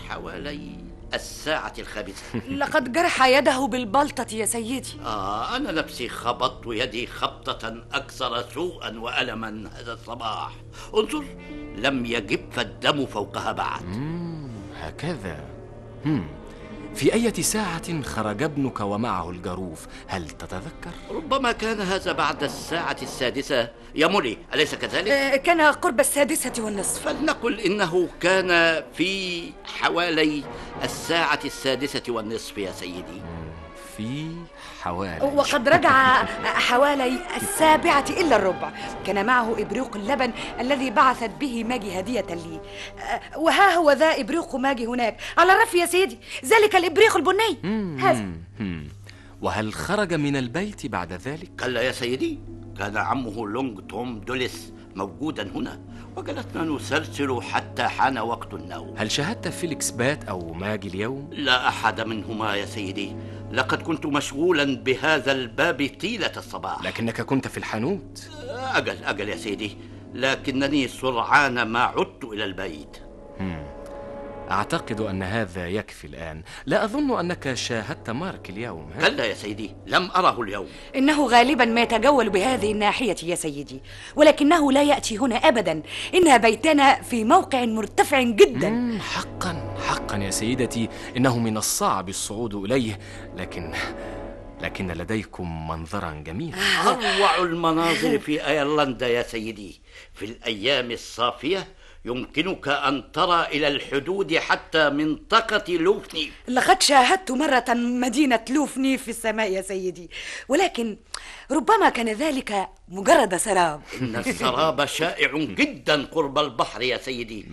حوالي الساعة الخامسة لقد جرح يده بالبلطة يا سيدي آه أنا نفسي خبطت يدي خبطة أكثر سوءا وألما هذا الصباح انظر لم يجف الدم فوقها بعد هكذا مم. في أية ساعة خرج ابنك ومعه الجروف هل تتذكر؟ ربما كان هذا بعد الساعة السادسة يا مولي أليس كذلك؟ آه كان قرب السادسة والنصف فلنقل إنه كان في حوالي الساعة السادسة والنصف يا سيدي في حوالي وقد رجع حوالي السابعة إلا الربع كان معه إبريق اللبن الذي بعثت به ماجي هدية لي أه، وها هو ذا إبريق ماجي هناك على الرف يا سيدي ذلك الإبريق البني هذا وهل خرج من البيت بعد ذلك؟ كلا يا سيدي كان عمه لونج توم دوليس موجودا هنا وجلسنا نسلسل حتى حان وقت النوم هل شاهدت فيليكس بات أو ماجي اليوم؟ لا أحد منهما يا سيدي لقد كنت مشغولا بهذا الباب طيلة الصباح لكنك كنت في الحانوت أجل أجل يا سيدي لكنني سرعان ما عدت إلى البيت أعتقد أن هذا يكفي الآن لا أظن أنك شاهدت مارك اليوم كلا يا سيدي لم أره اليوم إنه غالبا ما يتجول بهذه الناحية يا سيدي ولكنه لا يأتي هنا أبدا إن بيتنا في موقع مرتفع جدا حقا حقا يا سيدتي إنه من الصعب الصعود إليه لكن لكن لديكم منظرا جميلا أروع المناظر في أيرلندا يا سيدي في الأيام الصافية يمكنك أن ترى إلى الحدود حتى منطقة لوفني لقد شاهدت مرة مدينة لوفني في السماء يا سيدي ولكن ربما كان ذلك مجرد سراب إن السراب شائع جدا قرب البحر يا سيدي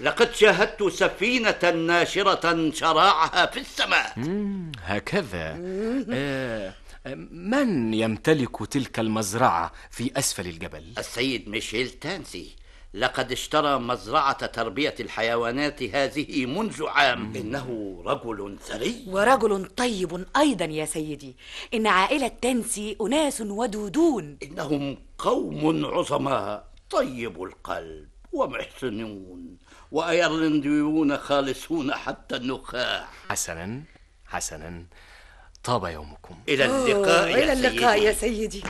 لقد شاهدت سفينة ناشرة شراعها في السماء هكذا آه، آه، من يمتلك تلك المزرعة في أسفل الجبل؟ السيد ميشيل تانسي لقد اشترى مزرعة تربية الحيوانات هذه منذ عام إنه رجل ثري ورجل طيب أيضا يا سيدي إن عائلة تنسي أناس ودودون إنهم قوم عظماء طيب القلب ومحسنون وأيرلنديون خالصون حتى النخاع حسنا حسنا طاب يومكم إلى اللقاء يا سيدي, إلى اللقاء يا سيدي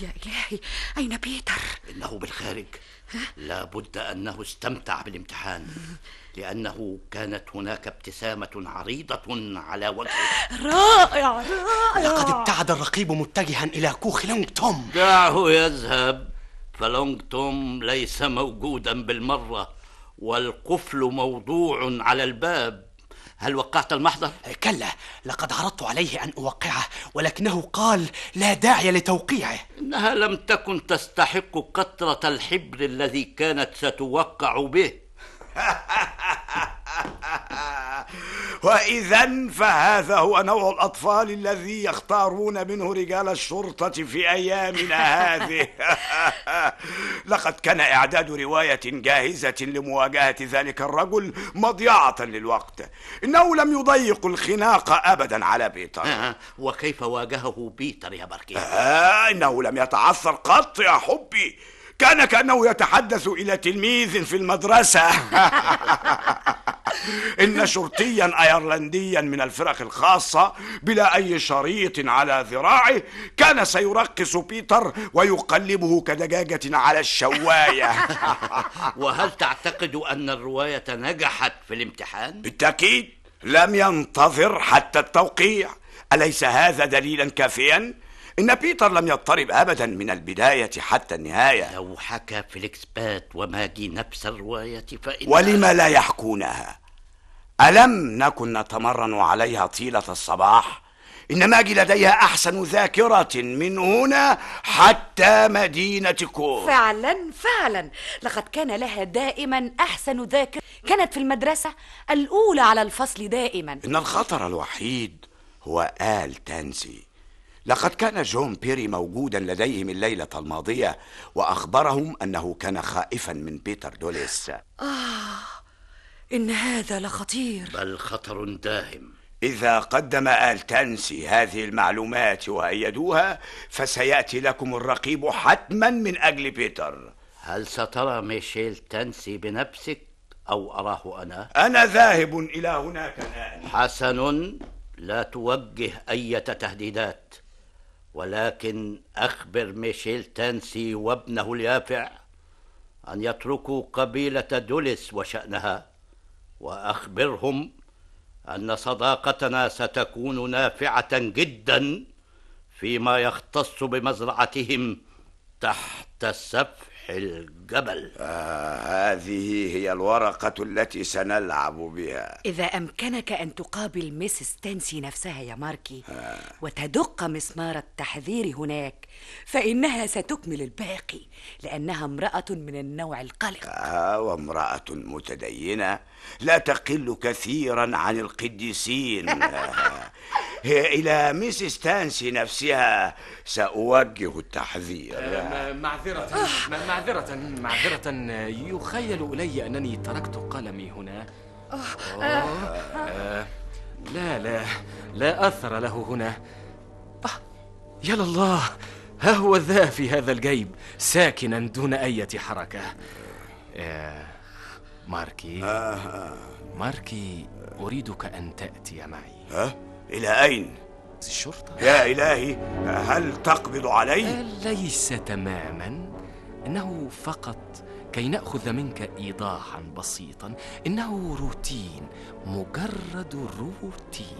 يا إلهي أين بيتر؟ إنه بالخارج لابد أنه استمتع بالامتحان لأنه كانت هناك ابتسامة عريضة على وجهه رائع رائع لقد ابتعد الرقيب متجها إلى كوخ لونج توم دعه يذهب فلونج توم ليس موجودا بالمرة والقفل موضوع على الباب هل وقعت المحضر؟ إيه، كلا لقد عرضت عليه أن أوقعه ولكنه قال لا داعي لتوقيعه إنها لم تكن تستحق قطرة الحبر الذي كانت ستوقع به وإذا فهذا هو نوع الأطفال الذي يختارون منه رجال الشرطة في أيامنا هذه لقد كان إعداد رواية جاهزة لمواجهة ذلك الرجل مضيعة للوقت إنه لم يضيق الخناق أبدا على بيتر آه, آه. وكيف واجهه بيتر يا باركي؟ آه إنه لم يتعثر قط يا حبي كان كأنه يتحدث إلى تلميذ في المدرسة إن شرطيا أيرلنديا من الفرق الخاصة بلا أي شريط على ذراعه كان سيرقص بيتر ويقلبه كدجاجة على الشواية وهل تعتقد أن الرواية نجحت في الامتحان؟ بالتأكيد لم ينتظر حتى التوقيع أليس هذا دليلا كافيا؟ إن بيتر لم يضطرب أبدا من البداية حتى النهاية لو حكى فليكس بات وماجي نفس الرواية فإن ولم لا يحكونها ألم نكن نتمرن عليها طيلة الصباح؟ إن ماجي لديها أحسن ذاكرة من هنا حتى مدينة كور فعلا فعلا لقد كان لها دائما أحسن ذاكرة كانت في المدرسة الأولى على الفصل دائما إن الخطر الوحيد هو آل تانسي لقد كان جون بيري موجودا لديهم الليلة الماضية وأخبرهم أنه كان خائفا من بيتر دوليس آه إن هذا لخطير بل خطر داهم إذا قدم آل تانسي هذه المعلومات وأيدوها فسيأتي لكم الرقيب حتما من أجل بيتر هل سترى ميشيل تانسي بنفسك أو أراه أنا؟ أنا ذاهب إلى هناك الآن حسن لا توجه أية تهديدات ولكن أخبر ميشيل تانسي وابنه اليافع أن يتركوا قبيلة دوليس وشأنها وأخبرهم أن صداقتنا ستكون نافعة جدا فيما يختص بمزرعتهم تحت السفح الجبل آه هذه هي الورقة التي سنلعب بها إذا أمكنك أن تقابل ميس ستانسي نفسها يا ماركي آه. وتدق مسمار التحذير هناك فإنها ستكمل الباقي لأنها امرأة من النوع القلق آه وامرأة متدينة لا تقل كثيرا عن القديسين إلى ميسيس تانسي نفسها سأوجه التحذير آه، معذرة آه. معذرة معذرة يخيل إلي أنني تركت قلمي هنا آه، لا لا لا أثر له هنا يا الله ها هو ذا في هذا الجيب ساكنا دون أي حركة ماركي آه آه. ماركي أريدك أن تأتي معي ها؟ إلى أين؟ الشرطة يا إلهي هل تقبض علي؟ آه، ليس تماما إنه فقط كي نأخذ منك إيضاحا بسيطا إنه روتين مجرد روتين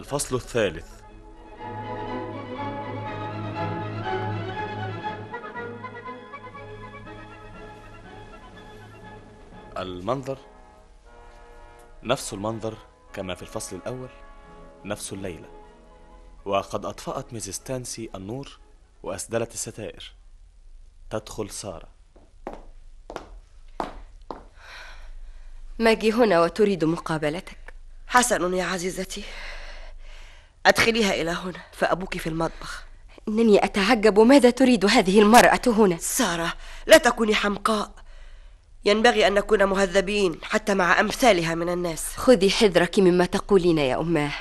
الفصل الثالث المنظر نفس المنظر كما في الفصل الأول نفس الليلة وقد أطفأت ميس النور وأسدلت الستائر تدخل سارة ماجي هنا وتريد مقابلتك حسن يا عزيزتي أدخليها إلى هنا فأبوك في المطبخ إنني أتعجب ماذا تريد هذه المرأة هنا سارة لا تكوني حمقاء ينبغي أن نكون مهذبين حتى مع أمثالها من الناس خذي حذرك مما تقولين يا أماه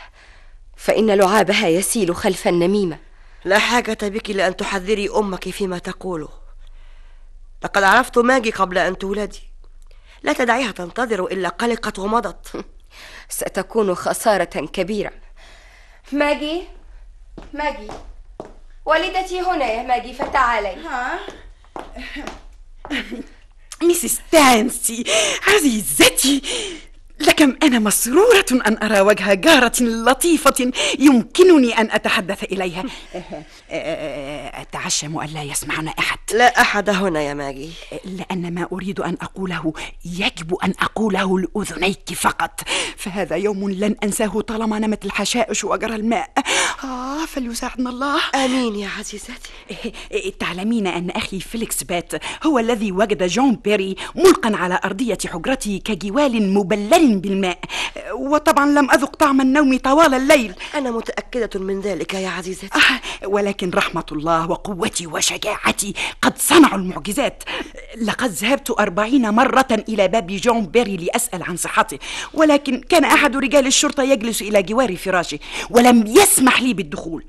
فإن لعابها يسيل خلف النميمة لا حاجة بك لأن تحذري أمك فيما تقوله لقد عرفت ماجي قبل أن تولدي لا تدعيها تنتظر إلا قلقت ومضت ستكون خسارة كبيرة ماجي ماجي والدتي هنا يا ماجي فتعالي ها ميسيس تانسي عزيزتي لكم أنا مسرورة أن أرى وجه جارة لطيفة يمكنني أن أتحدث إليها أه، أتعشم ألا يسمعنا أحد لا أحد هنا يا ماجي لأن ما أريد أن أقوله يجب أن أقوله لأذنيك فقط فهذا يوم لن أنساه طالما نمت الحشائش وجرى الماء آه فليساعدنا الله آمين يا عزيزتي أه، أه، تعلمين أن أخي فيليكس بات هو الذي وجد جون بيري ملقا على أرضية حجرته كجوال مبلل مليئين بالماء وطبعا لم أذق طعم النوم طوال الليل أنا متأكدة من ذلك يا عزيزتي آه ولكن رحمة الله وقوتي وشجاعتي قد صنعوا المعجزات لقد ذهبت أربعين مرة إلى باب جون بيري لأسأل عن صحته ولكن كان أحد رجال الشرطة يجلس إلى جوار فراشي ولم يسمح لي بالدخول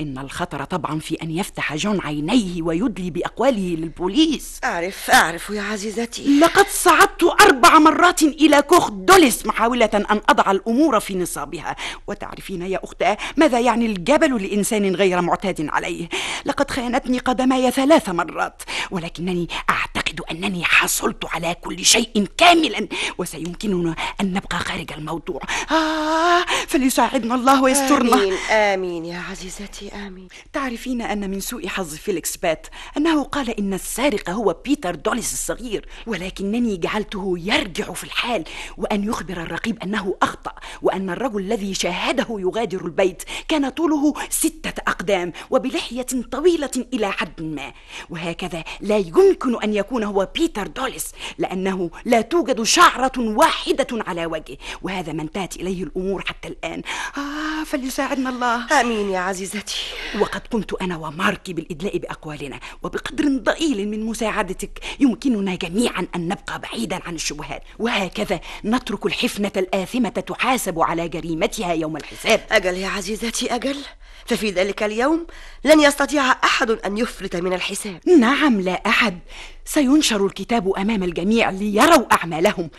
إن الخطر طبعا في أن يفتح جون عينيه ويدلي بأقواله للبوليس أعرف أعرف يا عزيزتي لقد صعدت أربع مرات إلى كوخ دوليس محاولة أن أضع الأمور في نصابها وتعرفين يا أختاه ماذا يعني الجبل لإنسان غير معتاد عليه لقد خانتني قدماي ثلاث مرات ولكنني أعتقد أشهد أنني حصلت على كل شيء كاملا وسيمكننا أن نبقى خارج الموضوع آه فليساعدنا الله ويسترنا آمين آمين يا عزيزتي آمين تعرفين أن من سوء حظ فيليكس بات أنه قال إن السارق هو بيتر دوليس الصغير ولكنني جعلته يرجع في الحال وأن يخبر الرقيب أنه أخطأ وأن الرجل الذي شاهده يغادر البيت كان طوله ستة أقدام وبلحية طويلة إلى حد ما وهكذا لا يمكن أن يكون هو بيتر دوليس لأنه لا توجد شعرة واحدة على وجهه وهذا ما انتهت إليه الأمور حتى الآن آه فليساعدنا الله آمين يا عزيزتي وقد قمت أنا وماركي بالإدلاء بأقوالنا وبقدر ضئيل من مساعدتك يمكننا جميعا أن نبقى بعيدا عن الشبهات وهكذا نترك الحفنة الآثمة تحاسب على جريمتها يوم الحساب أجل يا عزيزتي أجل ففي ذلك اليوم لن يستطيع احد ان يفلت من الحساب نعم لا احد سينشر الكتاب امام الجميع ليروا اعمالهم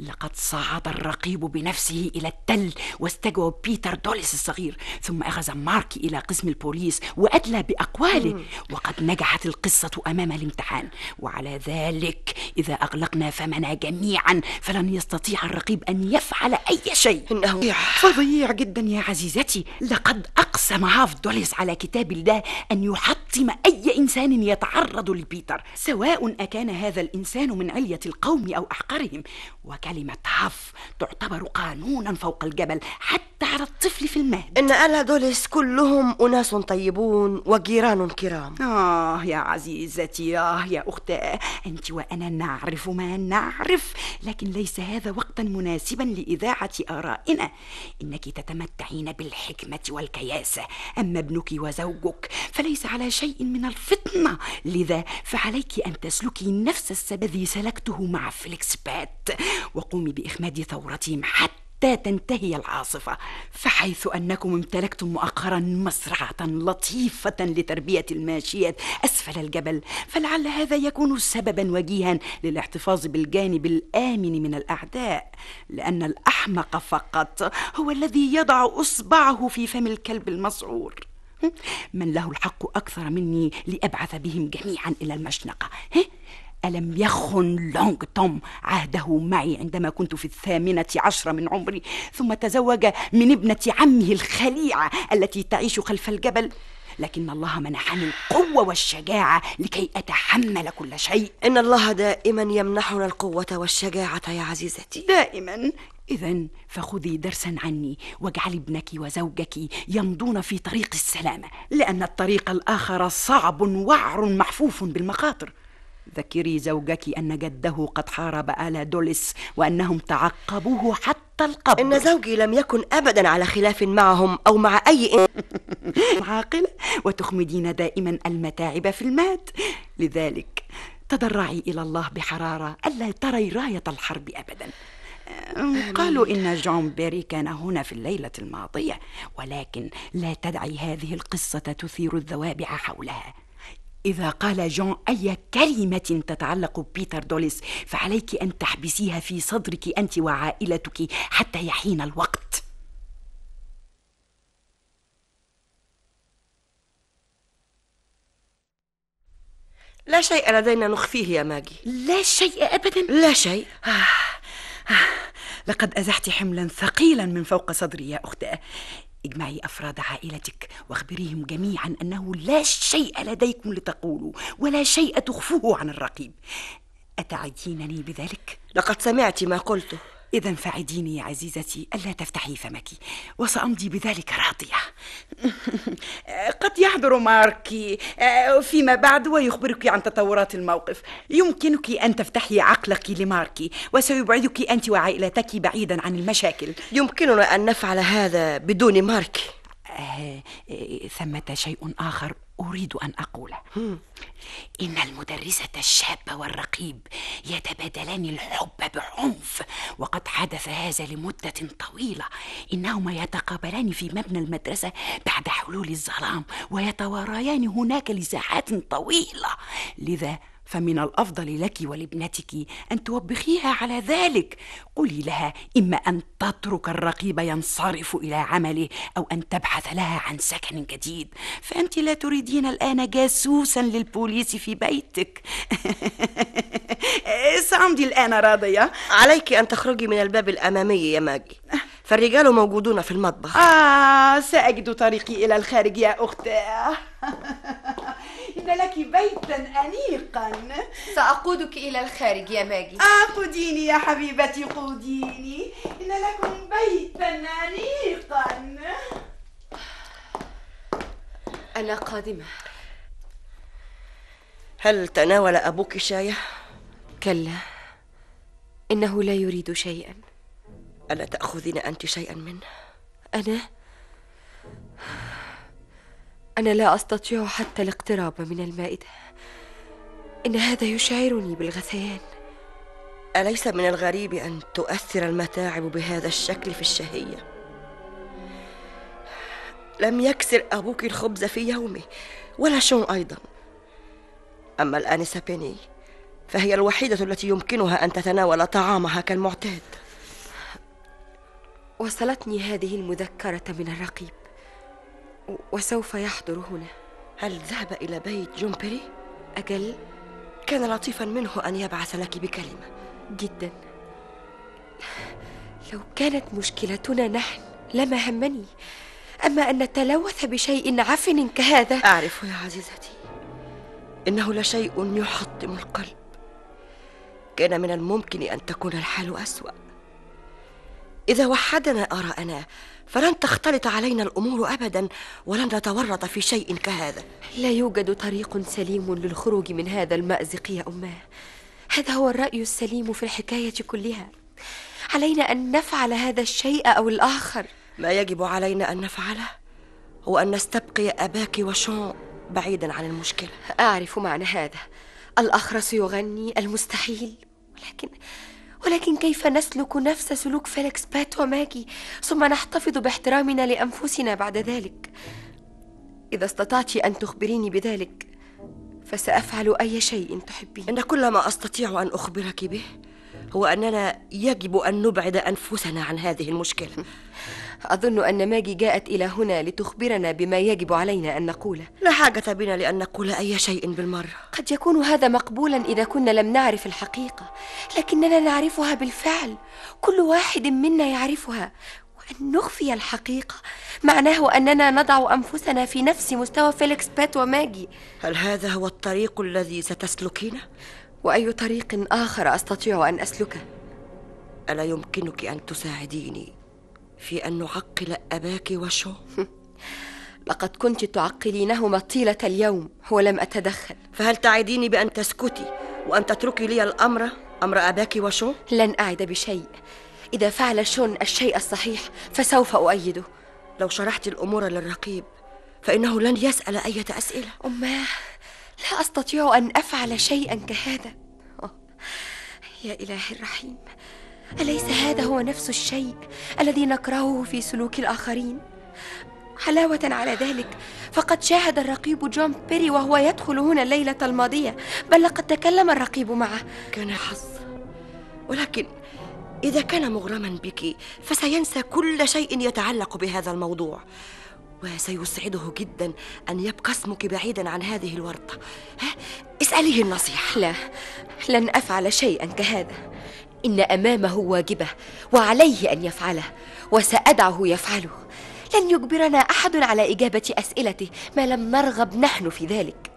لقد صعد الرقيب بنفسه إلى التل واستجوب بيتر دوليس الصغير ثم أخذ مارك إلى قسم البوليس وأدلى بأقواله وقد نجحت القصة أمام الامتحان وعلى ذلك إذا أغلقنا فمنا جميعا فلن يستطيع الرقيب أن يفعل أي شيء إنه فظيع جدا يا عزيزتي لقد أقسم هاف دوليس على كتاب الله أن يحطم أي إنسان يتعرض لبيتر سواء أكان هذا الإنسان من علية القوم أو أحقرهم وكلمة عف تعتبر قانونا فوق الجبل حتى على الطفل في المهد إن ألا دولس كلهم أناس طيبون وجيران كرام آه يا عزيزتي آه يا أختي أنت وأنا نعرف ما نعرف لكن ليس هذا وقتا مناسبا لإذاعة آرائنا إنك تتمتعين بالحكمة والكياسة أما ابنك وزوجك فليس على شيء من الفطنة لذا فعليك أن تسلكي نفس السبذي سلكته مع فليكس بات وقومي باخماد ثورتهم حتى تنتهي العاصفه فحيث انكم امتلكتم مؤخرا مزرعه لطيفه لتربيه الماشيه اسفل الجبل فلعل هذا يكون سببا وجيها للاحتفاظ بالجانب الامن من الاعداء لان الاحمق فقط هو الذي يضع اصبعه في فم الكلب المسعور من له الحق اكثر مني لابعث بهم جميعا الى المشنقه ألم يخن لونغ توم عهده معي عندما كنت في الثامنة عشرة من عمري ثم تزوج من ابنة عمه الخليعة التي تعيش خلف الجبل لكن الله منحني القوة والشجاعة لكي أتحمل كل شيء إن الله دائما يمنحنا القوة والشجاعة يا عزيزتي دائما إذا فخذي درسا عني واجعلي ابنك وزوجك يمضون في طريق السلامة لأن الطريق الآخر صعب وعر محفوف بالمخاطر ذكري زوجك أن جده قد حارب آل دوليس وأنهم تعقبوه حتى القبر إن زوجي لم يكن أبدا على خلاف معهم أو مع أي عاقلة وتخمدين دائما المتاعب في المات لذلك تضرعي إلى الله بحرارة ألا تري راية الحرب أبدا قالوا إن جون بيري كان هنا في الليلة الماضية ولكن لا تدعي هذه القصة تثير الذوابع حولها إذا قال جون أي كلمة تتعلق ببيتر دوليس فعليك أن تحبسيها في صدرك أنت وعائلتك حتى يحين الوقت لا شيء لدينا نخفيه يا ماجي لا شيء أبدا لا شيء آه. آه. لقد أزحت حملا ثقيلا من فوق صدري يا أختي اجمعي أفراد عائلتك واخبريهم جميعا أنه لا شيء لديكم لتقولوا ولا شيء تخفوه عن الرقيب أتعدينني بذلك؟ لقد سمعت ما قلته إذا فعديني يا عزيزتي ألا تفتحي فمك وسأمضي بذلك راضية قد يحضر مارك آه، فيما بعد ويخبرك عن تطورات الموقف يمكنك أن تفتحي عقلك لمارك وسيبعدك أنت وعائلتك بعيدا عن المشاكل يمكننا أن نفعل هذا بدون مارك آه، آه، ثمة شيء آخر أريد أن أقوله إن المدرسة الشابة والرقيب يتبادلان الحب بعنف وقد حدث هذا لمدة طويلة إنهما يتقابلان في مبنى المدرسة بعد حلول الظلام ويتواريان هناك لساعات طويلة لذا فمن الافضل لك ولابنتك ان توبخيها على ذلك قولي لها اما ان تترك الرقيب ينصرف الى عمله او ان تبحث لها عن سكن جديد فانت لا تريدين الان جاسوسا للبوليس في بيتك صمدي الان راضيه عليك ان تخرجي من الباب الامامي يا ماجي فالرجال موجودون في المطبخ آه سأجد طريقي إلى الخارج يا أخت ان لك بيتا أنيقا سأقودك إلى الخارج يا ماجي آه قوديني يا حبيبتي قوديني إن لكم بيتا أنيقا أنا قادمة هل تناول أبوك شاية؟ كلا إنه لا يريد شيئا ألا تأخذين أنت شيئا منه؟ أنا أنا لا أستطيع حتى الاقتراب من المائدة إن هذا يشعرني بالغثيان أليس من الغريب أن تؤثر المتاعب بهذا الشكل في الشهية؟ لم يكسر أبوك الخبز في يومه ولا شون أيضا أما الآنسة بيني فهي الوحيدة التي يمكنها أن تتناول طعامها كالمعتاد وصلتني هذه المذكرة من الرقيب وسوف يحضر هنا هل ذهب إلى بيت جومبري؟ أجل كان لطيفا منه أن يبعث لك بكلمة جدا لو كانت مشكلتنا نحن لما همني أما أن نتلوث بشيء عفن كهذا أعرف يا عزيزتي إنه لشيء يحطم القلب كان من الممكن أن تكون الحال أسوأ إذا وحدنا أراءنا فلن تختلط علينا الامور ابدا ولن نتورط في شيء كهذا لا يوجد طريق سليم للخروج من هذا المازق يا اماه هذا هو الراي السليم في الحكايه كلها علينا ان نفعل هذا الشيء او الاخر ما يجب علينا ان نفعله هو ان نستبقي اباك وشون بعيدا عن المشكله اعرف معنى هذا الاخرس يغني المستحيل ولكن ولكن كيف نسلك نفس سلوك فيليكس بات وماجي ثم نحتفظ باحترامنا لأنفسنا بعد ذلك إذا استطعت أن تخبريني بذلك فسأفعل أي شيء تحبين إن كل ما أستطيع أن أخبرك به هو أننا يجب أن نبعد أنفسنا عن هذه المشكلة أظن أن ماجي جاءت إلى هنا لتخبرنا بما يجب علينا أن نقوله لا حاجة بنا لأن نقول أي شيء بالمرة قد يكون هذا مقبولا إذا كنا لم نعرف الحقيقة لكننا نعرفها بالفعل كل واحد منا يعرفها وأن نخفي الحقيقة معناه أننا نضع أنفسنا في نفس مستوى فيليكس بات وماجي هل هذا هو الطريق الذي ستسلكينه؟ وأي طريق آخر أستطيع أن أسلكه؟ ألا يمكنك أن تساعديني في أن نعقل أباك وشو لقد كنت تعقلينهما طيلة اليوم ولم أتدخل فهل تعديني بأن تسكتي وأن تتركي لي الأمر أمر أباك وشو؟ لن أعد بشيء إذا فعل شون الشيء الصحيح فسوف أؤيده لو شرحت الأمور للرقيب فإنه لن يسأل أي أسئلة أماه لا أستطيع أن أفعل شيئا كهذا يا إلهي الرحيم اليس هذا هو نفس الشيء الذي نكرهه في سلوك الاخرين حلاوة على ذلك فقد شاهد الرقيب جون بيري وهو يدخل هنا الليلة الماضية بل لقد تكلم الرقيب معه كان حظ ولكن إذا كان مغرما بك فسينسى كل شيء يتعلق بهذا الموضوع وسيسعده جدا أن يبقى اسمك بعيدا عن هذه الورطة اسأليه النصيحة لا لن أفعل شيئا كهذا ان امامه واجبه وعليه ان يفعله وسادعه يفعله لن يجبرنا احد على اجابه اسئلته ما لم نرغب نحن في ذلك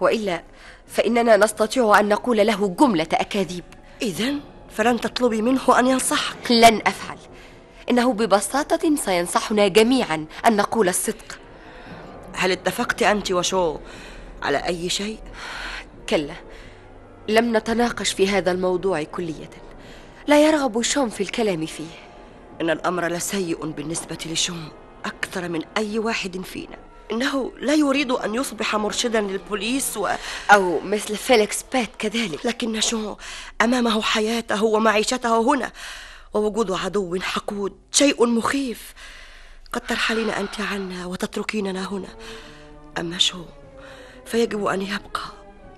والا فاننا نستطيع ان نقول له جمله اكاذيب اذا فلن تطلبي منه ان ينصحك لن افعل انه ببساطه سينصحنا جميعا ان نقول الصدق هل اتفقت انت وشو على اي شيء كلا لم نتناقش في هذا الموضوع كليه لا يرغب شوم في الكلام فيه إن الأمر لسيء بالنسبة لشوم أكثر من أي واحد فينا إنه لا يريد أن يصبح مرشدا للبوليس و... أو مثل فيليكس بات كذلك لكن شوم أمامه حياته ومعيشته هنا ووجود عدو حقود شيء مخيف قد ترحلين أنت عنا وتتركيننا هنا أما شو فيجب أن يبقى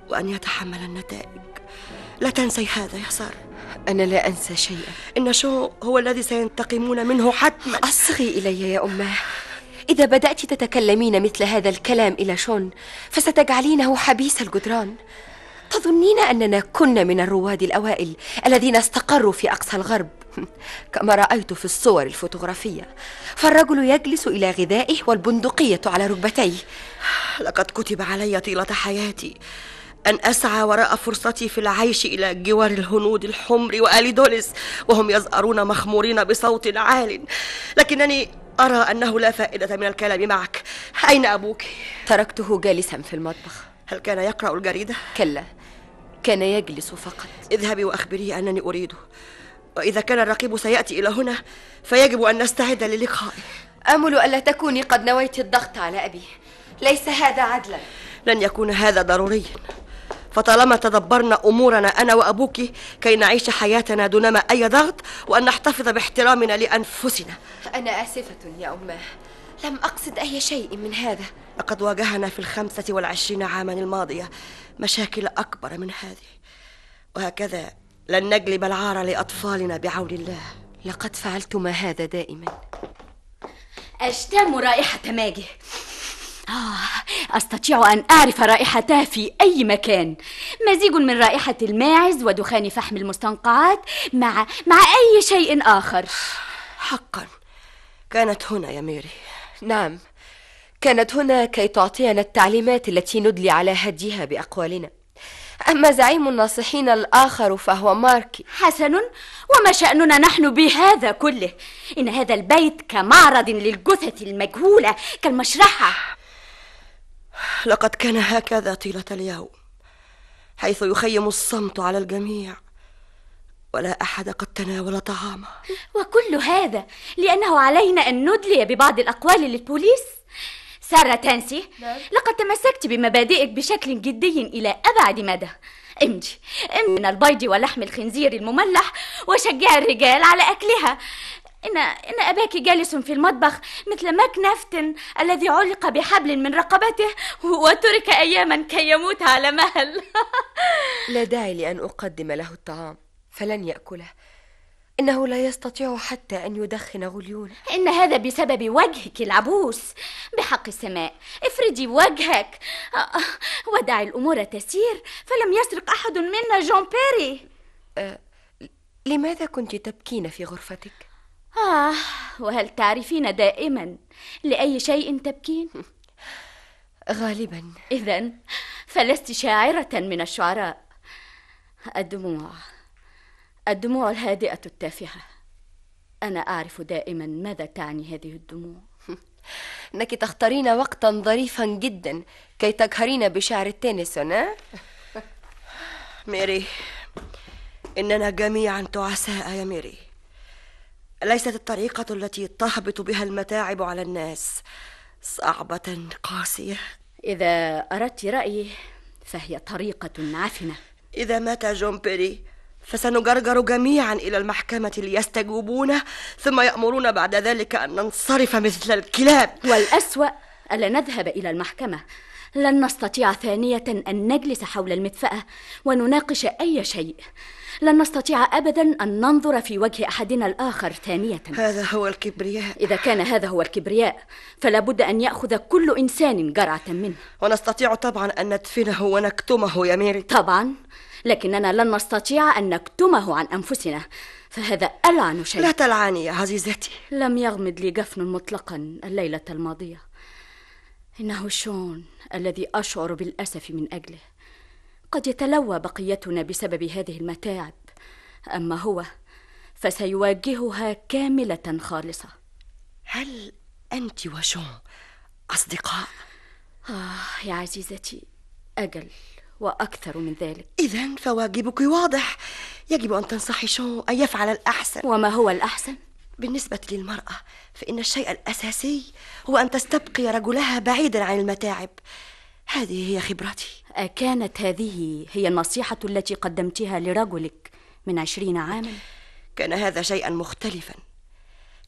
وأن يتحمل النتائج لا تنسي هذا يا سارة أنا لا أنسى شيئا إن شو هو الذي سينتقمون منه حتما أصغي إلي يا أماه إذا بدأت تتكلمين مثل هذا الكلام إلى شون فستجعلينه حبيس الجدران تظنين أننا كنا من الرواد الأوائل الذين استقروا في أقصى الغرب كما رأيت في الصور الفوتوغرافية فالرجل يجلس إلى غذائه والبندقية على ركبتيه لقد كتب علي طيلة حياتي أن أسعى وراء فرصتي في العيش إلى جوار الهنود الحمر وأليدوليس وهم يزأرون مخمورين بصوت عال لكنني أرى أنه لا فائدة من الكلام معك أين أبوك؟ تركته جالسا في المطبخ هل كان يقرأ الجريدة؟ كلا كان يجلس فقط اذهبي وأخبريه أنني أريده وإذا كان الرقيب سيأتي إلى هنا فيجب أن نستعد للقائه أمل ألا تكوني قد نويت الضغط على أبي ليس هذا عدلا لن يكون هذا ضروريا فطالما تدبرنا أمورنا أنا وأبوك كي نعيش حياتنا دونما أي ضغط وأن نحتفظ باحترامنا لأنفسنا أنا آسفة يا أماه لم أقصد أي شيء من هذا لقد واجهنا في الخمسة والعشرين عاما الماضية مشاكل أكبر من هذه وهكذا لن نجلب العار لأطفالنا بعون الله لقد فعلتما هذا دائما أشتم رائحة ماجه آه، أستطيع أن أعرف رائحتها في أي مكان مزيج من رائحة الماعز ودخان فحم المستنقعات مع مع أي شيء آخر حقا كانت هنا يا ميري نعم كانت هنا كي تعطينا التعليمات التي ندلي على هديها بأقوالنا أما زعيم الناصحين الآخر فهو ماركي حسن وما شأننا نحن بهذا كله إن هذا البيت كمعرض للجثث المجهولة كالمشرحة لقد كان هكذا طيلة اليوم حيث يخيم الصمت على الجميع ولا أحد قد تناول طعامه وكل هذا لأنه علينا أن ندلي ببعض الأقوال للبوليس سارة تانسي نعم. لقد تمسكت بمبادئك بشكل جدي إلى أبعد مدى امضي امضي من البيض ولحم الخنزير المملح وشجع الرجال على أكلها إن إن أباك جالس في المطبخ مثل ماك نافتن الذي علق بحبل من رقبته وترك أياما كي يموت على مهل لا داعي لأن أقدم له الطعام فلن يأكله إنه لا يستطيع حتى أن يدخن غليونه إن هذا بسبب وجهك العبوس بحق السماء افردي وجهك ودعي الأمور تسير فلم يسرق أحد منا جون بيري أه لماذا كنت تبكين في غرفتك؟ آه وهل تعرفين دائما لأي شيء تبكين؟ غالبا إذا فلست شاعرة من الشعراء الدموع الدموع الهادئة التافهة أنا أعرف دائما ماذا تعني هذه الدموع انك تختارين وقتا ظريفا جدا كي تجهرين بشعر تينيسون ميري اننا جميعا تعساء يا ميري ليست الطريقة التي تهبط بها المتاعب على الناس صعبة قاسية إذا أردت رأيي فهي طريقة عفنة إذا مات جون بيري فسنجرجر جميعا إلى المحكمة ليستجوبونه ثم يأمرون بعد ذلك أن ننصرف مثل الكلاب والأسوأ ألا نذهب إلى المحكمة لن نستطيع ثانية أن نجلس حول المدفأة ونناقش أي شيء لن نستطيع أبدا أن ننظر في وجه أحدنا الآخر ثانية هذا هو الكبرياء إذا كان هذا هو الكبرياء فلا بد أن يأخذ كل إنسان جرعة منه ونستطيع طبعا أن ندفنه ونكتمه يا ميري طبعا لكننا لن نستطيع أن نكتمه عن أنفسنا فهذا ألعن شيء لا تلعني يا عزيزتي لم يغمد لي جفن مطلقا الليلة الماضية إنه شون الذي أشعر بالأسف من أجله قد يتلوى بقيتنا بسبب هذه المتاعب اما هو فسيواجهها كامله خالصه هل انت وشون اصدقاء اه يا عزيزتي اجل واكثر من ذلك اذا فواجبك واضح يجب ان تنصحي شون ان يفعل الاحسن وما هو الاحسن بالنسبة للمرأة فإن الشيء الأساسي هو أن تستبقي رجلها بعيدا عن المتاعب هذه هي خبرتي أكانت هذه هي النصيحة التي قدمتها لرجلك من عشرين عاما؟ كان هذا شيئا مختلفا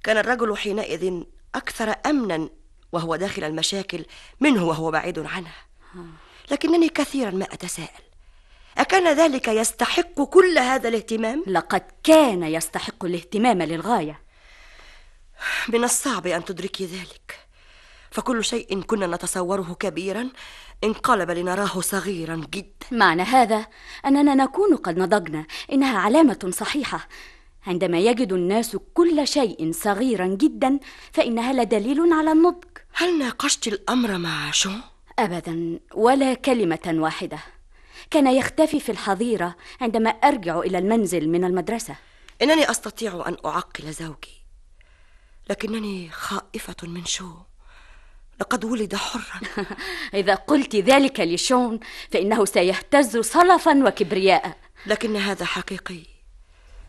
كان الرجل حينئذ أكثر أمنا وهو داخل المشاكل منه وهو بعيد عنها لكنني كثيرا ما أتساءل أكان ذلك يستحق كل هذا الاهتمام؟ لقد كان يستحق الاهتمام للغاية من الصعب أن تدركي ذلك فكل شيء كنا نتصوره كبيرا انقلب لنراه صغيرا جدا معنى هذا أننا نكون قد نضجنا إنها علامة صحيحة عندما يجد الناس كل شيء صغيرا جدا فانها لدليل على النضج هل ناقشت الأمر مع شو أبدا ولا كلمة واحدة كان يختفي في الحظيرة عندما أرجع إلى المنزل من المدرسة إنني أستطيع أن أعقل زوجي لكنني خائفة من شو لقد ولد حرا إذا قلت ذلك لشون فإنه سيهتز صلفا وكبرياء لكن هذا حقيقي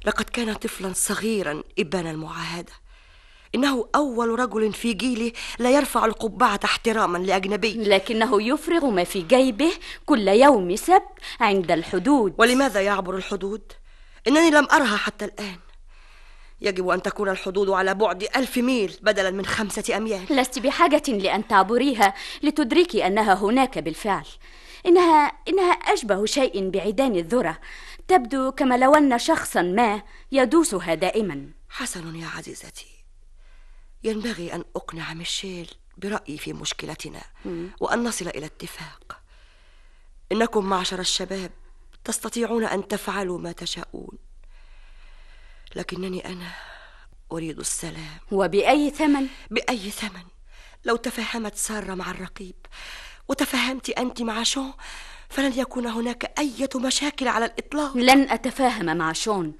لقد كان طفلا صغيرا إبان المعاهدة إنه أول رجل في جيله لا يرفع القبعة احتراما لأجنبي لكنه يفرغ ما في جيبه كل يوم سبت عند الحدود ولماذا يعبر الحدود؟ إنني لم أرها حتى الآن يجب أن تكون الحدود على بعد ألف ميل بدلا من خمسة أميال لست بحاجة لأن تعبريها لتدركي أنها هناك بالفعل إنها إنها أشبه شيء بعيدان الذرة تبدو كما لو أن شخصا ما يدوسها دائما حسن يا عزيزتي ينبغي أن أقنع ميشيل برأيي في مشكلتنا وأن نصل إلى اتفاق إنكم معشر الشباب تستطيعون أن تفعلوا ما تشاءون لكنني أنا أريد السلام وبأي ثمن؟ بأي ثمن لو تفاهمت سارة مع الرقيب وتفهمت أنت مع شون فلن يكون هناك أي مشاكل على الإطلاق لن أتفاهم مع شون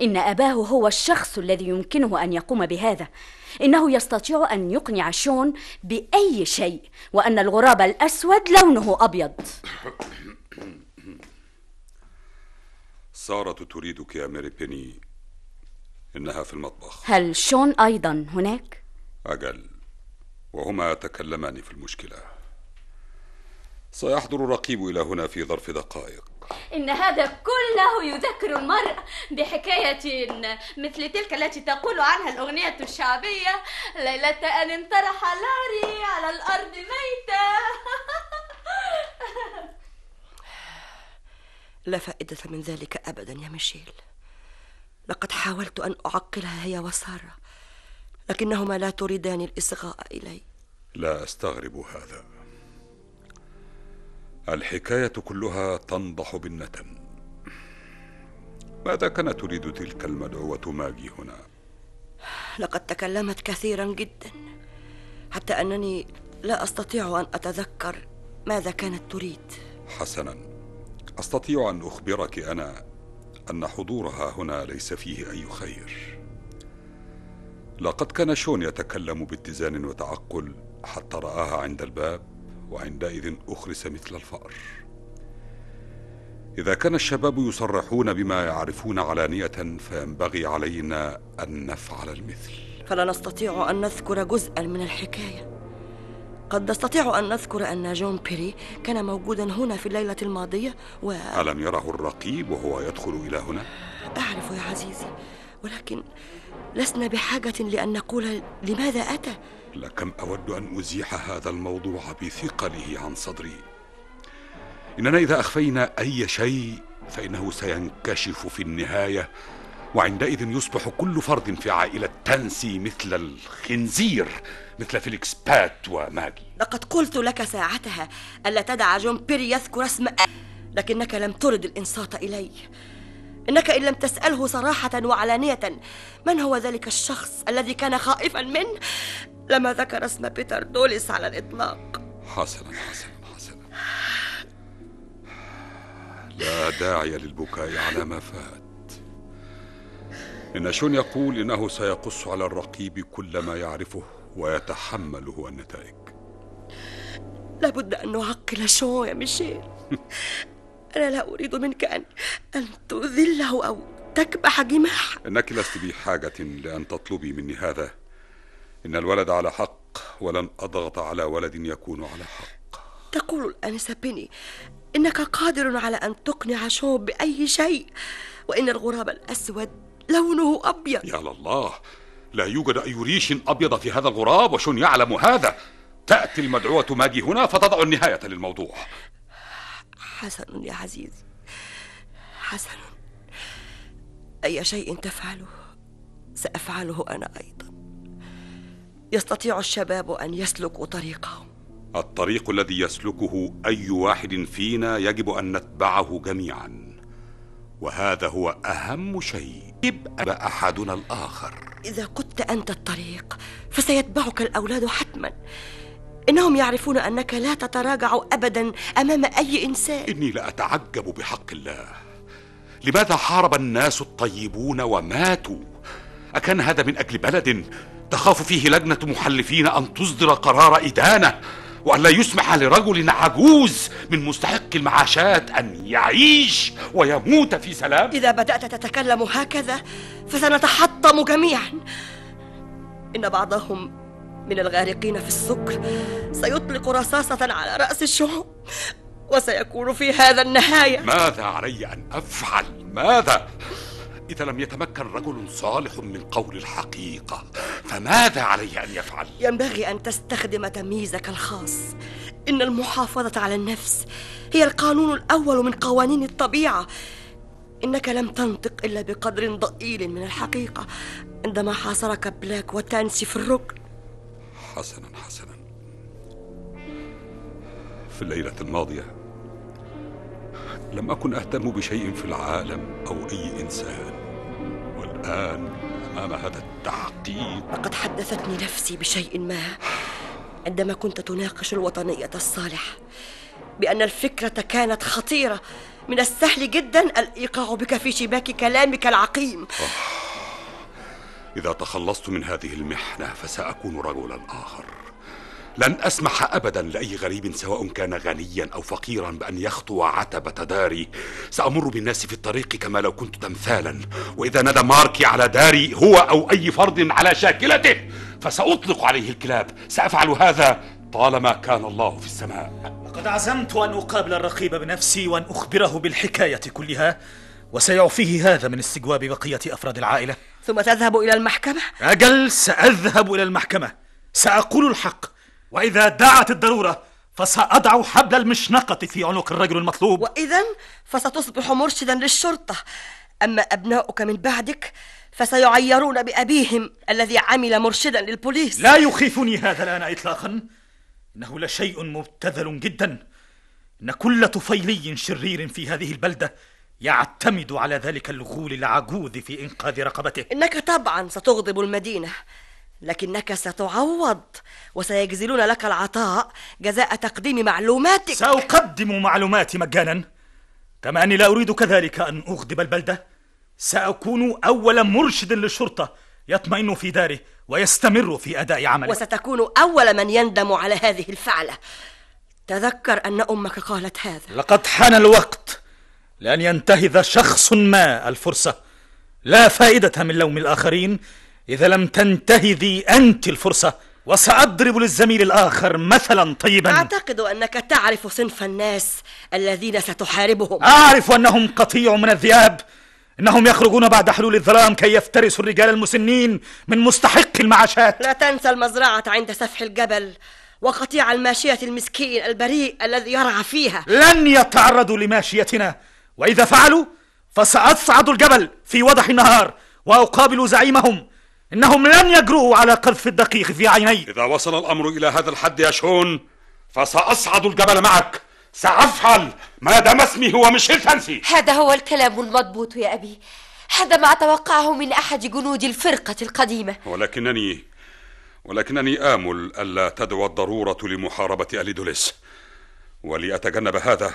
إن أباه هو الشخص الذي يمكنه أن يقوم بهذا إنه يستطيع أن يقنع شون بأي شيء وأن الغراب الأسود لونه أبيض سارة تريدك يا ماري بيني إنها في المطبخ هل شون أيضا هناك؟ أجل وهما تكلمان في المشكلة سيحضر الرقيب إلى هنا في ظرف دقائق إن هذا كله يذكر المرء بحكاية مثل تلك التي تقول عنها الأغنية الشعبية ليلة أن انطرح لاري على الأرض ميتا لا فائدة من ذلك أبدا يا ميشيل لقد حاولت أن أعقلها هي وسارة لكنهما لا تريدان الإصغاء إلي لا أستغرب هذا الحكاية كلها تنضح بنة ماذا كانت تريد تلك المدعوة ماجي هنا؟ لقد تكلمت كثيرا جدا حتى أنني لا أستطيع أن أتذكر ماذا كانت تريد حسنا أستطيع أن أخبرك أنا أن حضورها هنا ليس فيه أي خير لقد كان شون يتكلم باتزان وتعقل حتى رآها عند الباب وعندئذ أخرس مثل الفأر إذا كان الشباب يصرحون بما يعرفون علانية فينبغي علينا أن نفعل المثل فلا نستطيع أن نذكر جزءا من الحكاية قد نستطيع أن نذكر أن جون بيري كان موجودا هنا في الليلة الماضية و ألم يره الرقيب وهو يدخل إلى هنا؟ أعرف يا عزيزي ولكن لسنا بحاجة لأن نقول لماذا أتى لكم أود أن أزيح هذا الموضوع بثقله عن صدري إننا إذا أخفينا أي شيء فإنه سينكشف في النهاية وعندئذ يصبح كل فرد في عائلة تانسي مثل الخنزير مثل فيليكس بات وماجي لقد قلت لك ساعتها ألا تدع جون بيري يذكر اسم لكنك لم ترد الإنصات إلي إنك إن لم تسأله صراحة وعلانية من هو ذلك الشخص الذي كان خائفا منه لما ذكر اسم بيتر دوليس على الإطلاق حسنا حسنا حسنا لا داعي للبكاء على ما فات إن شون يقول إنه سيقص على الرقيب كل ما يعرفه ويتحمل هو النتائج لابد أن نعقل شو يا ميشيل أنا لا أريد منك أن أن تذله أو تكبح جماح إنك لست بحاجة لأن تطلبي مني هذا إن الولد على حق ولن أضغط على ولد يكون على حق تقول الآنسة بني إنك قادر على أن تقنع شو بأي شيء وإن الغراب الأسود لونه أبيض يا لله لا يوجد أي ريش أبيض في هذا الغراب وشن يعلم هذا تأتي المدعوة ماجي هنا فتضع النهاية للموضوع حسن يا عزيزي حسن أي شيء تفعله سأفعله أنا أيضا يستطيع الشباب أن يسلكوا طريقهم الطريق الذي يسلكه أي واحد فينا يجب أن نتبعه جميعا وهذا هو أهم شيء يبقى أحدنا الآخر إذا قدت أنت الطريق فسيتبعك الأولاد حتما إنهم يعرفون أنك لا تتراجع أبدا أمام أي إنسان إني لأتعجب بحق الله لماذا حارب الناس الطيبون وماتوا أكان هذا من أجل بلد تخاف فيه لجنة محلفين أن تصدر قرار إدانة وأن لا يسمح لرجل عجوز من مستحق المعاشات أن يعيش ويموت في سلام إذا بدأت تتكلم هكذا فسنتحطم جميعا إن بعضهم من الغارقين في السكر سيطلق رصاصة على رأس الشعوب وسيكون في هذا النهاية ماذا علي أن أفعل؟ ماذا؟ إذا لم يتمكن رجل صالح من قول الحقيقة فماذا عليه أن يفعل؟ ينبغي أن تستخدم تمييزك الخاص إن المحافظة على النفس هي القانون الأول من قوانين الطبيعة إنك لم تنطق إلا بقدر ضئيل من الحقيقة عندما حاصرك بلاك وتانسي في الركن حسنا حسنا في الليلة الماضية لم أكن أهتم بشيء في العالم أو أي إنسان الآن أمام هذا التحقيق لقد حدثتني نفسي بشيء ما عندما كنت تناقش الوطنية الصالح بأن الفكرة كانت خطيرة من السهل جدا الإيقاع بك في شباك كلامك العقيم أوه. إذا تخلصت من هذه المحنة فسأكون رجلا آخر لن أسمح أبدا لأي غريب سواء كان غنيا أو فقيرا بأن يخطو عتبة داري سأمر بالناس في الطريق كما لو كنت تمثالا وإذا ندى ماركي على داري هو أو أي فرد على شاكلته فسأطلق عليه الكلاب سأفعل هذا طالما كان الله في السماء لقد عزمت أن أقابل الرقيب بنفسي وأن أخبره بالحكاية كلها وسيعفيه هذا من استجواب بقية أفراد العائلة ثم تذهب إلى المحكمة أجل سأذهب إلى المحكمة سأقول الحق وإذا دعت الضرورة فسأضع حبل المشنقة في عنق الرجل المطلوب وإذا فستصبح مرشدا للشرطة أما أبناؤك من بعدك فسيعيرون بأبيهم الذي عمل مرشدا للبوليس لا يخيفني هذا الآن إطلاقا إنه لشيء مبتذل جدا إن كل طفيلي شرير في هذه البلدة يعتمد على ذلك الغول العجوز في إنقاذ رقبته إنك طبعا ستغضب المدينة لكنك ستعوض وسيجزلون لك العطاء جزاء تقديم معلوماتك سأقدم معلوماتي مجانا كما أني لا أريد كذلك أن أغضب البلدة سأكون أول مرشد للشرطة يطمئن في داره ويستمر في أداء عمله وستكون أول من يندم على هذه الفعلة تذكر أن أمك قالت هذا لقد حان الوقت لأن ينتهز شخص ما الفرصة لا فائدة من لوم الآخرين إذا لم تنتهي ذي أنت الفرصة وسأضرب للزميل الآخر مثلا طيبا أعتقد أنك تعرف صنف الناس الذين ستحاربهم أعرف أنهم قطيع من الذئاب إنهم يخرجون بعد حلول الظلام كي يفترسوا الرجال المسنين من مستحق المعاشات لا تنسى المزرعة عند سفح الجبل وقطيع الماشية المسكين البريء الذي يرعى فيها لن يتعرضوا لماشيتنا وإذا فعلوا فسأصعد الجبل في وضح النهار وأقابل زعيمهم إنهم لن يجرؤوا على قذف الدقيق في عيني إذا وصل الأمر إلى هذا الحد يا شون فسأصعد الجبل معك سأفعل ما دام اسمي هو ميشيل الفنسي هذا هو الكلام المضبوط يا أبي هذا ما أتوقعه من أحد جنود الفرقة القديمة ولكنني ولكنني آمل ألا تدعو الضرورة لمحاربة أليدوليس ولأتجنب هذا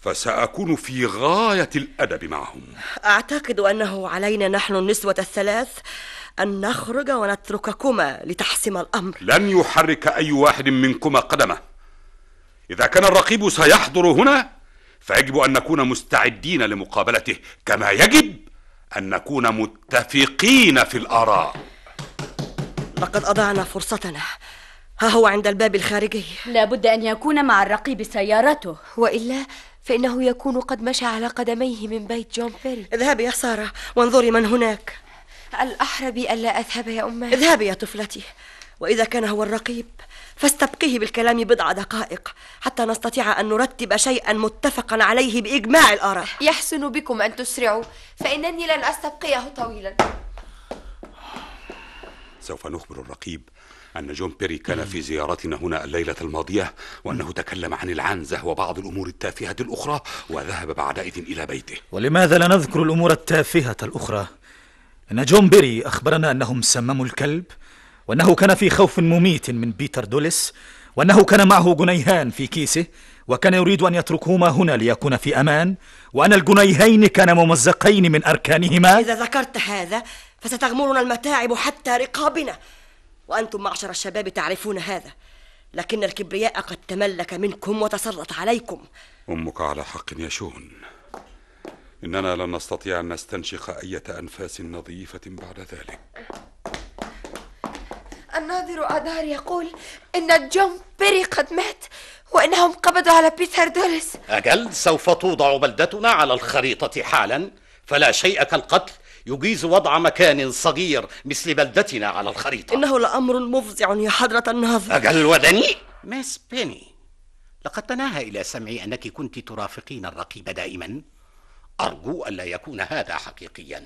فسأكون في غاية الأدب معهم أعتقد أنه علينا نحن النسوة الثلاث أن نخرج ونترككما لتحسم الأمر لن يحرك أي واحد منكما قدمه إذا كان الرقيب سيحضر هنا فيجب أن نكون مستعدين لمقابلته كما يجب أن نكون متفقين في الآراء لقد أضعنا فرصتنا ها هو عند الباب الخارجي لابد أن يكون مع الرقيب سيارته وإلا فإنه يكون قد مشى على قدميه من بيت جون بيري اذهبي يا سارة وانظري من هناك الأحرى بي ألا أذهب يا أمي اذهبي يا طفلتي وإذا كان هو الرقيب فاستبقيه بالكلام بضع دقائق حتى نستطيع أن نرتب شيئا متفقا عليه بإجماع الآراء يحسن بكم أن تسرعوا فإنني لن أستبقيه طويلا سوف نخبر الرقيب أن جون بيري كان في زيارتنا هنا الليلة الماضية وأنه تكلم عن العنزة وبعض الأمور التافهة الأخرى وذهب بعدئذ إلى بيته ولماذا لا نذكر الأمور التافهة الأخرى إن جون بيري أخبرنا أنهم سمموا الكلب وأنه كان في خوف مميت من بيتر دوليس وأنه كان معه جنيهان في كيسه وكان يريد أن يتركهما هنا ليكون في أمان وأن الجنيهين كان ممزقين من أركانهما إذا ذكرت هذا فستغمرنا المتاعب حتى رقابنا وأنتم معشر الشباب تعرفون هذا لكن الكبرياء قد تملك منكم وتسلط عليكم أمك على حق يا شون إننا لن نستطيع أن نستنشق أية أنفاس نظيفة بعد ذلك الناظر أدار يقول إن جون بيري قد مات وإنهم قبضوا على بيتر دوريس أجل سوف توضع بلدتنا على الخريطة حالا فلا شيء كالقتل يجيز وضع مكان صغير مثل بلدتنا على الخريطة إنه لأمر مفزع يا حضرة الناظر أجل ودني مس بيني لقد تناهى إلى سمعي أنك كنت ترافقين الرقيب دائما أرجو ألا يكون هذا حقيقيا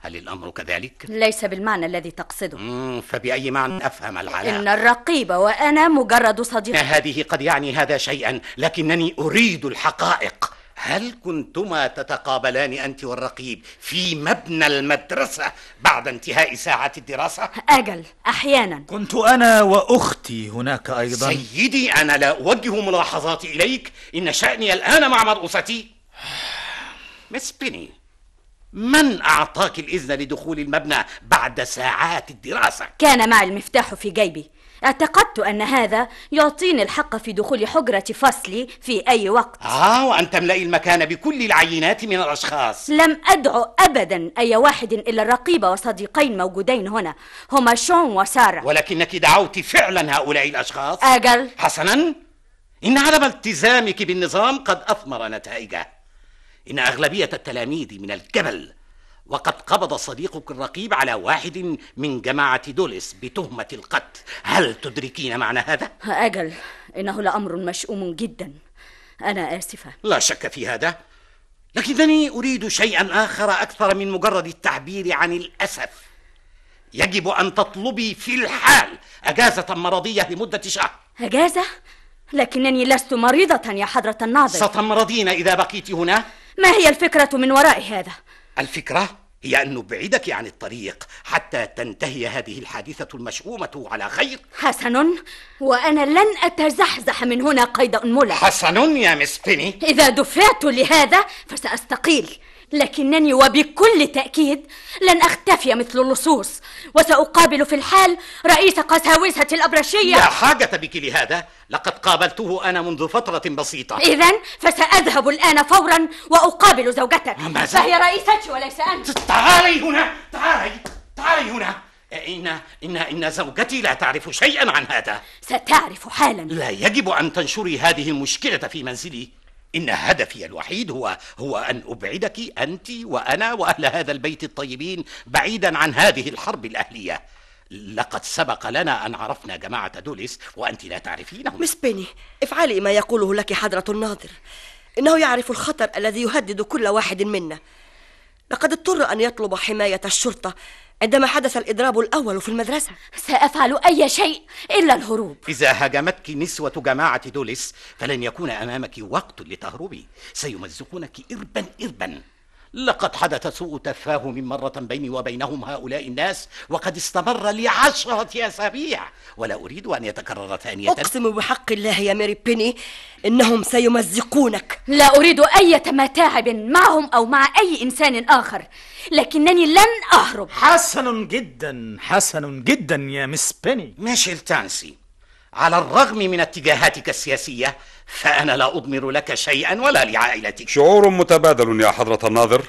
هل الأمر كذلك؟ ليس بالمعنى الذي تقصده فبأي معنى أفهم العلاقة؟ إن الرقيب وأنا مجرد صديق هذه قد يعني هذا شيئا لكنني أريد الحقائق هل كنتما تتقابلان أنت والرقيب في مبنى المدرسة بعد انتهاء ساعة الدراسة؟ أجل أحيانا كنت أنا وأختي هناك أيضا سيدي أنا لا أوجه ملاحظاتي إليك إن شأني الآن مع مرؤوستي مس بيني من أعطاك الإذن لدخول المبنى بعد ساعات الدراسة؟ كان معي المفتاح في جيبي اعتقدت أن هذا يعطيني الحق في دخول حجرة فصلي في أي وقت آه وأن تملأي المكان بكل العينات من الأشخاص لم أدعو أبدا أي واحد إلا الرقيب وصديقين موجودين هنا هما شون وسارة ولكنك دعوت فعلا هؤلاء الأشخاص أجل حسنا إن عدم التزامك بالنظام قد أثمر نتائجه إن أغلبية التلاميذ من الجبل وقد قبض صديقك الرقيب على واحد من جماعة دوليس بتهمة القتل هل تدركين معنى هذا؟ أجل إنه لأمر مشؤوم جدا أنا آسفة لا شك في هذا لكنني أريد شيئا آخر أكثر من مجرد التعبير عن الأسف يجب أن تطلبي في الحال أجازة مرضية لمدة شهر أجازة؟ لكنني لست مريضة يا حضرة الناظر ستمرضين إذا بقيت هنا ما هي الفكرة من وراء هذا؟ الفكرة هي أن نبعدك عن الطريق حتى تنتهي هذه الحادثة المشؤومة على خير حسن وأنا لن أتزحزح من هنا قيد أنملة حسن يا مس إذا دفعت لهذا فسأستقيل لكنني وبكل تأكيد لن أختفي مثل اللصوص وسأقابل في الحال رئيس قساوسة الأبرشية لا حاجة بك لهذا لقد قابلته أنا منذ فترة بسيطة إذا فسأذهب الآن فورا وأقابل زوجتك ماذا؟ فهي رئيستي وليس أنت تعالي هنا تعالي تعالي هنا إن إن إن زوجتي لا تعرف شيئا عن هذا ستعرف حالا لا يجب أن تنشري هذه المشكلة في منزلي إن هدفي الوحيد هو هو أن أبعدك أنت وأنا وأهل هذا البيت الطيبين بعيدا عن هذه الحرب الأهلية لقد سبق لنا أن عرفنا جماعة دوليس وأنت لا تعرفينهم مس بيني افعلي ما يقوله لك حضرة الناظر إنه يعرف الخطر الذي يهدد كل واحد منا لقد اضطر أن يطلب حماية الشرطة عندما حدث الإضراب الأول في المدرسة سأفعل أي شيء إلا الهروب إذا هاجمتك نسوة جماعة دوليس فلن يكون أمامك وقت لتهربي سيمزقونك إربا إربا لقد حدث سوء تفاهم مرة بيني وبينهم هؤلاء الناس وقد استمر لعشرة أسابيع ولا أريد أن يتكرر ثانية أقسم بحق الله يا ميري بيني إنهم سيمزقونك لا أريد أي متاعب معهم أو مع أي إنسان آخر لكنني لن أهرب حسن جدا حسن جدا يا مس بيني ميشيل تانسي على الرغم من اتجاهاتك السياسية فأنا لا أضمر لك شيئا ولا لعائلتك شعور متبادل يا حضرة الناظر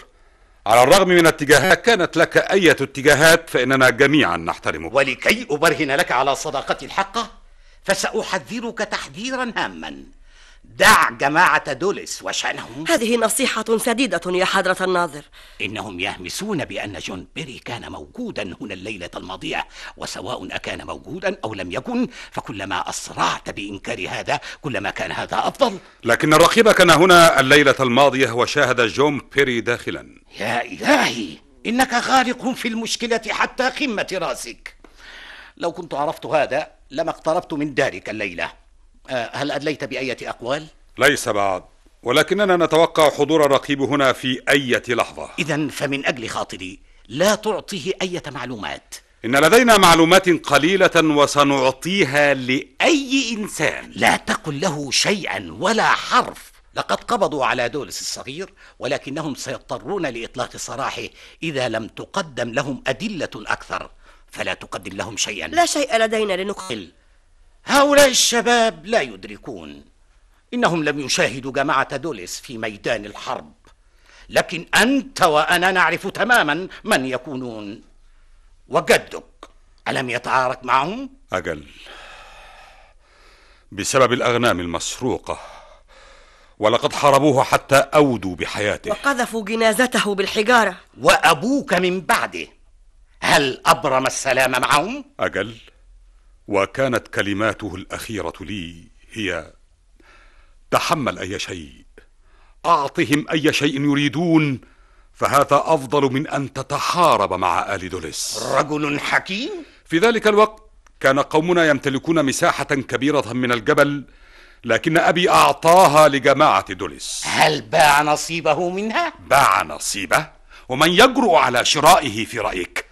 على الرغم من اتجاهات كانت لك أية اتجاهات فإننا جميعا نحترمك ولكي أبرهن لك على صداقتي الحقة فسأحذرك تحذيرا هاما دع جماعة دولس وشأنهم هذه نصيحة سديدة يا حضرة الناظر إنهم يهمسون بأن جون بيري كان موجودا هنا الليلة الماضية وسواء أكان موجودا أو لم يكن فكلما أسرعت بإنكار هذا كلما كان هذا أفضل لكن الرقيب كان هنا الليلة الماضية وشاهد جون بيري داخلا يا إلهي إنك غارق في المشكلة حتى قمة راسك لو كنت عرفت هذا لما اقتربت من دارك الليله آه، هل أدليت بأية أقوال؟ ليس بعد ولكننا نتوقع حضور الرقيب هنا في أية لحظة إذا فمن أجل خاطري لا تعطيه أية معلومات إن لدينا معلومات قليلة وسنعطيها لأي إنسان لا تقل له شيئا ولا حرف لقد قبضوا على دولس الصغير ولكنهم سيضطرون لإطلاق سراحه إذا لم تقدم لهم أدلة أكثر فلا تقدم لهم شيئا لا شيء لدينا لنقل هؤلاء الشباب لا يدركون إنهم لم يشاهدوا جماعة دوليس في ميدان الحرب لكن أنت وأنا نعرف تماما من يكونون وجدك ألم يتعارك معهم؟ أجل بسبب الأغنام المسروقة ولقد حاربوه حتى أودوا بحياته وقذفوا جنازته بالحجارة وأبوك من بعده هل أبرم السلام معهم؟ أجل وكانت كلماته الأخيرة لي هي تحمل أي شيء أعطهم أي شيء يريدون فهذا أفضل من أن تتحارب مع آل دوليس رجل حكيم في ذلك الوقت كان قومنا يمتلكون مساحة كبيرة من الجبل لكن أبي أعطاها لجماعة دوليس هل باع نصيبه منها؟ باع نصيبه؟ ومن يجرؤ على شرائه في رأيك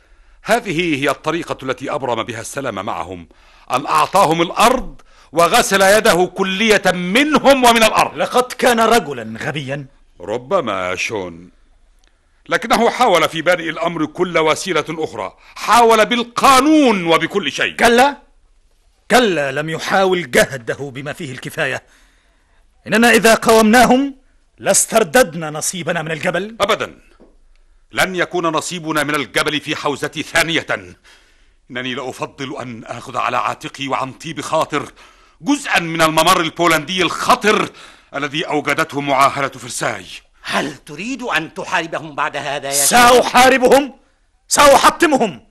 هذه هي الطريقة التي أبرم بها السلام معهم أن أعطاهم الأرض وغسل يده كلية منهم ومن الأرض لقد كان رجلا غبيا ربما شون لكنه حاول في بادئ الأمر كل وسيلة أخرى حاول بالقانون وبكل شيء كلا كلا لم يحاول جهده بما فيه الكفاية إننا إذا قاومناهم لاسترددنا نصيبنا من الجبل أبدا لن يكون نصيبنا من الجبل في حوزتي ثانية إنني لأفضل أن آخذ على عاتقي وعن طيب خاطر جزءا من الممر البولندي الخطر الذي أوجدته معاهدة فرساي هل تريد أن تحاربهم بعد هذا يا سأحاربهم سأحطمهم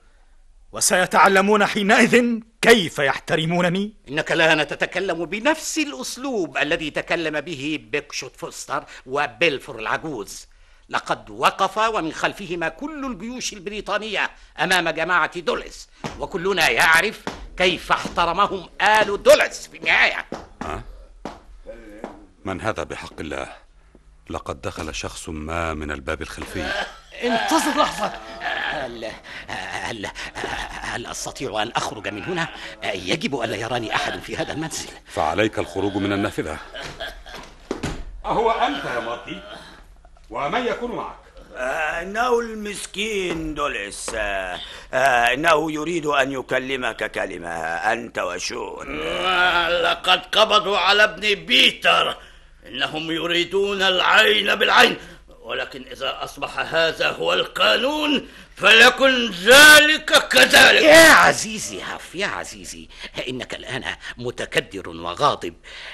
وسيتعلمون حينئذ كيف يحترمونني إنك الآن تتكلم بنفس الأسلوب الذي تكلم به بيكشوت فوستر وبيلفور العجوز لقد وقف ومن خلفهما كل الجيوش البريطانية أمام جماعة دولس وكلنا يعرف كيف احترمهم آل دولس في النهاية أه؟ من هذا بحق الله لقد دخل شخص ما من الباب الخلفي انتظر لحظة هل هل هل أستطيع أن أخرج من هنا؟ يجب ألا يراني أحد في هذا المنزل فعليك الخروج من النافذة أهو أنت يا مارتي؟ ومن يكون معك إنه المسكين دولس إنه يريد أن يكلمك كلمة أنت وشون لقد قبضوا على ابن بيتر إنهم يريدون العين بالعين ولكن إذا أصبح هذا هو القانون فليكن ذلك كذلك يا عزيزي هف يا عزيزي إنك الآن متكدر وغاضب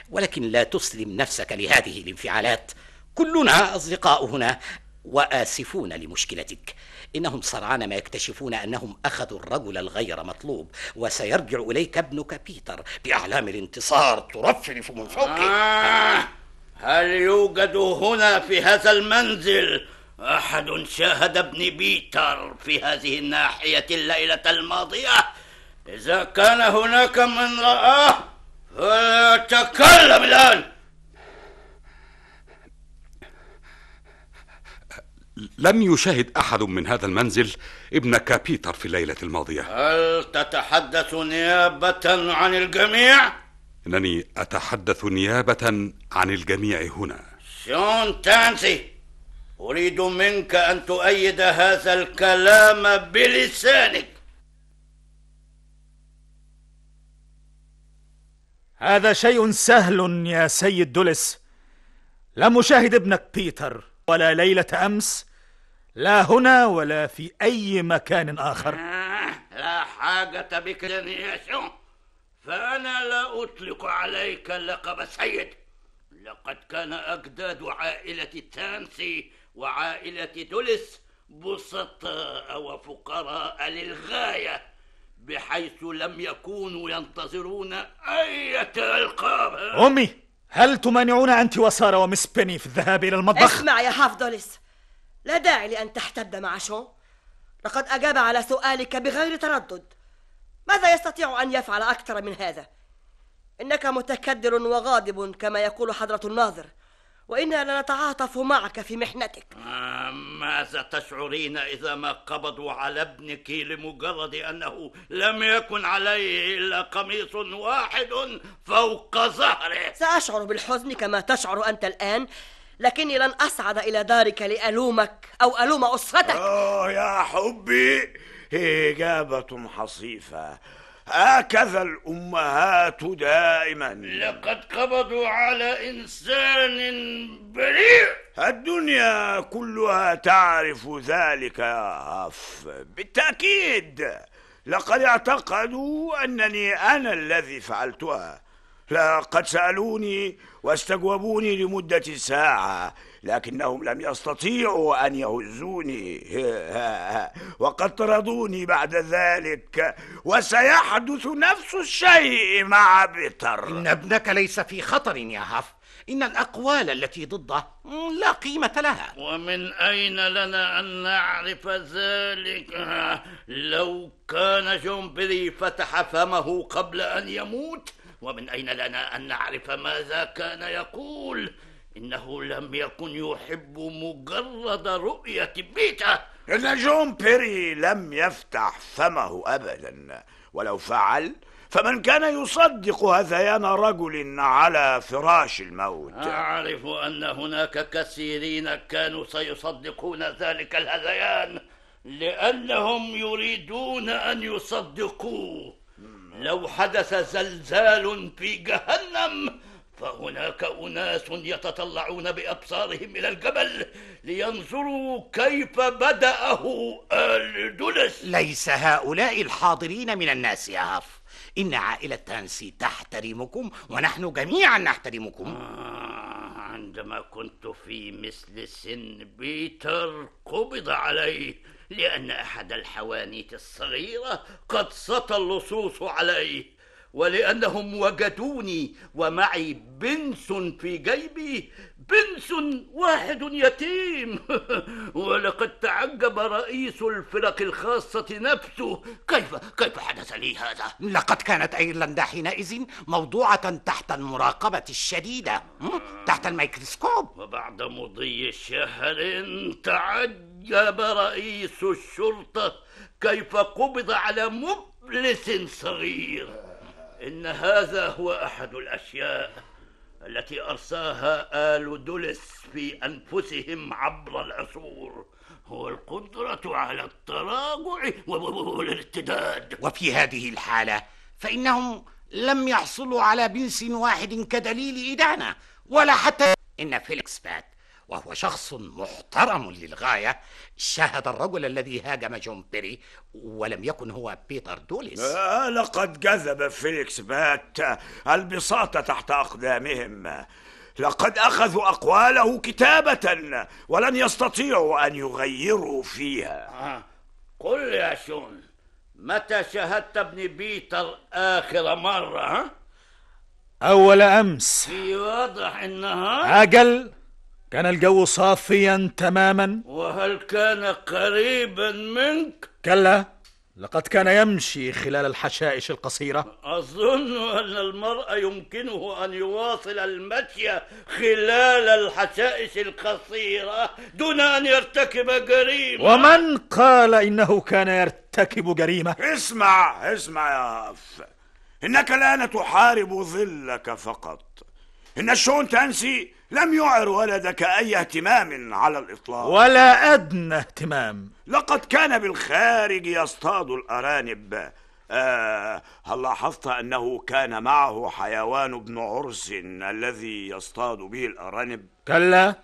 ولكن لا تسلم نفسك لهذه الانفعالات كلنا أصدقاء هنا وآسفون لمشكلتك إنهم سرعان ما يكتشفون أنهم أخذوا الرجل الغير مطلوب وسيرجع إليك ابنك بيتر بأعلام الانتصار ترفرف من فوقه آه هل يوجد هنا في هذا المنزل أحد شاهد ابن بيتر في هذه الناحية الليلة الماضية؟ إذا كان هناك من رآه فليتكلم الآن لم يشاهد أحد من هذا المنزل ابنك بيتر في الليلة الماضية هل تتحدث نيابة عن الجميع؟ إنني أتحدث نيابة عن الجميع هنا شون تانسي أريد منك أن تؤيد هذا الكلام بلسانك هذا شيء سهل يا سيد دولس لم أشاهد ابنك بيتر ولا ليلة أمس لا هنا ولا في أي مكان آخر آه، لا حاجة بك يا شو فأنا لا أطلق عليك لقب سيد لقد كان أجداد عائلة تانسي وعائلة دولس بسطاء وفقراء للغاية بحيث لم يكونوا ينتظرون أي ألقاب أمي هل تمانعون أنت وسارة ومس بيني في الذهاب إلى المطبخ؟ اسمع يا دوليس لا داعي لأن تحتد مع شون لقد أجاب على سؤالك بغير تردد ماذا يستطيع أن يفعل أكثر من هذا؟ إنك متكدر وغاضب كما يقول حضرة الناظر وإنا لنتعاطف معك في محنتك ماذا تشعرين إذا ما قبضوا على ابنك لمجرد أنه لم يكن عليه إلا قميص واحد فوق ظهره سأشعر بالحزن كما تشعر أنت الآن لكني لن أصعد إلى دارك لألومك أو ألوم أسرتك أوه يا حبي إجابة حصيفة هكذا الأمهات دائما لقد قبضوا على إنسان بريء الدنيا كلها تعرف ذلك يا هف بالتأكيد لقد اعتقدوا أنني أنا الذي فعلتها لقد سألوني واستجوبوني لمدة ساعة لكنهم لم يستطيعوا أن يهزوني وقد طردوني بعد ذلك وسيحدث نفس الشيء مع بيتر إن ابنك ليس في خطر يا هاف إن الأقوال التي ضده لا قيمة لها ومن أين لنا أن نعرف ذلك لو كان جنبري فتح فمه قبل أن يموت ومن أين لنا أن نعرف ماذا كان يقول إنه لم يكن يحب مجرد رؤية بيتا إن جون بيري لم يفتح فمه أبدا ولو فعل فمن كان يصدق هذيان رجل على فراش الموت أعرف أن هناك كثيرين كانوا سيصدقون ذلك الهذيان لأنهم يريدون أن يصدقوه لو حدث زلزال في جهنم فهناك أناس يتطلعون بأبصارهم إلى الجبل لينظروا كيف بدأه آل دولس ليس هؤلاء الحاضرين من الناس يا هاف إن عائلة تانسي تحترمكم ونحن جميعا نحترمكم آه عندما كنت في مثل سن بيتر قبض عليه لأن أحد الحوانيت الصغيرة قد سطى اللصوص عليه ولأنهم وجدوني ومعي بنس في جيبي بنس واحد يتيم ولقد تعجب رئيس الفرق الخاصة نفسه كيف كيف حدث لي هذا؟ لقد كانت أيرلندا حينئذ موضوعة تحت المراقبة الشديدة تحت الميكروسكوب وبعد مضي شهر تعد جاب رئيس الشرطة كيف قبض على مبلس صغير إن هذا هو أحد الأشياء التي أرساها آل دولس في أنفسهم عبر العصور هو القدرة على التراجع والارتداد وفي هذه الحالة فإنهم لم يحصلوا على بنس واحد كدليل إدانة ولا حتى إن فيليكس بات وهو شخص محترم للغاية شاهد الرجل الذي هاجم جون بيري ولم يكن هو بيتر دوليس آه لقد جذب فيليكس بات البساطة تحت أقدامهم لقد أخذوا أقواله كتابة ولن يستطيعوا أن يغيروا فيها آه. قل يا شون متى شاهدت ابن بيتر آخر مرة أول أمس في وضح النهار أجل كان الجو صافيا تماما وهل كان قريبا منك؟ كلا لقد كان يمشي خلال الحشائش القصيرة أظن أن المرء يمكنه أن يواصل المشي خلال الحشائش القصيرة دون أن يرتكب جريمة ومن قال إنه كان يرتكب جريمة؟ اسمع اسمع يا أف إنك الآن تحارب ظلك فقط إن الشؤون تنسي لم يعر ولدك أي اهتمام على الإطلاق ولا أدنى اهتمام لقد كان بالخارج يصطاد الأرانب آه هل لاحظت أنه كان معه حيوان ابن عرس الذي يصطاد به الأرانب؟ كلا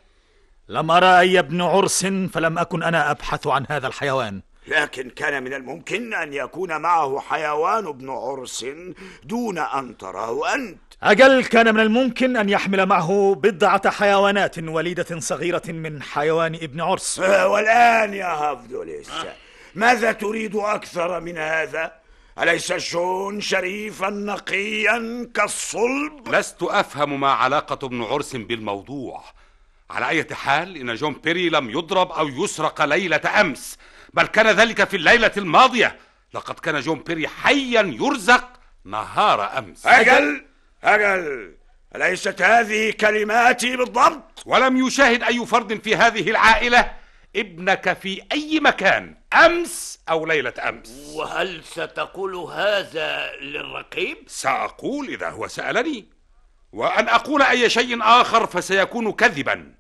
لم أرى أي ابن عرس فلم أكن أنا أبحث عن هذا الحيوان لكن كان من الممكن أن يكون معه حيوان ابن عرس دون أن تراه أنت أجل كان من الممكن أن يحمل معه بضعة حيوانات وليدة صغيرة من حيوان ابن عرس والآن يا هافدوليس ماذا تريد أكثر من هذا؟ أليس شون شريفا نقيا كالصلب؟ لست أفهم ما علاقة ابن عرس بالموضوع على أي حال إن جون بيري لم يضرب أو يسرق ليلة أمس بل كان ذلك في الليلة الماضية لقد كان جون بيري حيا يرزق نهار أمس أجل أجل أليست هذه كلماتي بالضبط؟ ولم يشاهد أي فرد في هذه العائلة ابنك في أي مكان أمس أو ليلة أمس وهل ستقول هذا للرقيب؟ سأقول إذا هو سألني وأن أقول أي شيء آخر فسيكون كذبا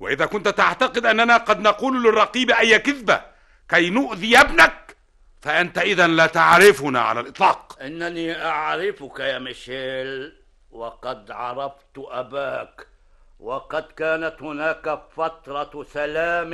وإذا كنت تعتقد أننا قد نقول للرقيب أي كذبة كي نؤذي ابنك فأنت إذا لا تعرفنا على الإطلاق إنني أعرفك يا ميشيل وقد عرفت أباك وقد كانت هناك فترة سلام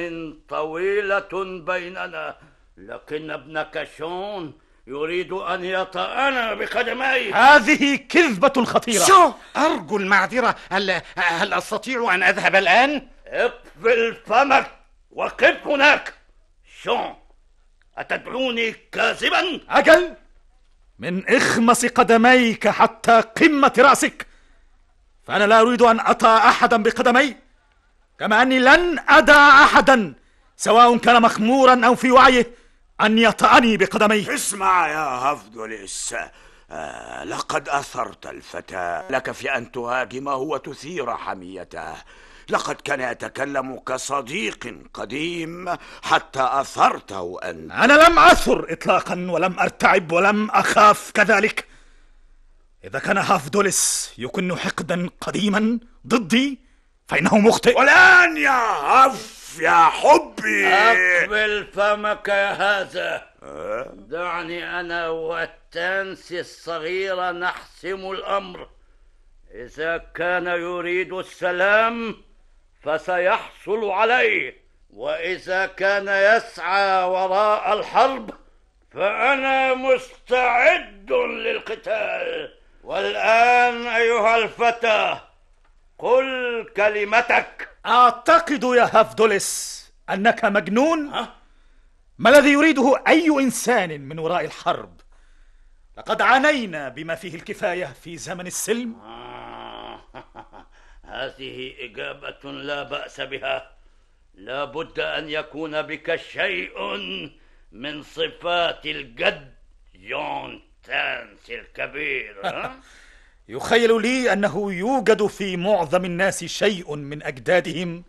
طويلة بيننا لكن ابنك شون يريد أن يطأنا بقدمي هذه كذبة خطيرة شو؟ أرجو المعذرة هل, هل أستطيع أن أذهب الآن؟ اقفل فمك وقف هناك شون أتدعوني كاذبا؟ أجل من اخمص قدميك حتى قمة رأسك فأنا لا أريد أن أطى أحدا بقدمي كما أني لن أدع أحدا سواء كان مخمورا أو في وعيه أن يطأني بقدمي اسمع يا هفدوليس آه لقد أثرت الفتى لك في أن تهاجمه وتثير حميته لقد كان يتكلم كصديق قديم حتى أثرته أنت أنا لم أثر إطلاقا ولم أرتعب ولم أخاف كذلك إذا كان هافدولس يكن حقدا قديما ضدي فإنه مخطئ والآن يا هف يا حبي أقبل فمك يا هذا أه؟ دعني أنا والتانسي الصغير نحسم الأمر إذا كان يريد السلام فسيحصل عليه واذا كان يسعى وراء الحرب فانا مستعد للقتال والان ايها الفتى قل كلمتك اعتقد يا هافدوليس انك مجنون ها؟ ما الذي يريده اي انسان من وراء الحرب لقد عانينا بما فيه الكفايه في زمن السلم آه. هذه إجابة لا بأس بها لا بد أن يكون بك شيء من صفات الجد جون تانس الكبير يخيل لي أنه يوجد في معظم الناس شيء من أجدادهم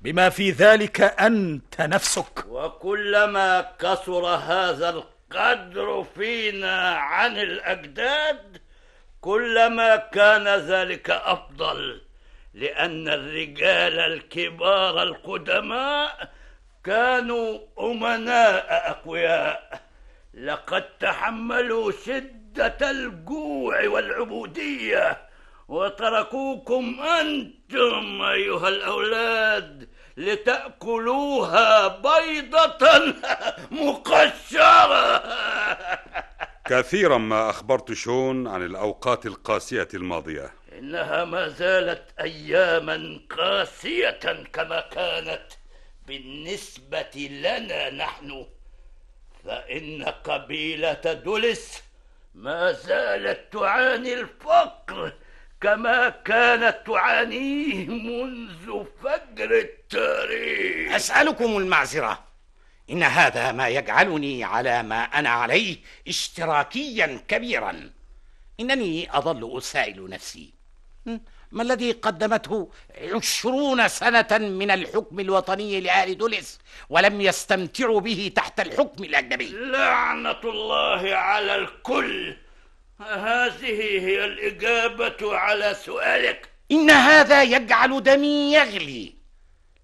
بما في ذلك أنت نفسك وكلما كثر هذا القدر فينا عن الأجداد كلما كان ذلك أفضل لأن الرجال الكبار القدماء كانوا أمناء أقوياء لقد تحملوا شدة الجوع والعبودية وتركوكم أنتم أيها الأولاد لتأكلوها بيضة مقشرة كثيرا ما أخبرت شون عن الأوقات القاسية الماضية إنها ما زالت أياما قاسية كما كانت بالنسبة لنا نحن فإن قبيلة دولس ما زالت تعاني الفقر كما كانت تعانيه منذ فجر التاريخ أسألكم المعذرة إن هذا ما يجعلني على ما أنا عليه اشتراكيا كبيرا إنني أظل أسائل نفسي ما الذي قدمته عشرون سنة من الحكم الوطني لأهل دولس ولم يستمتعوا به تحت الحكم الأجنبي لعنة الله على الكل هذه هي الإجابة على سؤالك إن هذا يجعل دمي يغلي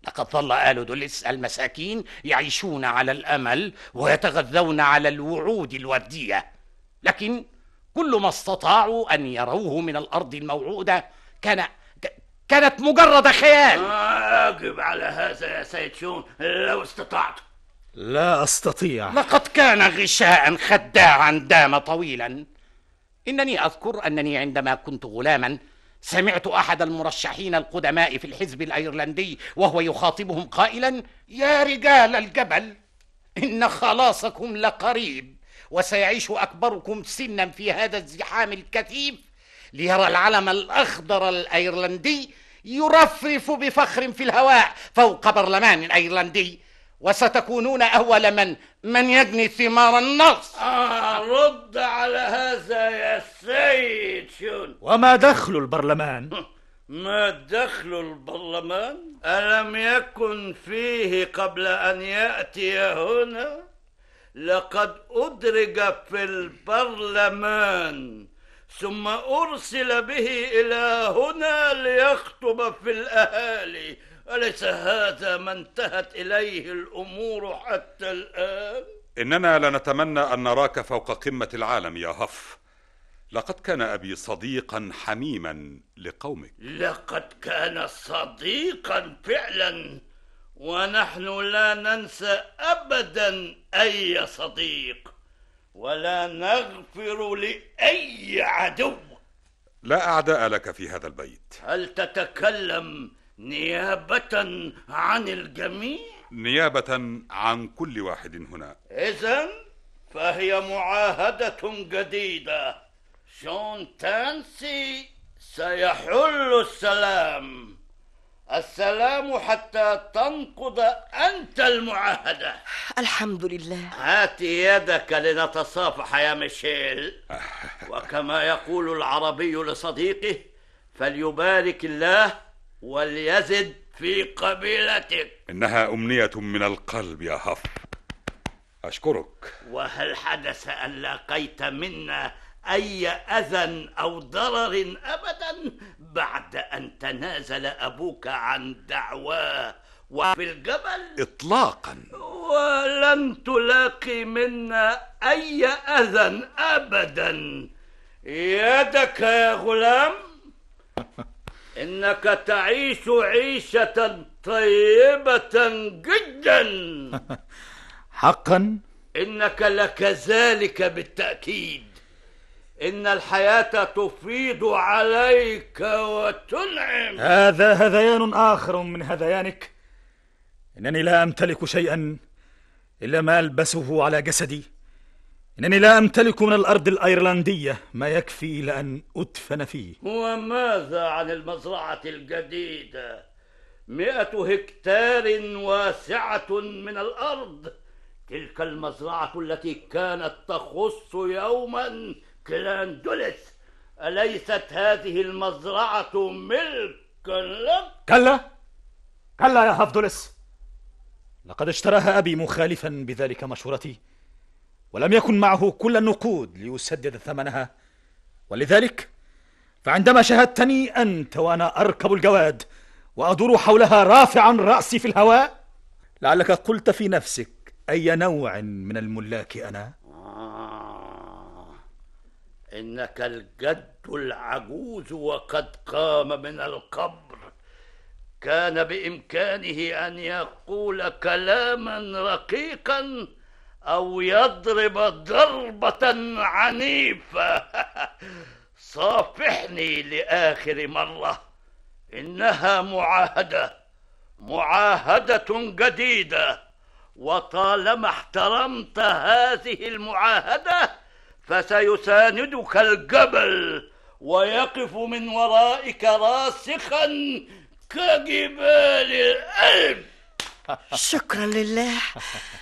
لقد ظل آل دولس المساكين يعيشون على الأمل ويتغذون على الوعود الودية لكن كل ما استطاعوا أن يروه من الأرض الموعودة كان كانت مجرد خيال أجب على هذا يا سيد شون لو استطعت لا أستطيع لقد كان غشاء خداعا دام طويلا إنني أذكر أنني عندما كنت غلاما سمعت أحد المرشحين القدماء في الحزب الأيرلندي وهو يخاطبهم قائلا يا رجال الجبل إن خلاصكم لقريب وسيعيش أكبركم سنا في هذا الزحام الكثيف ليرى العلم الأخضر الأيرلندي يرفرف بفخر في الهواء فوق برلمان أيرلندي وستكونون أول من من يجني ثمار النص آه رد على هذا يا سيد شون وما دخل البرلمان؟ ما دخل البرلمان؟ ألم يكن فيه قبل أن يأتي هنا؟ لقد أدرج في البرلمان ثم أرسل به إلى هنا ليخطب في الأهالي أليس هذا ما انتهت إليه الأمور حتى الآن؟ إننا لنتمنى أن نراك فوق قمة العالم يا هف لقد كان أبي صديقا حميما لقومك لقد كان صديقا فعلا ونحن لا ننسى أبدا أي صديق ولا نغفر لأي عدو لا أعداء لك في هذا البيت هل تتكلم نيابة عن الجميع؟ نيابة عن كل واحد هنا إذا فهي معاهدة جديدة شون تانسي سيحل السلام السلام حتى تنقض أنت المعاهدة الحمد لله هات يدك لنتصافح يا ميشيل وكما يقول العربي لصديقه فليبارك الله وليزد في قبيلتك إنها أمنية من القلب يا هف أشكرك وهل حدث أن لاقيت منا أي أذى أو ضرر أبدا بعد أن تنازل أبوك عن دعواه وفي الجبل إطلاقا ولن تلاقي منا أي أذى أبدا يدك يا غلام إنك تعيش عيشة طيبة جدا حقا إنك لكذلك بالتأكيد إن الحياة تفيض عليك وتنعم هذا هذيان آخر من هذيانك إنني لا أمتلك شيئا إلا ما ألبسه على جسدي إنني لا أمتلك من الأرض الأيرلندية ما يكفي إلى أن أدفن فيه وماذا عن المزرعة الجديدة؟ مئة هكتار واسعة من الأرض تلك المزرعة التي كانت تخص يوما كلاندولس أليست هذه المزرعة ملك لك؟ كلا كلا يا هافدولس لقد اشتراها أبي مخالفا بذلك مشورتي ولم يكن معه كل النقود ليسدد ثمنها ولذلك فعندما شاهدتني أنت وأنا أركب الجواد وأدور حولها رافعا رأسي في الهواء لعلك قلت في نفسك أي نوع من الملاك أنا؟ إنك الجد العجوز وقد قام من القبر كان بإمكانه أن يقول كلاما رقيقا أو يضرب ضربة عنيفة صافحني لآخر مرة إنها معاهدة معاهدة جديدة وطالما احترمت هذه المعاهده فسيساندك الجبل ويقف من ورائك راسخا كجبال الألب شكرا لله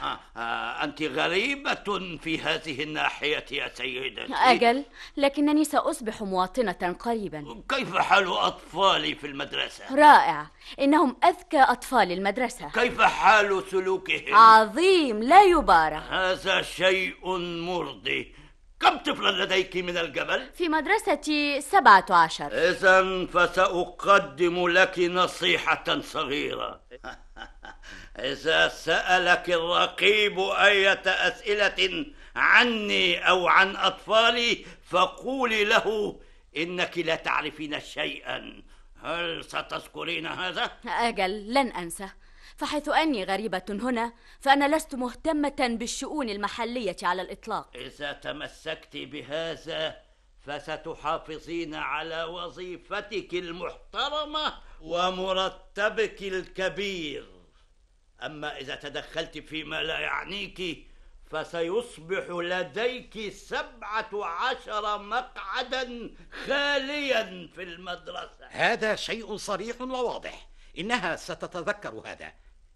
آه، آه، أنت غريبة في هذه الناحية يا سيدتي أجل لكنني سأصبح مواطنة قريبا كيف حال أطفالي في المدرسة؟ رائع إنهم أذكى أطفال المدرسة كيف حال سلوكهم؟ عظيم لا يبارى هذا شيء مرضي كم طفلا لديك من الجبل؟ في مدرستي سبعة عشر إذا فسأقدم لك نصيحة صغيرة إذا سألك الرقيب أية أسئلة عني أو عن أطفالي فقولي له إنك لا تعرفين شيئا هل ستذكرين هذا؟ أجل لن أنسى فحيث أني غريبة هنا فأنا لست مهتمة بالشؤون المحلية على الإطلاق إذا تمسكت بهذا فستحافظين على وظيفتك المحترمة ومرتبك الكبير أما إذا تدخلت فيما لا يعنيك فسيصبح لديك سبعة عشر مقعدا خاليا في المدرسة هذا شيء صريح وواضح إنها ستتذكر هذا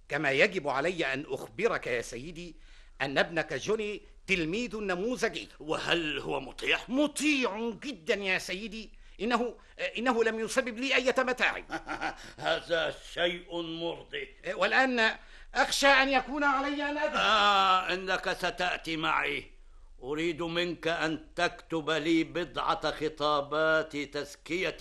كما يجب علي أن أخبرك يا سيدي أن ابنك جوني تلميذ نموذجي وهل هو مطيع؟ مطيع جدا يا سيدي إنه إنه لم يسبب لي أي متاع هذا شيء مرضي والآن أخشى أن يكون علي أن أذهب آه إنك ستأتي معي اريد منك ان تكتب لي بضعه خطابات تزكيه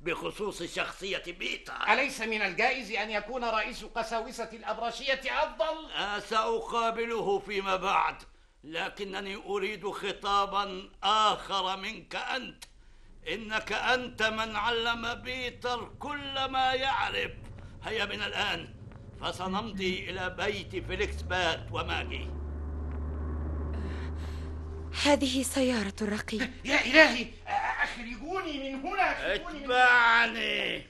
بخصوص شخصيه بيتا اليس من الجائز ان يكون رئيس قساوسه الابرشيه افضل آه، ساقابله فيما بعد لكنني اريد خطابا اخر منك انت انك انت من علم بيتر كل ما يعرف هيا من الان فسنمضي الى بيت فيليكس بات وماجي هذه سيارة الرقيب يا إلهي أخرجوني من هنا اتبعني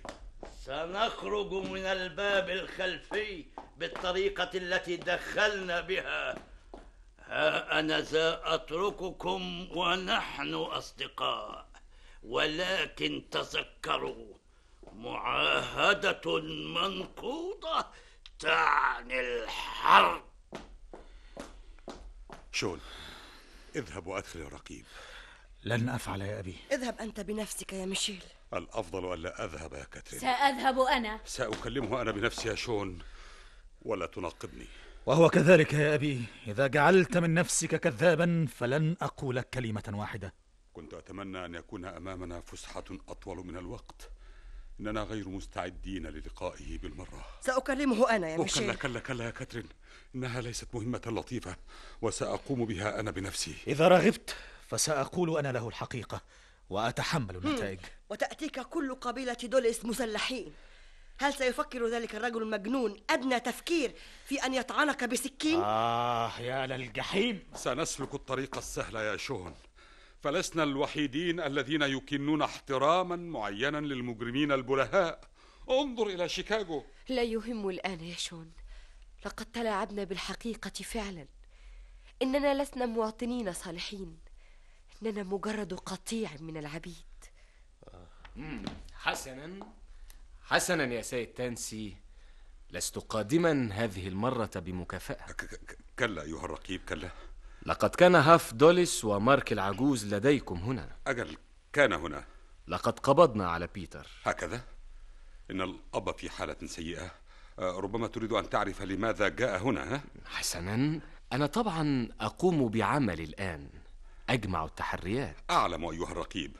سنخرج من الباب الخلفي بالطريقة التي دخلنا بها ها أنا سأترككم ونحن أصدقاء ولكن تذكروا معاهدة منقوضة تعني الحرب شون اذهب وأدخل الرقيب لن أفعل يا أبي اذهب أنت بنفسك يا ميشيل الأفضل ألا أذهب يا كاترين سأذهب أنا سأكلمه أنا بنفسي يا شون ولا تناقضني وهو كذلك يا أبي إذا جعلت من نفسك كذابا فلن أقول كلمة واحدة كنت أتمنى أن يكون أمامنا فسحة أطول من الوقت اننا غير مستعدين للقائه بالمره ساكلمه انا يا ميشيل كلا كلا كلا يا كاترين انها ليست مهمه لطيفه وساقوم بها انا بنفسي اذا رغبت فساقول انا له الحقيقه واتحمل النتائج وتاتيك كل قبيله دوليس مسلحين هل سيفكر ذلك الرجل المجنون أدنى تفكير في أن يطعنك بسكين؟ آه يا للجحيم سنسلك الطريق السهل يا شون فلسنا الوحيدين الذين يكنون احتراما معينا للمجرمين البلهاء انظر إلى شيكاغو لا يهم الآن يا شون لقد تلاعبنا بالحقيقة فعلا إننا لسنا مواطنين صالحين إننا مجرد قطيع من العبيد حسنا حسنا يا سيد تانسي لست قادما هذه المرة بمكافأة كلا أيها الرقيب كلا لقد كان هاف دوليس ومارك العجوز لديكم هنا أجل كان هنا لقد قبضنا على بيتر هكذا إن الأب في حالة سيئة آه، ربما تريد أن تعرف لماذا جاء هنا ها؟ حسنا أنا طبعا أقوم بعملي الآن أجمع التحريات أعلم أيها الرقيب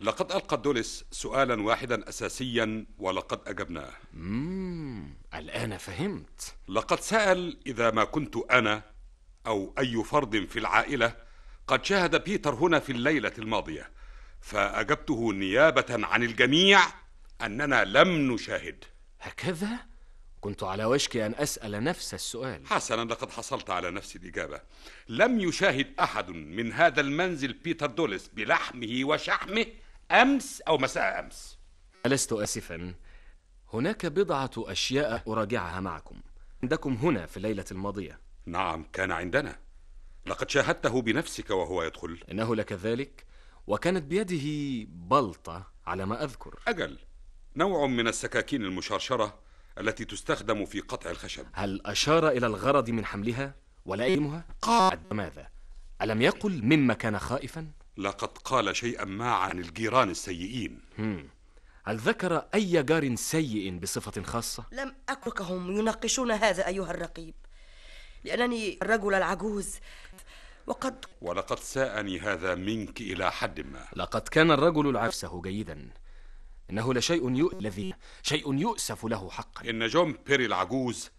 لقد ألقى دوليس سؤالا واحدا أساسيا ولقد أجبناه مم. الآن فهمت لقد سأل إذا ما كنت أنا أو أي فرد في العائلة قد شاهد بيتر هنا في الليلة الماضية فأجبته نيابة عن الجميع أننا لم نشاهد هكذا؟ كنت على وشك أن أسأل نفس السؤال حسنا لقد حصلت على نفس الإجابة لم يشاهد أحد من هذا المنزل بيتر دولس بلحمه وشحمه أمس أو مساء أمس ألست آسفا هناك بضعة أشياء أراجعها معكم عندكم هنا في الليلة الماضية نعم كان عندنا لقد شاهدته بنفسك وهو يدخل انه لكذلك وكانت بيده بلطه على ما اذكر اجل نوع من السكاكين المشرشره التي تستخدم في قطع الخشب هل اشار الى الغرض من حملها ولئيمها قال ماذا الم يقل مما كان خائفا لقد قال شيئا ما عن الجيران السيئين هم. هل ذكر اي جار سيء بصفه خاصه لم اكركهم يناقشون هذا ايها الرقيب لأنني الرجل العجوز وقد ولقد ساءني هذا منك إلى حد ما لقد كان الرجل العفسه جيدا إنه لشيء يؤلذي شيء يؤسف له حقا إن جون بيري العجوز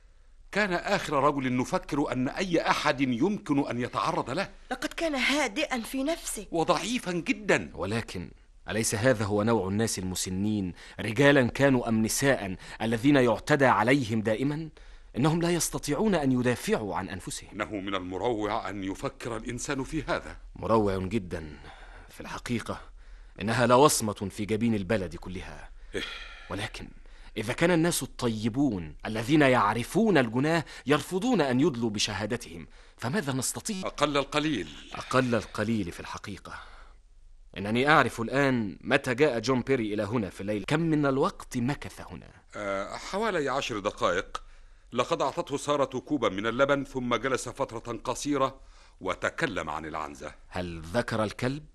كان آخر رجل نفكر أن أي أحد يمكن أن يتعرض له لقد كان هادئا في نفسه وضعيفا جدا ولكن أليس هذا هو نوع الناس المسنين رجالا كانوا أم نساء الذين يعتدى عليهم دائما انهم لا يستطيعون ان يدافعوا عن انفسهم انه من المروع ان يفكر الانسان في هذا مروع جدا في الحقيقه انها لوصمه في جبين البلد كلها إيه. ولكن اذا كان الناس الطيبون الذين يعرفون الجناه يرفضون ان يدلوا بشهادتهم فماذا نستطيع اقل القليل اقل القليل في الحقيقه انني اعرف الان متى جاء جون بيري الى هنا في الليل كم من الوقت مكث هنا أه حوالي عشر دقائق لقد أعطته سارة كوبا من اللبن ثم جلس فترة قصيرة وتكلم عن العنزة هل ذكر الكلب؟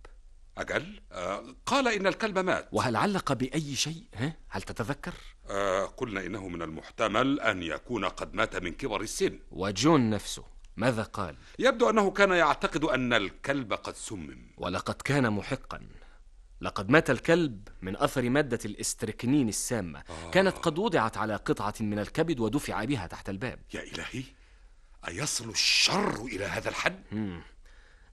أجل؟ آه قال إن الكلب مات وهل علق بأي شيء؟ ها؟ هل تتذكر؟ آه قلنا إنه من المحتمل أن يكون قد مات من كبر السن وجون نفسه ماذا قال؟ يبدو أنه كان يعتقد أن الكلب قد سمم ولقد كان محقا لقد مات الكلب من أثر مادة الاستركنين السامة آه. كانت قد وضعت على قطعة من الكبد ودفع بها تحت الباب يا إلهي أيصل الشر إلى هذا الحد؟ مم.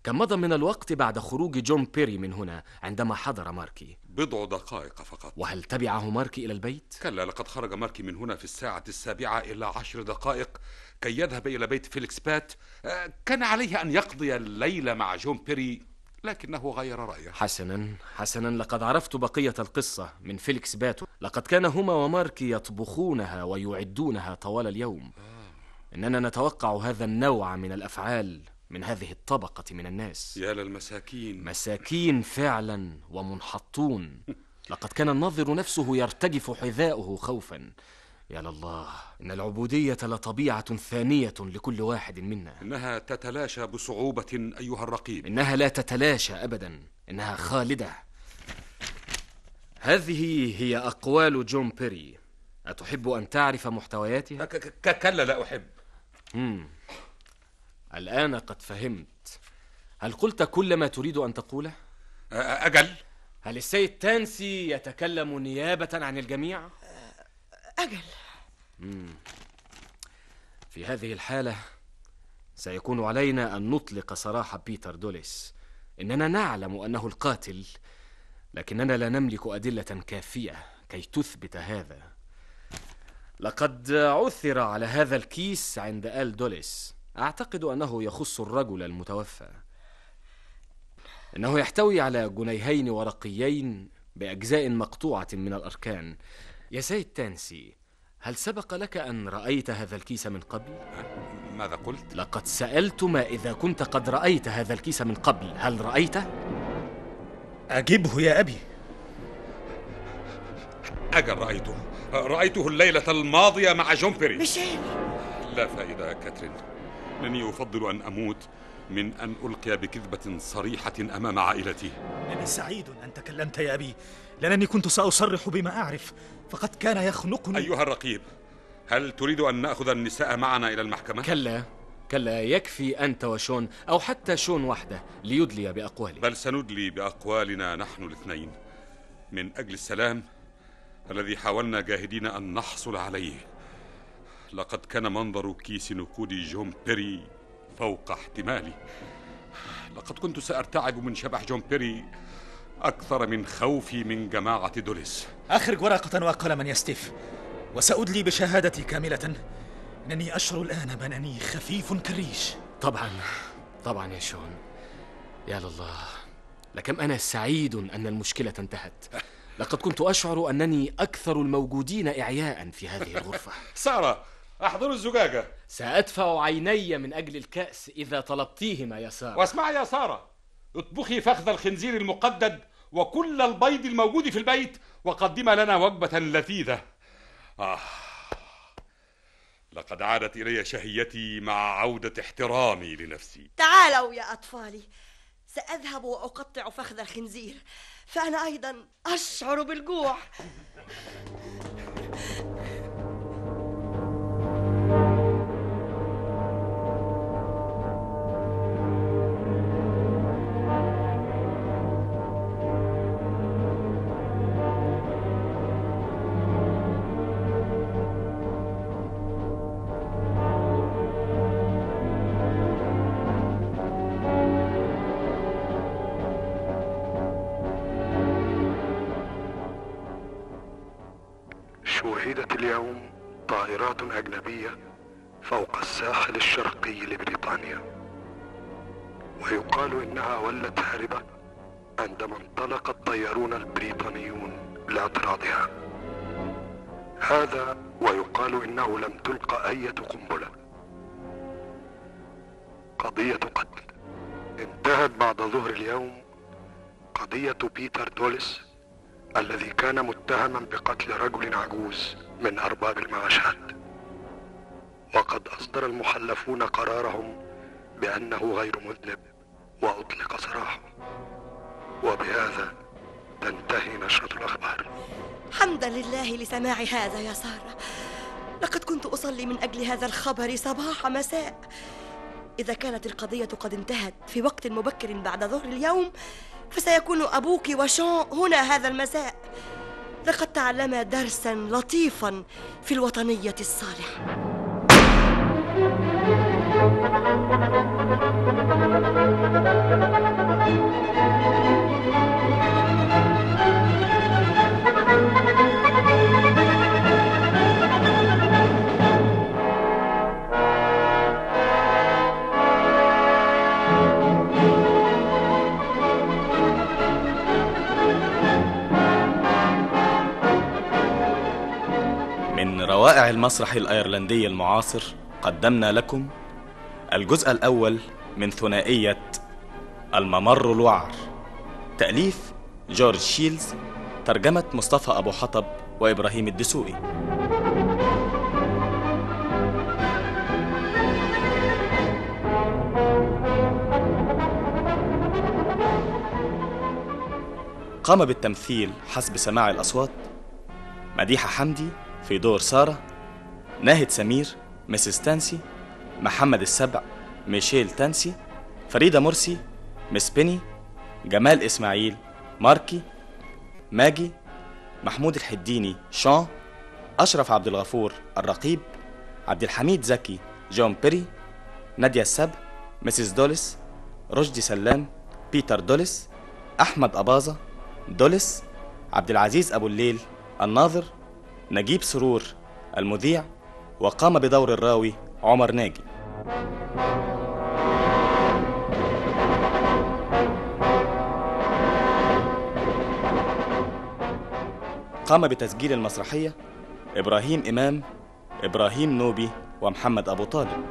كم مضى من الوقت بعد خروج جون بيري من هنا عندما حضر ماركي؟ بضع دقائق فقط وهل تبعه ماركي إلى البيت؟ كلا لقد خرج ماركي من هنا في الساعة السابعة إلى عشر دقائق كي يذهب إلى بيت فيليكس بات آه، كان عليه أن يقضي الليلة مع جون بيري لكنه غير رأيه حسنا حسنا لقد عرفت بقية القصة من فيليكس باتو لقد كان هما ومارك يطبخونها ويعدونها طوال اليوم آه. إننا نتوقع هذا النوع من الأفعال من هذه الطبقة من الناس يا للمساكين مساكين فعلا ومنحطون لقد كان الناظر نفسه يرتجف حذاؤه خوفا يا لله إن العبودية لطبيعة ثانية لكل واحد منا إنها تتلاشى بصعوبة أيها الرقيب إنها لا تتلاشى أبدا إنها خالدة هذه هي أقوال جون بيري أتحب أن تعرف محتوياتها؟ كلا لا أحب مم. الآن قد فهمت هل قلت كل ما تريد أن تقوله؟ أجل هل السيد تانسي يتكلم نيابة عن الجميع؟ أجل مم. في هذه الحالة سيكون علينا أن نطلق سراح بيتر دوليس إننا نعلم أنه القاتل لكننا لا نملك أدلة كافية كي تثبت هذا لقد عثر على هذا الكيس عند آل دوليس أعتقد أنه يخص الرجل المتوفى إنه يحتوي على جنيهين ورقيين بأجزاء مقطوعة من الأركان يا سيد تانسي هل سبق لك أن رأيت هذا الكيس من قبل؟ ماذا قلت؟ لقد سألت ما إذا كنت قد رأيت هذا الكيس من قبل هل رأيته؟ أجبه يا أبي أجل رأيته رأيته الليلة الماضية مع جومبري ميشيل لا فائدة كاترين إنني أفضل أن أموت من أن ألقي بكذبة صريحة أمام عائلتي أنا سعيد أن تكلمت يا أبي لأنني كنت سأصرح بما أعرف فقد كان يخنقني أيها الرقيب هل تريد أن نأخذ النساء معنا إلى المحكمة؟ كلا كلا يكفي أنت وشون أو حتى شون وحده ليدلي بأقواله بل سندلي بأقوالنا نحن الاثنين من أجل السلام الذي حاولنا جاهدين أن نحصل عليه لقد كان منظر كيس نقود جون بيري فوق احتمالي لقد كنت سأرتعب من شبح جون بيري أكثر من خوفي من جماعة دوليس أخرج ورقة وقلما يا ستيف وسأدلي بشهادتي كاملة أنني أشعر الآن بأنني خفيف كالريش طبعا طبعا يا شون يا لله لكم أنا سعيد أن المشكلة انتهت لقد كنت أشعر أنني أكثر الموجودين إعياء في هذه الغرفة سارة أحضر الزجاجة سأدفع عيني من أجل الكأس إذا طلبتيهما يا سارة واسمعي يا سارة اطبخي فخذ الخنزير المقدد وكل البيض الموجود في البيت وقدم لنا وجبة لذيذة آه لقد عادت إلي شهيتي مع عودة احترامي لنفسي تعالوا يا أطفالي سأذهب وأقطع فخذ الخنزير فأنا أيضا أشعر بالجوع يقال انها ولت هاربة عندما انطلق الطيارون البريطانيون لاطرادها هذا ويقال انه لم تلقى اية قنبلة قضية قتل انتهت بعد ظهر اليوم قضية بيتر دوليس الذي كان متهما بقتل رجل عجوز من ارباب المعاشات وقد اصدر المحلفون قرارهم بانه غير مذنب وأطلق سراحه وبهذا تنتهي نشرة الأخبار حمدا لله لسماع هذا يا سارة لقد كنت أصلي من أجل هذا الخبر صباح مساء إذا كانت القضية قد انتهت في وقت مبكر بعد ظهر اليوم فسيكون أبوك وشان هنا هذا المساء لقد تعلم درسا لطيفا في الوطنية الصالحة من روائع المسرح الايرلندي المعاصر قدمنا لكم الجزء الاول من ثنائيه الممر الوعر تأليف جورج شيلز ترجمة مصطفى أبو حطب وإبراهيم الدسوقي قام بالتمثيل حسب سماع الأصوات مديحة حمدي في دور سارة ناهد سمير مسز تانسي محمد السبع ميشيل تانسي فريدة مرسي مس بيني جمال إسماعيل ماركي ماجي محمود الحديني شان أشرف عبد الغفور الرقيب عبد الحميد زكي جون بيري نادية السب مسز دولس رشدي سلام بيتر دولس أحمد أباظة دولس عبد العزيز أبو الليل الناظر نجيب سرور المذيع وقام بدور الراوي عمر ناجي قام بتسجيل المسرحية إبراهيم إمام إبراهيم نوبي ومحمد أبو طالب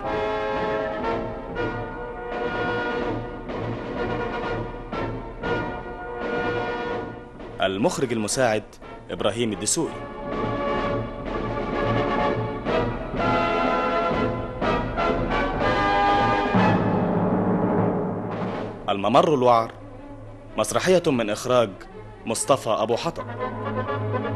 المخرج المساعد إبراهيم الدسوقي الممر الوعر مسرحية من إخراج مصطفى أبو حطب